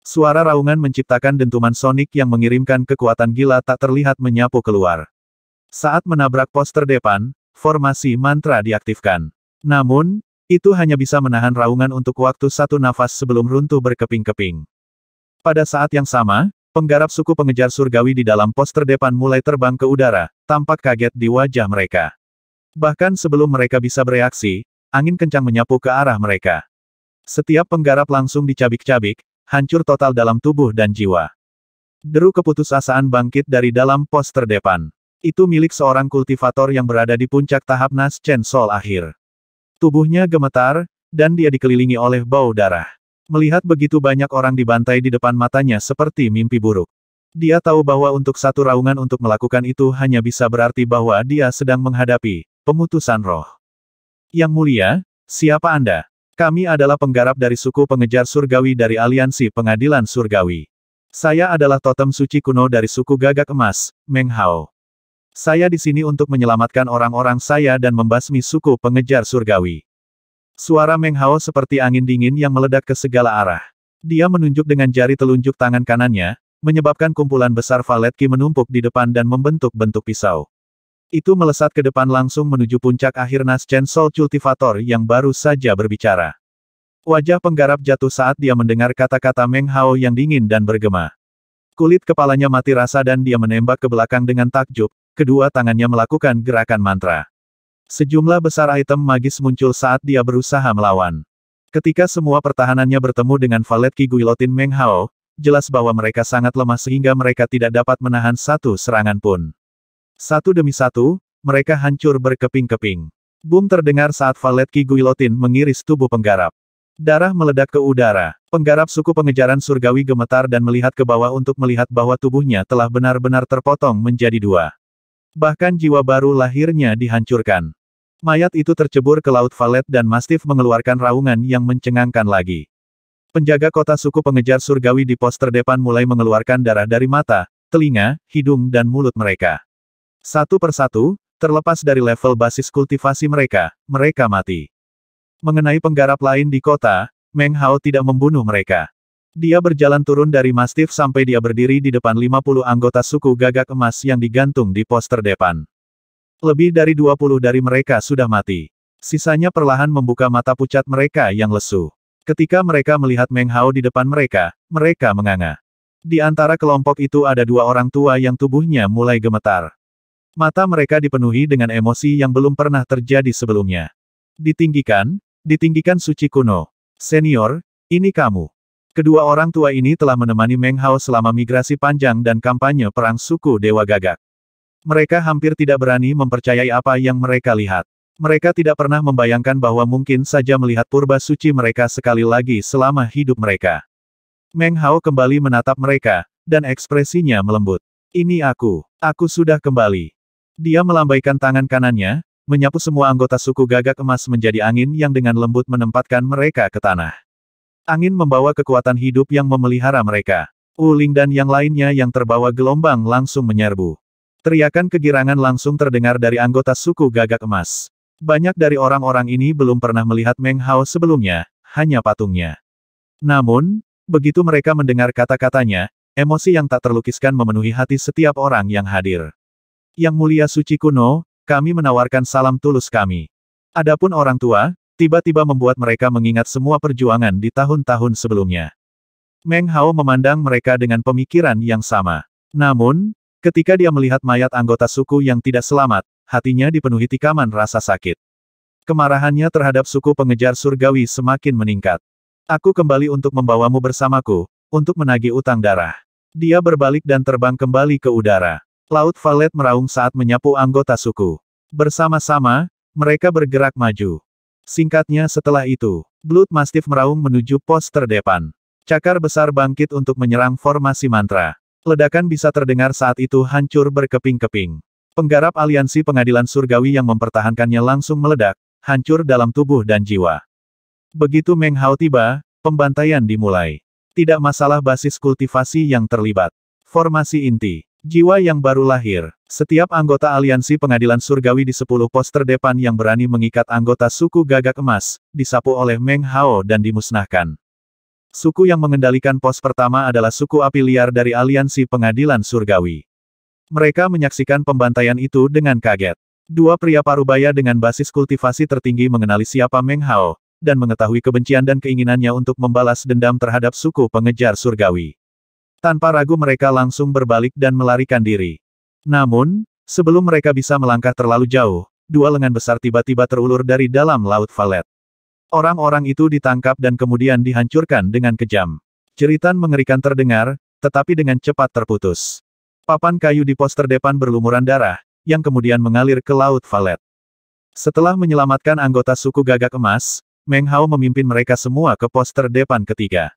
Suara raungan menciptakan dentuman sonik yang mengirimkan kekuatan gila tak terlihat menyapu keluar. Saat menabrak poster depan, formasi mantra diaktifkan. Namun, itu hanya bisa menahan raungan untuk waktu satu nafas sebelum runtuh berkeping-keping. Pada saat yang sama, penggarap suku pengejar surgawi di dalam poster depan mulai terbang ke udara, tampak kaget di wajah mereka. Bahkan sebelum mereka bisa bereaksi, angin kencang menyapu ke arah mereka. Setiap penggarap langsung dicabik-cabik, hancur total dalam tubuh dan jiwa. Deru keputusasaan bangkit dari dalam pos terdepan. Itu milik seorang kultivator yang berada di puncak tahap Nas Chen Sol akhir. Tubuhnya gemetar, dan dia dikelilingi oleh bau darah. Melihat begitu banyak orang dibantai di depan matanya seperti mimpi buruk. Dia tahu bahwa untuk satu raungan untuk melakukan itu hanya bisa berarti bahwa dia sedang menghadapi pemutusan roh. Yang mulia, siapa Anda? Kami adalah penggarap dari suku pengejar surgawi dari Aliansi Pengadilan Surgawi. Saya adalah totem suci kuno dari suku gagak emas, Meng Hao. Saya di sini untuk menyelamatkan orang-orang saya dan membasmi suku pengejar surgawi. Suara Meng Hao seperti angin dingin yang meledak ke segala arah. Dia menunjuk dengan jari telunjuk tangan kanannya, menyebabkan kumpulan besar valet menumpuk di depan dan membentuk bentuk pisau. Itu melesat ke depan langsung menuju puncak akhir Chen Sol Cultivator yang baru saja berbicara. Wajah penggarap jatuh saat dia mendengar kata-kata Meng Hao yang dingin dan bergema. Kulit kepalanya mati rasa dan dia menembak ke belakang dengan takjub, kedua tangannya melakukan gerakan mantra. Sejumlah besar item magis muncul saat dia berusaha melawan. Ketika semua pertahanannya bertemu dengan Valet Ki Guilotin Meng Hao, jelas bahwa mereka sangat lemah sehingga mereka tidak dapat menahan satu serangan pun. Satu demi satu, mereka hancur berkeping-keping. Boom terdengar saat Valet Ki Guilotin mengiris tubuh penggarap. Darah meledak ke udara. Penggarap suku pengejaran surgawi gemetar dan melihat ke bawah untuk melihat bahwa tubuhnya telah benar-benar terpotong menjadi dua. Bahkan jiwa baru lahirnya dihancurkan. Mayat itu tercebur ke laut Valet dan Mastif mengeluarkan raungan yang mencengangkan lagi. Penjaga kota suku pengejar surgawi di pos terdepan mulai mengeluarkan darah dari mata, telinga, hidung dan mulut mereka. Satu persatu, terlepas dari level basis kultivasi mereka, mereka mati. Mengenai penggarap lain di kota, Meng Hao tidak membunuh mereka. Dia berjalan turun dari mastif sampai dia berdiri di depan 50 anggota suku gagak emas yang digantung di poster depan. Lebih dari 20 dari mereka sudah mati. Sisanya perlahan membuka mata pucat mereka yang lesu. Ketika mereka melihat Meng Hao di depan mereka, mereka menganga. Di antara kelompok itu ada dua orang tua yang tubuhnya mulai gemetar. Mata mereka dipenuhi dengan emosi yang belum pernah terjadi sebelumnya. Ditinggikan, ditinggikan suci kuno. Senior, ini kamu. Kedua orang tua ini telah menemani Meng Hao selama migrasi panjang dan kampanye perang suku Dewa Gagak. Mereka hampir tidak berani mempercayai apa yang mereka lihat. Mereka tidak pernah membayangkan bahwa mungkin saja melihat purba suci mereka sekali lagi selama hidup mereka. Meng Hao kembali menatap mereka, dan ekspresinya melembut. Ini aku, aku sudah kembali. Dia melambaikan tangan kanannya, menyapu semua anggota suku gagak emas menjadi angin yang dengan lembut menempatkan mereka ke tanah. Angin membawa kekuatan hidup yang memelihara mereka. Uling dan yang lainnya yang terbawa gelombang langsung menyerbu. Teriakan kegirangan langsung terdengar dari anggota suku gagak emas. Banyak dari orang-orang ini belum pernah melihat Meng Hao sebelumnya, hanya patungnya. Namun, begitu mereka mendengar kata-katanya, emosi yang tak terlukiskan memenuhi hati setiap orang yang hadir. Yang Mulia Suci Kuno, kami menawarkan salam tulus kami. Adapun orang tua, tiba-tiba membuat mereka mengingat semua perjuangan di tahun-tahun sebelumnya. Meng Hao memandang mereka dengan pemikiran yang sama. Namun, ketika dia melihat mayat anggota suku yang tidak selamat, hatinya dipenuhi tikaman rasa sakit. Kemarahannya terhadap suku pengejar surgawi semakin meningkat. Aku kembali untuk membawamu bersamaku, untuk menagih utang darah. Dia berbalik dan terbang kembali ke udara. Laut Valet meraung saat menyapu anggota suku. Bersama-sama, mereka bergerak maju. Singkatnya setelah itu, Blood Mastiff meraung menuju pos terdepan. Cakar besar bangkit untuk menyerang formasi mantra. Ledakan bisa terdengar saat itu hancur berkeping-keping. Penggarap aliansi pengadilan surgawi yang mempertahankannya langsung meledak, hancur dalam tubuh dan jiwa. Begitu Meng Hao tiba, pembantaian dimulai. Tidak masalah basis kultivasi yang terlibat. Formasi inti. Jiwa yang baru lahir. Setiap anggota aliansi pengadilan surgawi di sepuluh pos terdepan yang berani mengikat anggota suku gagak emas, disapu oleh Meng Hao dan dimusnahkan. Suku yang mengendalikan pos pertama adalah suku api liar dari aliansi pengadilan surgawi. Mereka menyaksikan pembantaian itu dengan kaget. Dua pria parubaya dengan basis kultivasi tertinggi mengenali siapa Meng Hao, dan mengetahui kebencian dan keinginannya untuk membalas dendam terhadap suku pengejar surgawi. Tanpa ragu mereka langsung berbalik dan melarikan diri. Namun, sebelum mereka bisa melangkah terlalu jauh, dua lengan besar tiba-tiba terulur dari dalam Laut Valet. Orang-orang itu ditangkap dan kemudian dihancurkan dengan kejam. Ceritan mengerikan terdengar, tetapi dengan cepat terputus. Papan kayu di poster depan berlumuran darah, yang kemudian mengalir ke Laut Valet. Setelah menyelamatkan anggota suku gagak emas, Meng Hao memimpin mereka semua ke poster depan ketiga.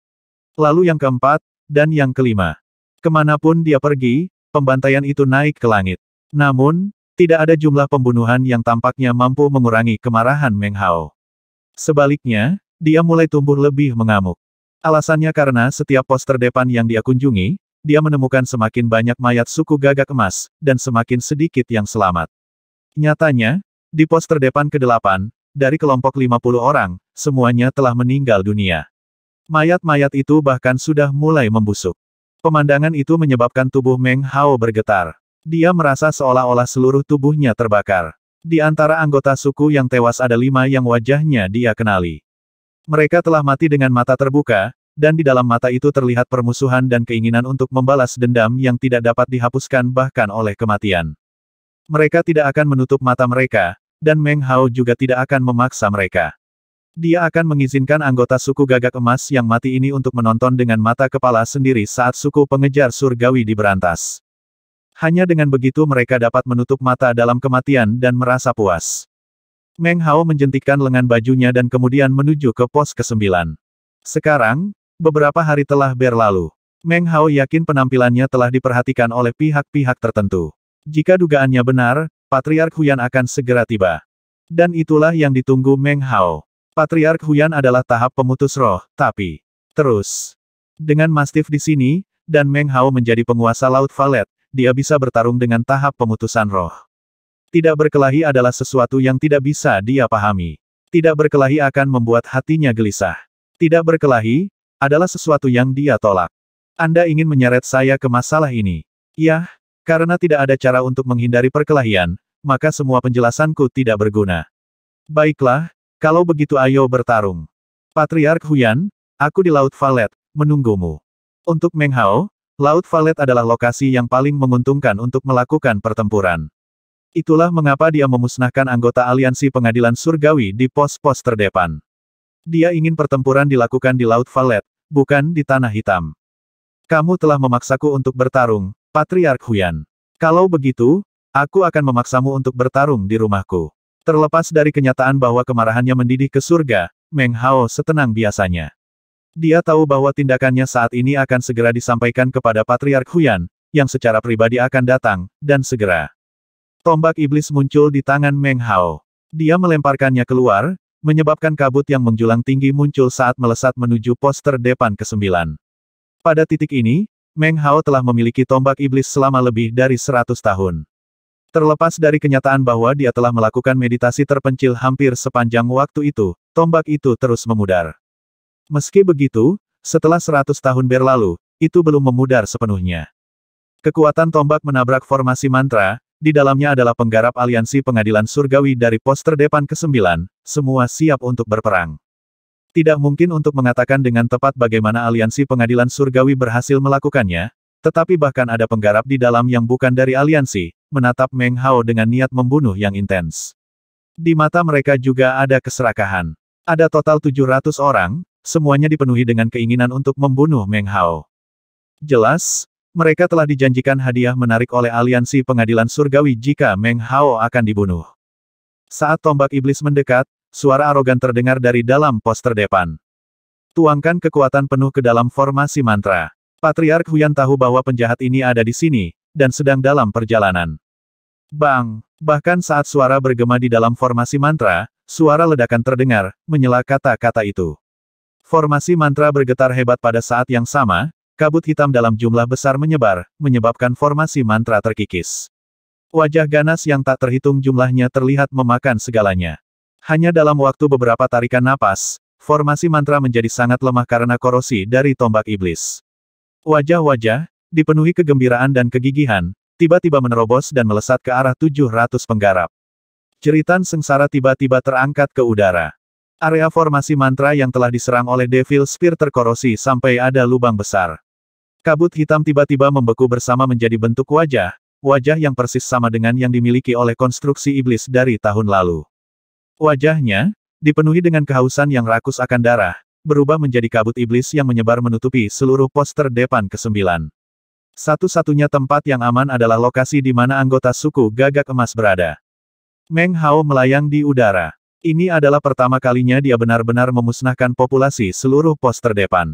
Lalu yang keempat, dan yang kelima, kemanapun dia pergi, pembantaian itu naik ke langit. Namun, tidak ada jumlah pembunuhan yang tampaknya mampu mengurangi kemarahan Meng Hao. Sebaliknya, dia mulai tumbuh lebih mengamuk. Alasannya karena setiap pos terdepan yang dia kunjungi, dia menemukan semakin banyak mayat suku gagak emas, dan semakin sedikit yang selamat. Nyatanya, di pos terdepan ke-8, dari kelompok 50 orang, semuanya telah meninggal dunia. Mayat-mayat itu bahkan sudah mulai membusuk. Pemandangan itu menyebabkan tubuh Meng Hao bergetar. Dia merasa seolah-olah seluruh tubuhnya terbakar. Di antara anggota suku yang tewas ada lima yang wajahnya dia kenali. Mereka telah mati dengan mata terbuka, dan di dalam mata itu terlihat permusuhan dan keinginan untuk membalas dendam yang tidak dapat dihapuskan bahkan oleh kematian. Mereka tidak akan menutup mata mereka, dan Meng Hao juga tidak akan memaksa mereka. Dia akan mengizinkan anggota suku gagak emas yang mati ini untuk menonton dengan mata kepala sendiri saat suku pengejar surgawi diberantas. Hanya dengan begitu mereka dapat menutup mata dalam kematian dan merasa puas. Meng Hao menjentikkan lengan bajunya dan kemudian menuju ke pos ke-9. Sekarang, beberapa hari telah berlalu. Meng Hao yakin penampilannya telah diperhatikan oleh pihak-pihak tertentu. Jika dugaannya benar, Patriark Huyan akan segera tiba. Dan itulah yang ditunggu Meng Hao. Patriark Huyan adalah tahap pemutus roh, tapi terus. Dengan Mastiff di sini, dan Meng Hao menjadi penguasa Laut Valet, dia bisa bertarung dengan tahap pemutusan roh. Tidak berkelahi adalah sesuatu yang tidak bisa dia pahami. Tidak berkelahi akan membuat hatinya gelisah. Tidak berkelahi, adalah sesuatu yang dia tolak. Anda ingin menyeret saya ke masalah ini. Yah, karena tidak ada cara untuk menghindari perkelahian, maka semua penjelasanku tidak berguna. Baiklah, kalau begitu ayo bertarung. Patriark Huyan, aku di Laut Valet, menunggumu. Untuk Meng Hao, Laut Valet adalah lokasi yang paling menguntungkan untuk melakukan pertempuran. Itulah mengapa dia memusnahkan anggota aliansi pengadilan surgawi di pos-pos terdepan. Dia ingin pertempuran dilakukan di Laut Valet, bukan di Tanah Hitam. Kamu telah memaksaku untuk bertarung, Patriark Huyan. Kalau begitu, aku akan memaksamu untuk bertarung di rumahku. Terlepas dari kenyataan bahwa kemarahannya mendidih ke surga, Meng Hao setenang biasanya. Dia tahu bahwa tindakannya saat ini akan segera disampaikan kepada Patriark Huyan, yang secara pribadi akan datang, dan segera. Tombak iblis muncul di tangan Meng Hao. Dia melemparkannya keluar, menyebabkan kabut yang menjulang tinggi muncul saat melesat menuju poster depan ke-9. Pada titik ini, Meng Hao telah memiliki tombak iblis selama lebih dari 100 tahun. Terlepas dari kenyataan bahwa dia telah melakukan meditasi terpencil hampir sepanjang waktu itu, tombak itu terus memudar. Meski begitu, setelah 100 tahun berlalu, itu belum memudar sepenuhnya. Kekuatan tombak menabrak formasi mantra, di dalamnya adalah penggarap aliansi pengadilan surgawi dari poster depan ke-9, semua siap untuk berperang. Tidak mungkin untuk mengatakan dengan tepat bagaimana aliansi pengadilan surgawi berhasil melakukannya, tetapi bahkan ada penggarap di dalam yang bukan dari aliansi, menatap Meng Hao dengan niat membunuh yang intens. Di mata mereka juga ada keserakahan. Ada total 700 orang, semuanya dipenuhi dengan keinginan untuk membunuh Meng Hao. Jelas, mereka telah dijanjikan hadiah menarik oleh aliansi pengadilan surgawi jika Meng Hao akan dibunuh. Saat tombak iblis mendekat, suara arogan terdengar dari dalam poster depan. Tuangkan kekuatan penuh ke dalam formasi mantra. Patriark Huyan tahu bahwa penjahat ini ada di sini, dan sedang dalam perjalanan. Bang! Bahkan saat suara bergema di dalam formasi mantra, suara ledakan terdengar, menyela kata-kata itu. Formasi mantra bergetar hebat pada saat yang sama, kabut hitam dalam jumlah besar menyebar, menyebabkan formasi mantra terkikis. Wajah ganas yang tak terhitung jumlahnya terlihat memakan segalanya. Hanya dalam waktu beberapa tarikan napas, formasi mantra menjadi sangat lemah karena korosi dari tombak iblis. Wajah-wajah, dipenuhi kegembiraan dan kegigihan, tiba-tiba menerobos dan melesat ke arah 700 penggarap. Ceritan sengsara tiba-tiba terangkat ke udara. Area formasi mantra yang telah diserang oleh Devil Spear terkorosi sampai ada lubang besar. Kabut hitam tiba-tiba membeku bersama menjadi bentuk wajah, wajah yang persis sama dengan yang dimiliki oleh konstruksi iblis dari tahun lalu. Wajahnya, dipenuhi dengan kehausan yang rakus akan darah, berubah menjadi kabut iblis yang menyebar menutupi seluruh poster depan ke-9. Satu-satunya tempat yang aman adalah lokasi di mana anggota suku gagak emas berada. Meng Hao melayang di udara. Ini adalah pertama kalinya dia benar-benar memusnahkan populasi seluruh pos terdepan.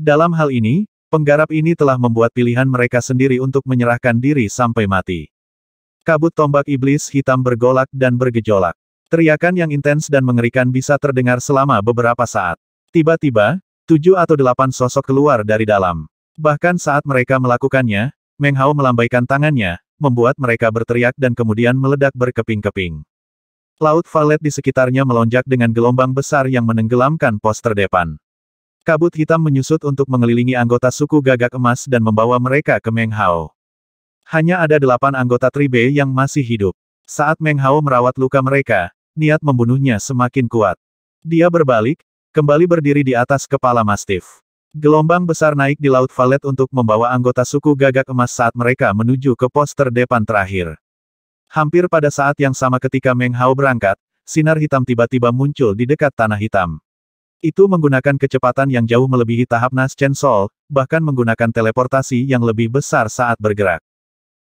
Dalam hal ini, penggarap ini telah membuat pilihan mereka sendiri untuk menyerahkan diri sampai mati. Kabut tombak iblis hitam bergolak dan bergejolak. Teriakan yang intens dan mengerikan bisa terdengar selama beberapa saat. Tiba-tiba, tujuh atau delapan sosok keluar dari dalam. Bahkan saat mereka melakukannya, Meng Hao melambaikan tangannya, membuat mereka berteriak dan kemudian meledak berkeping-keping. Laut valet di sekitarnya melonjak dengan gelombang besar yang menenggelamkan pos terdepan. Kabut hitam menyusut untuk mengelilingi anggota suku gagak emas dan membawa mereka ke Meng Hao. Hanya ada delapan anggota tribe yang masih hidup. Saat Meng Hao merawat luka mereka, niat membunuhnya semakin kuat. Dia berbalik, kembali berdiri di atas kepala mastif. Gelombang besar naik di Laut Valet untuk membawa anggota suku gagak emas saat mereka menuju ke pos terdepan terakhir. Hampir pada saat yang sama ketika Meng Hao berangkat, sinar hitam tiba-tiba muncul di dekat Tanah Hitam. Itu menggunakan kecepatan yang jauh melebihi tahap nas Chen Sol, bahkan menggunakan teleportasi yang lebih besar saat bergerak.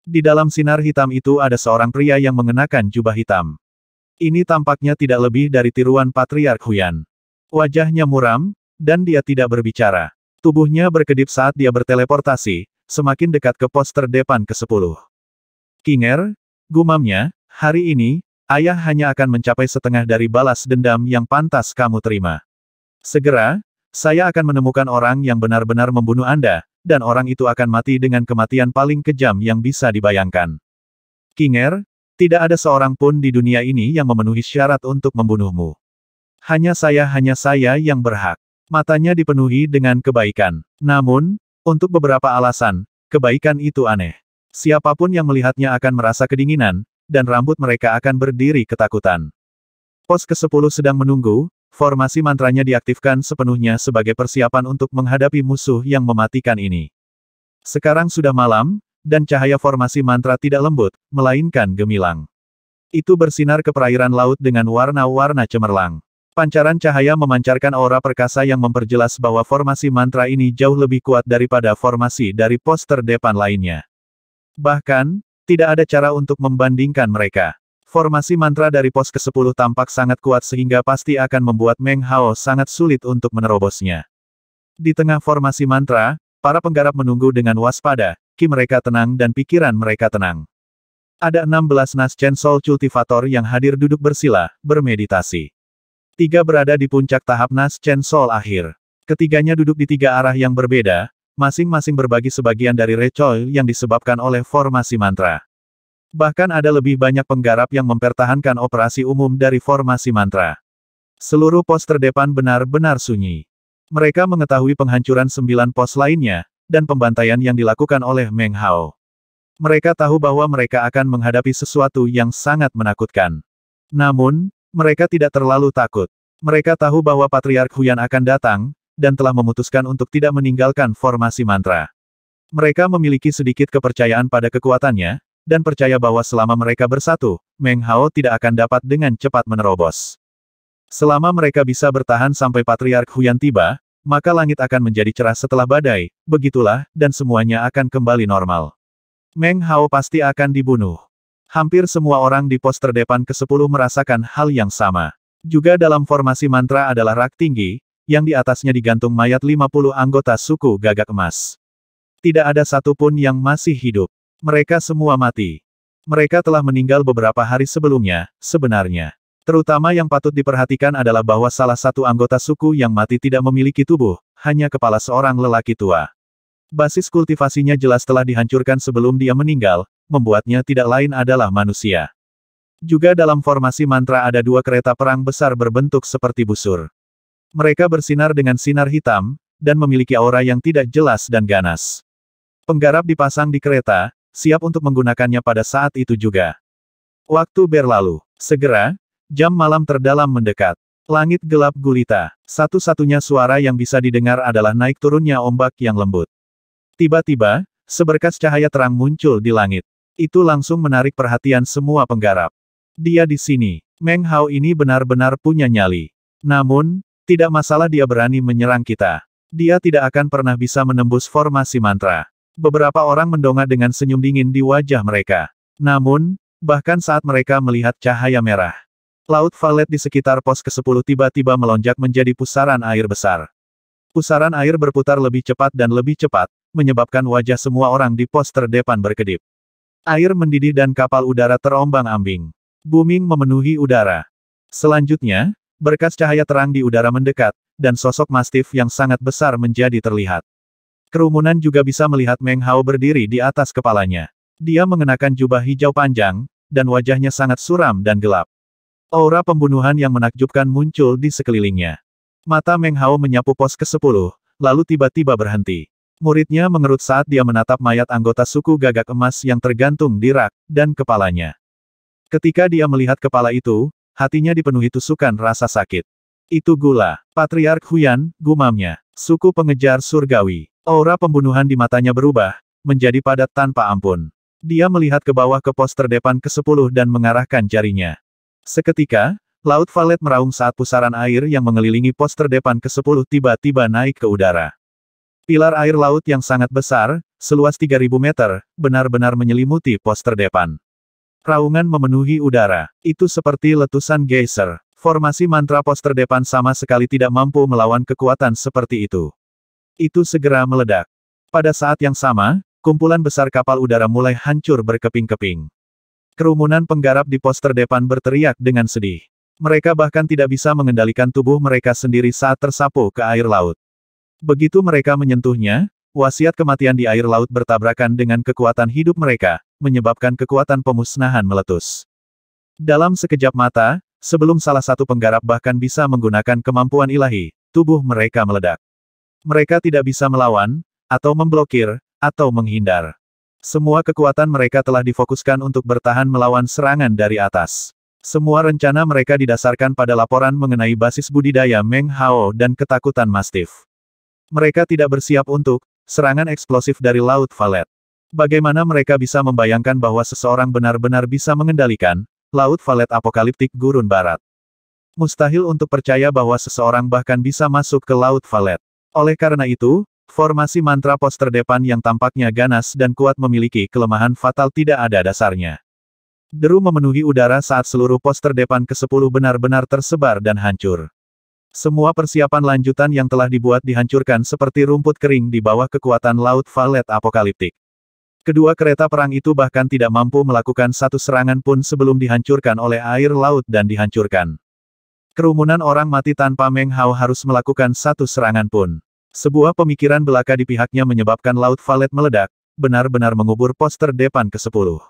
Di dalam sinar hitam itu ada seorang pria yang mengenakan jubah hitam. Ini tampaknya tidak lebih dari tiruan Patriark Huyan. Wajahnya muram, dan dia tidak berbicara. Tubuhnya berkedip saat dia berteleportasi, semakin dekat ke pos terdepan ke-10. Kinger, gumamnya, hari ini, ayah hanya akan mencapai setengah dari balas dendam yang pantas kamu terima. Segera, saya akan menemukan orang yang benar-benar membunuh Anda, dan orang itu akan mati dengan kematian paling kejam yang bisa dibayangkan. Kinger, tidak ada seorang pun di dunia ini yang memenuhi syarat untuk membunuhmu. Hanya saya hanya saya yang berhak. Matanya dipenuhi dengan kebaikan. Namun, untuk beberapa alasan, kebaikan itu aneh. Siapapun yang melihatnya akan merasa kedinginan, dan rambut mereka akan berdiri ketakutan. Pos ke-10 sedang menunggu, formasi mantranya diaktifkan sepenuhnya sebagai persiapan untuk menghadapi musuh yang mematikan ini. Sekarang sudah malam, dan cahaya formasi mantra tidak lembut, melainkan gemilang. Itu bersinar ke perairan laut dengan warna-warna cemerlang. Pancaran cahaya memancarkan aura perkasa yang memperjelas bahwa formasi mantra ini jauh lebih kuat daripada formasi dari poster depan lainnya. Bahkan, tidak ada cara untuk membandingkan mereka. Formasi mantra dari pos ke-10 tampak sangat kuat sehingga pasti akan membuat Meng Hao sangat sulit untuk menerobosnya. Di tengah formasi mantra, para penggarap menunggu dengan waspada, ki mereka tenang dan pikiran mereka tenang. Ada 16 Chen Soul Cultivator yang hadir duduk bersila, bermeditasi. Tiga berada di puncak tahap Nas Chen Sol akhir. Ketiganya duduk di tiga arah yang berbeda, masing-masing berbagi sebagian dari recoil yang disebabkan oleh formasi mantra. Bahkan ada lebih banyak penggarap yang mempertahankan operasi umum dari formasi mantra. Seluruh pos terdepan benar-benar sunyi. Mereka mengetahui penghancuran sembilan pos lainnya, dan pembantaian yang dilakukan oleh Meng Hao. Mereka tahu bahwa mereka akan menghadapi sesuatu yang sangat menakutkan. Namun, mereka tidak terlalu takut. Mereka tahu bahwa Patriark Huyan akan datang, dan telah memutuskan untuk tidak meninggalkan formasi mantra. Mereka memiliki sedikit kepercayaan pada kekuatannya, dan percaya bahwa selama mereka bersatu, Meng Hao tidak akan dapat dengan cepat menerobos. Selama mereka bisa bertahan sampai Patriark Huyan tiba, maka langit akan menjadi cerah setelah badai, begitulah, dan semuanya akan kembali normal. Meng Hao pasti akan dibunuh. Hampir semua orang di pos terdepan ke-10 merasakan hal yang sama. Juga dalam formasi mantra adalah rak tinggi, yang di atasnya digantung mayat 50 anggota suku gagak emas. Tidak ada satupun yang masih hidup. Mereka semua mati. Mereka telah meninggal beberapa hari sebelumnya, sebenarnya. Terutama yang patut diperhatikan adalah bahwa salah satu anggota suku yang mati tidak memiliki tubuh, hanya kepala seorang lelaki tua. Basis kultivasinya jelas telah dihancurkan sebelum dia meninggal, membuatnya tidak lain adalah manusia. Juga dalam formasi mantra ada dua kereta perang besar berbentuk seperti busur. Mereka bersinar dengan sinar hitam, dan memiliki aura yang tidak jelas dan ganas. Penggarap dipasang di kereta, siap untuk menggunakannya pada saat itu juga. Waktu berlalu. Segera, jam malam terdalam mendekat. Langit gelap gulita. Satu-satunya suara yang bisa didengar adalah naik turunnya ombak yang lembut. Tiba-tiba, seberkas cahaya terang muncul di langit. Itu langsung menarik perhatian semua penggarap. Dia di sini, Meng Hao ini benar-benar punya nyali. Namun, tidak masalah dia berani menyerang kita. Dia tidak akan pernah bisa menembus formasi mantra. Beberapa orang mendongak dengan senyum dingin di wajah mereka. Namun, bahkan saat mereka melihat cahaya merah, laut valet di sekitar pos ke-10 tiba-tiba melonjak menjadi pusaran air besar. Pusaran air berputar lebih cepat dan lebih cepat, menyebabkan wajah semua orang di pos terdepan berkedip. Air mendidih dan kapal udara terombang-ambing. Booming memenuhi udara. Selanjutnya, berkas cahaya terang di udara mendekat, dan sosok mastif yang sangat besar menjadi terlihat. Kerumunan juga bisa melihat Meng Hao berdiri di atas kepalanya. Dia mengenakan jubah hijau panjang, dan wajahnya sangat suram dan gelap. Aura pembunuhan yang menakjubkan muncul di sekelilingnya. Mata Meng Hao menyapu pos ke-10, lalu tiba-tiba berhenti. Muridnya mengerut saat dia menatap mayat anggota suku gagak emas yang tergantung di rak, dan kepalanya. Ketika dia melihat kepala itu, hatinya dipenuhi tusukan rasa sakit. Itu gula. Patriark Huyan, gumamnya. Suku pengejar surgawi. Aura pembunuhan di matanya berubah, menjadi padat tanpa ampun. Dia melihat ke bawah ke pos terdepan ke-10 dan mengarahkan jarinya. Seketika, laut valet meraung saat pusaran air yang mengelilingi pos terdepan ke-10 tiba-tiba naik ke udara. Pilar air laut yang sangat besar, seluas 3.000 meter, benar-benar menyelimuti pos terdepan. Raungan memenuhi udara. Itu seperti letusan geyser. Formasi mantra pos terdepan sama sekali tidak mampu melawan kekuatan seperti itu. Itu segera meledak. Pada saat yang sama, kumpulan besar kapal udara mulai hancur berkeping-keping. Kerumunan penggarap di pos terdepan berteriak dengan sedih. Mereka bahkan tidak bisa mengendalikan tubuh mereka sendiri saat tersapu ke air laut. Begitu mereka menyentuhnya, wasiat kematian di air laut bertabrakan dengan kekuatan hidup mereka, menyebabkan kekuatan pemusnahan meletus. Dalam sekejap mata, sebelum salah satu penggarap bahkan bisa menggunakan kemampuan ilahi, tubuh mereka meledak. Mereka tidak bisa melawan, atau memblokir, atau menghindar. Semua kekuatan mereka telah difokuskan untuk bertahan melawan serangan dari atas. Semua rencana mereka didasarkan pada laporan mengenai basis budidaya Meng Hao dan ketakutan mastiff mereka tidak bersiap untuk serangan eksplosif dari Laut Valet. Bagaimana mereka bisa membayangkan bahwa seseorang benar-benar bisa mengendalikan Laut Valet Apokaliptik Gurun Barat? Mustahil untuk percaya bahwa seseorang bahkan bisa masuk ke Laut Valet. Oleh karena itu, formasi mantra poster depan yang tampaknya ganas dan kuat memiliki kelemahan fatal tidak ada dasarnya. Deru memenuhi udara saat seluruh poster depan ke-10 benar-benar tersebar dan hancur. Semua persiapan lanjutan yang telah dibuat dihancurkan seperti rumput kering di bawah kekuatan Laut Valet Apokaliptik. Kedua kereta perang itu bahkan tidak mampu melakukan satu serangan pun sebelum dihancurkan oleh air laut dan dihancurkan. Kerumunan orang mati tanpa Meng Hao harus melakukan satu serangan pun. Sebuah pemikiran belaka di pihaknya menyebabkan Laut Valet meledak, benar-benar mengubur poster depan ke-10.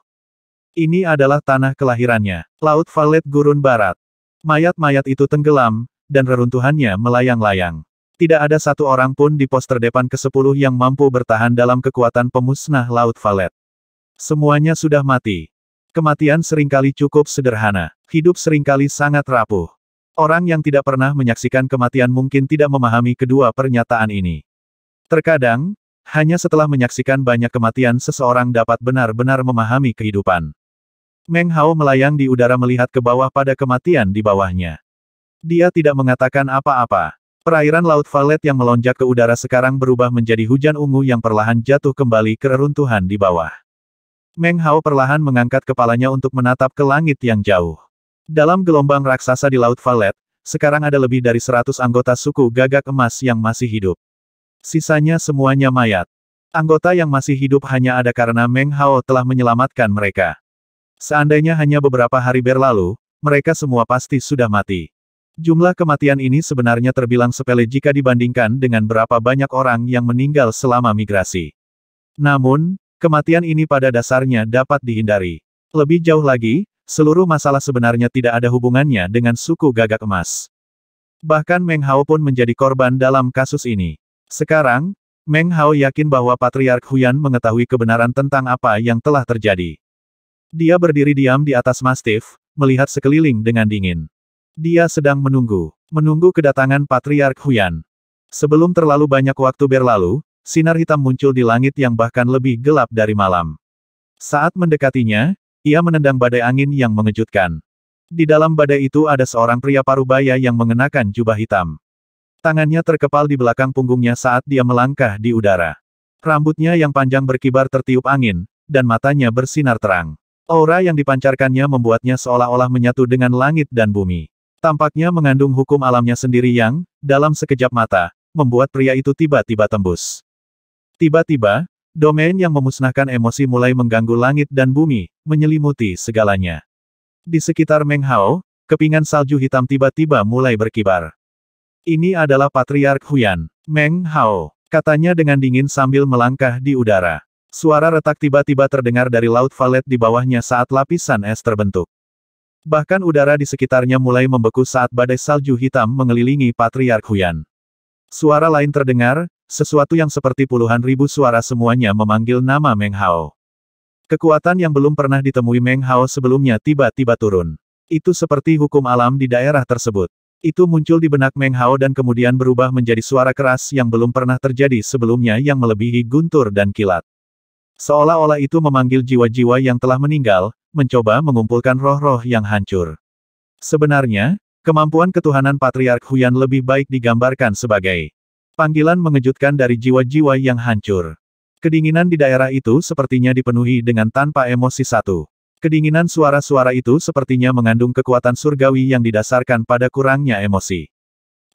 Ini adalah tanah kelahirannya, Laut Valet Gurun Barat. Mayat-mayat itu tenggelam, dan reruntuhannya melayang-layang. Tidak ada satu orang pun di pos terdepan ke-10 yang mampu bertahan dalam kekuatan pemusnah Laut Valet. Semuanya sudah mati. Kematian seringkali cukup sederhana. Hidup seringkali sangat rapuh. Orang yang tidak pernah menyaksikan kematian mungkin tidak memahami kedua pernyataan ini. Terkadang, hanya setelah menyaksikan banyak kematian seseorang dapat benar-benar memahami kehidupan. Meng Hao melayang di udara melihat ke bawah pada kematian di bawahnya. Dia tidak mengatakan apa-apa. Perairan Laut Valet yang melonjak ke udara sekarang berubah menjadi hujan ungu yang perlahan jatuh kembali ke reruntuhan di bawah. Meng Hao perlahan mengangkat kepalanya untuk menatap ke langit yang jauh. Dalam gelombang raksasa di Laut Valet, sekarang ada lebih dari seratus anggota suku gagak emas yang masih hidup. Sisanya semuanya mayat. Anggota yang masih hidup hanya ada karena Meng Hao telah menyelamatkan mereka. Seandainya hanya beberapa hari berlalu, mereka semua pasti sudah mati. Jumlah kematian ini sebenarnya terbilang sepele jika dibandingkan dengan berapa banyak orang yang meninggal selama migrasi. Namun, kematian ini pada dasarnya dapat dihindari. Lebih jauh lagi, seluruh masalah sebenarnya tidak ada hubungannya dengan suku gagak emas. Bahkan Meng Hao pun menjadi korban dalam kasus ini. Sekarang, Meng Hao yakin bahwa Patriark Huyan mengetahui kebenaran tentang apa yang telah terjadi. Dia berdiri diam di atas mastif, melihat sekeliling dengan dingin. Dia sedang menunggu. Menunggu kedatangan Patriark Huyan. Sebelum terlalu banyak waktu berlalu, sinar hitam muncul di langit yang bahkan lebih gelap dari malam. Saat mendekatinya, ia menendang badai angin yang mengejutkan. Di dalam badai itu ada seorang pria parubaya yang mengenakan jubah hitam. Tangannya terkepal di belakang punggungnya saat dia melangkah di udara. Rambutnya yang panjang berkibar tertiup angin, dan matanya bersinar terang. Aura yang dipancarkannya membuatnya seolah-olah menyatu dengan langit dan bumi. Tampaknya mengandung hukum alamnya sendiri yang, dalam sekejap mata, membuat pria itu tiba-tiba tembus. Tiba-tiba, domain yang memusnahkan emosi mulai mengganggu langit dan bumi, menyelimuti segalanya. Di sekitar Meng Hao, kepingan salju hitam tiba-tiba mulai berkibar. Ini adalah Patriark Huyan, Meng Hao, katanya dengan dingin sambil melangkah di udara. Suara retak tiba-tiba terdengar dari Laut Valet di bawahnya saat lapisan es terbentuk. Bahkan udara di sekitarnya mulai membeku saat badai salju hitam mengelilingi Patriark Huyan. Suara lain terdengar, sesuatu yang seperti puluhan ribu suara semuanya memanggil nama Meng Hao. Kekuatan yang belum pernah ditemui Meng Hao sebelumnya tiba-tiba turun. Itu seperti hukum alam di daerah tersebut. Itu muncul di benak Meng Hao dan kemudian berubah menjadi suara keras yang belum pernah terjadi sebelumnya yang melebihi guntur dan kilat. Seolah-olah itu memanggil jiwa-jiwa yang telah meninggal, mencoba mengumpulkan roh-roh yang hancur. Sebenarnya, kemampuan ketuhanan Patriark Huyan lebih baik digambarkan sebagai panggilan mengejutkan dari jiwa-jiwa yang hancur. Kedinginan di daerah itu sepertinya dipenuhi dengan tanpa emosi satu. Kedinginan suara-suara itu sepertinya mengandung kekuatan surgawi yang didasarkan pada kurangnya emosi.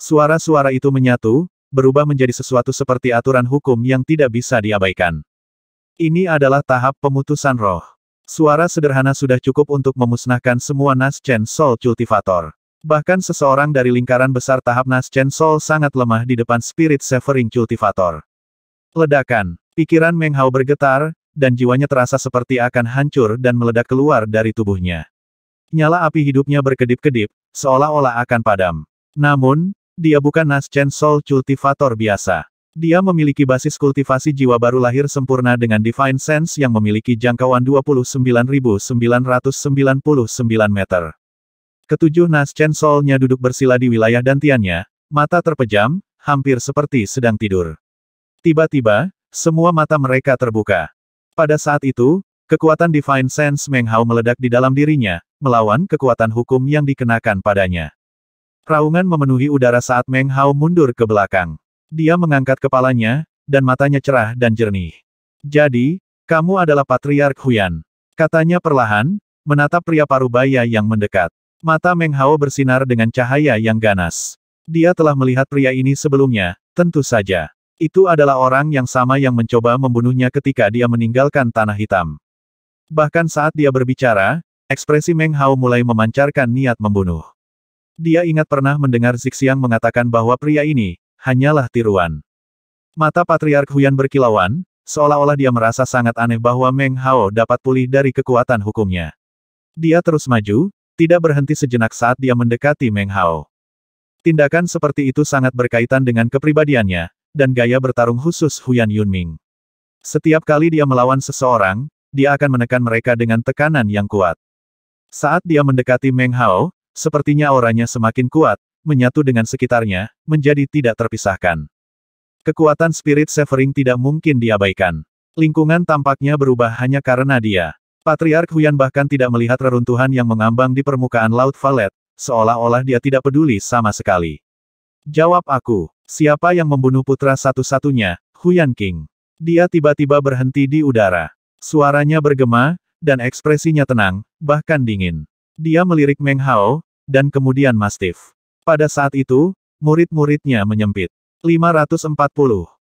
Suara-suara itu menyatu, berubah menjadi sesuatu seperti aturan hukum yang tidak bisa diabaikan. Ini adalah tahap pemutusan roh. Suara sederhana sudah cukup untuk memusnahkan semua Naschen Soul Cultivator. Bahkan seseorang dari lingkaran besar tahap Naschen Soul sangat lemah di depan Spirit Severing Cultivator. Ledakan, pikiran Meng Hao bergetar, dan jiwanya terasa seperti akan hancur dan meledak keluar dari tubuhnya. Nyala api hidupnya berkedip-kedip, seolah-olah akan padam. Namun, dia bukan Naschen Soul Cultivator biasa. Dia memiliki basis kultivasi jiwa baru lahir sempurna dengan Divine Sense yang memiliki jangkauan 29.999 meter. Ketujuh Nas Chen Solnya duduk bersila di wilayah dantiannya, mata terpejam, hampir seperti sedang tidur. Tiba-tiba, semua mata mereka terbuka. Pada saat itu, kekuatan Divine Sense Meng Hao meledak di dalam dirinya, melawan kekuatan hukum yang dikenakan padanya. Raungan memenuhi udara saat Meng Hao mundur ke belakang. Dia mengangkat kepalanya, dan matanya cerah dan jernih. Jadi, kamu adalah Patriark Huyan. Katanya perlahan, menatap pria parubaya yang mendekat. Mata Meng Hao bersinar dengan cahaya yang ganas. Dia telah melihat pria ini sebelumnya, tentu saja. Itu adalah orang yang sama yang mencoba membunuhnya ketika dia meninggalkan Tanah Hitam. Bahkan saat dia berbicara, ekspresi Meng Hao mulai memancarkan niat membunuh. Dia ingat pernah mendengar Zixiang mengatakan bahwa pria ini, hanyalah tiruan. Mata Patriark Huyan berkilauan, seolah-olah dia merasa sangat aneh bahwa Meng Hao dapat pulih dari kekuatan hukumnya. Dia terus maju, tidak berhenti sejenak saat dia mendekati Meng Hao. Tindakan seperti itu sangat berkaitan dengan kepribadiannya, dan gaya bertarung khusus Huyan Yunming. Setiap kali dia melawan seseorang, dia akan menekan mereka dengan tekanan yang kuat. Saat dia mendekati Meng Hao, sepertinya auranya semakin kuat, menyatu dengan sekitarnya, menjadi tidak terpisahkan. Kekuatan spirit severing tidak mungkin diabaikan. Lingkungan tampaknya berubah hanya karena dia. Patriark Huyan bahkan tidak melihat reruntuhan yang mengambang di permukaan Laut Valet, seolah-olah dia tidak peduli sama sekali. Jawab aku, siapa yang membunuh putra satu-satunya, Huyan King? Dia tiba-tiba berhenti di udara. Suaranya bergema, dan ekspresinya tenang, bahkan dingin. Dia melirik Meng Hao, dan kemudian Mastiff. Pada saat itu, murid-muridnya menyempit. 540.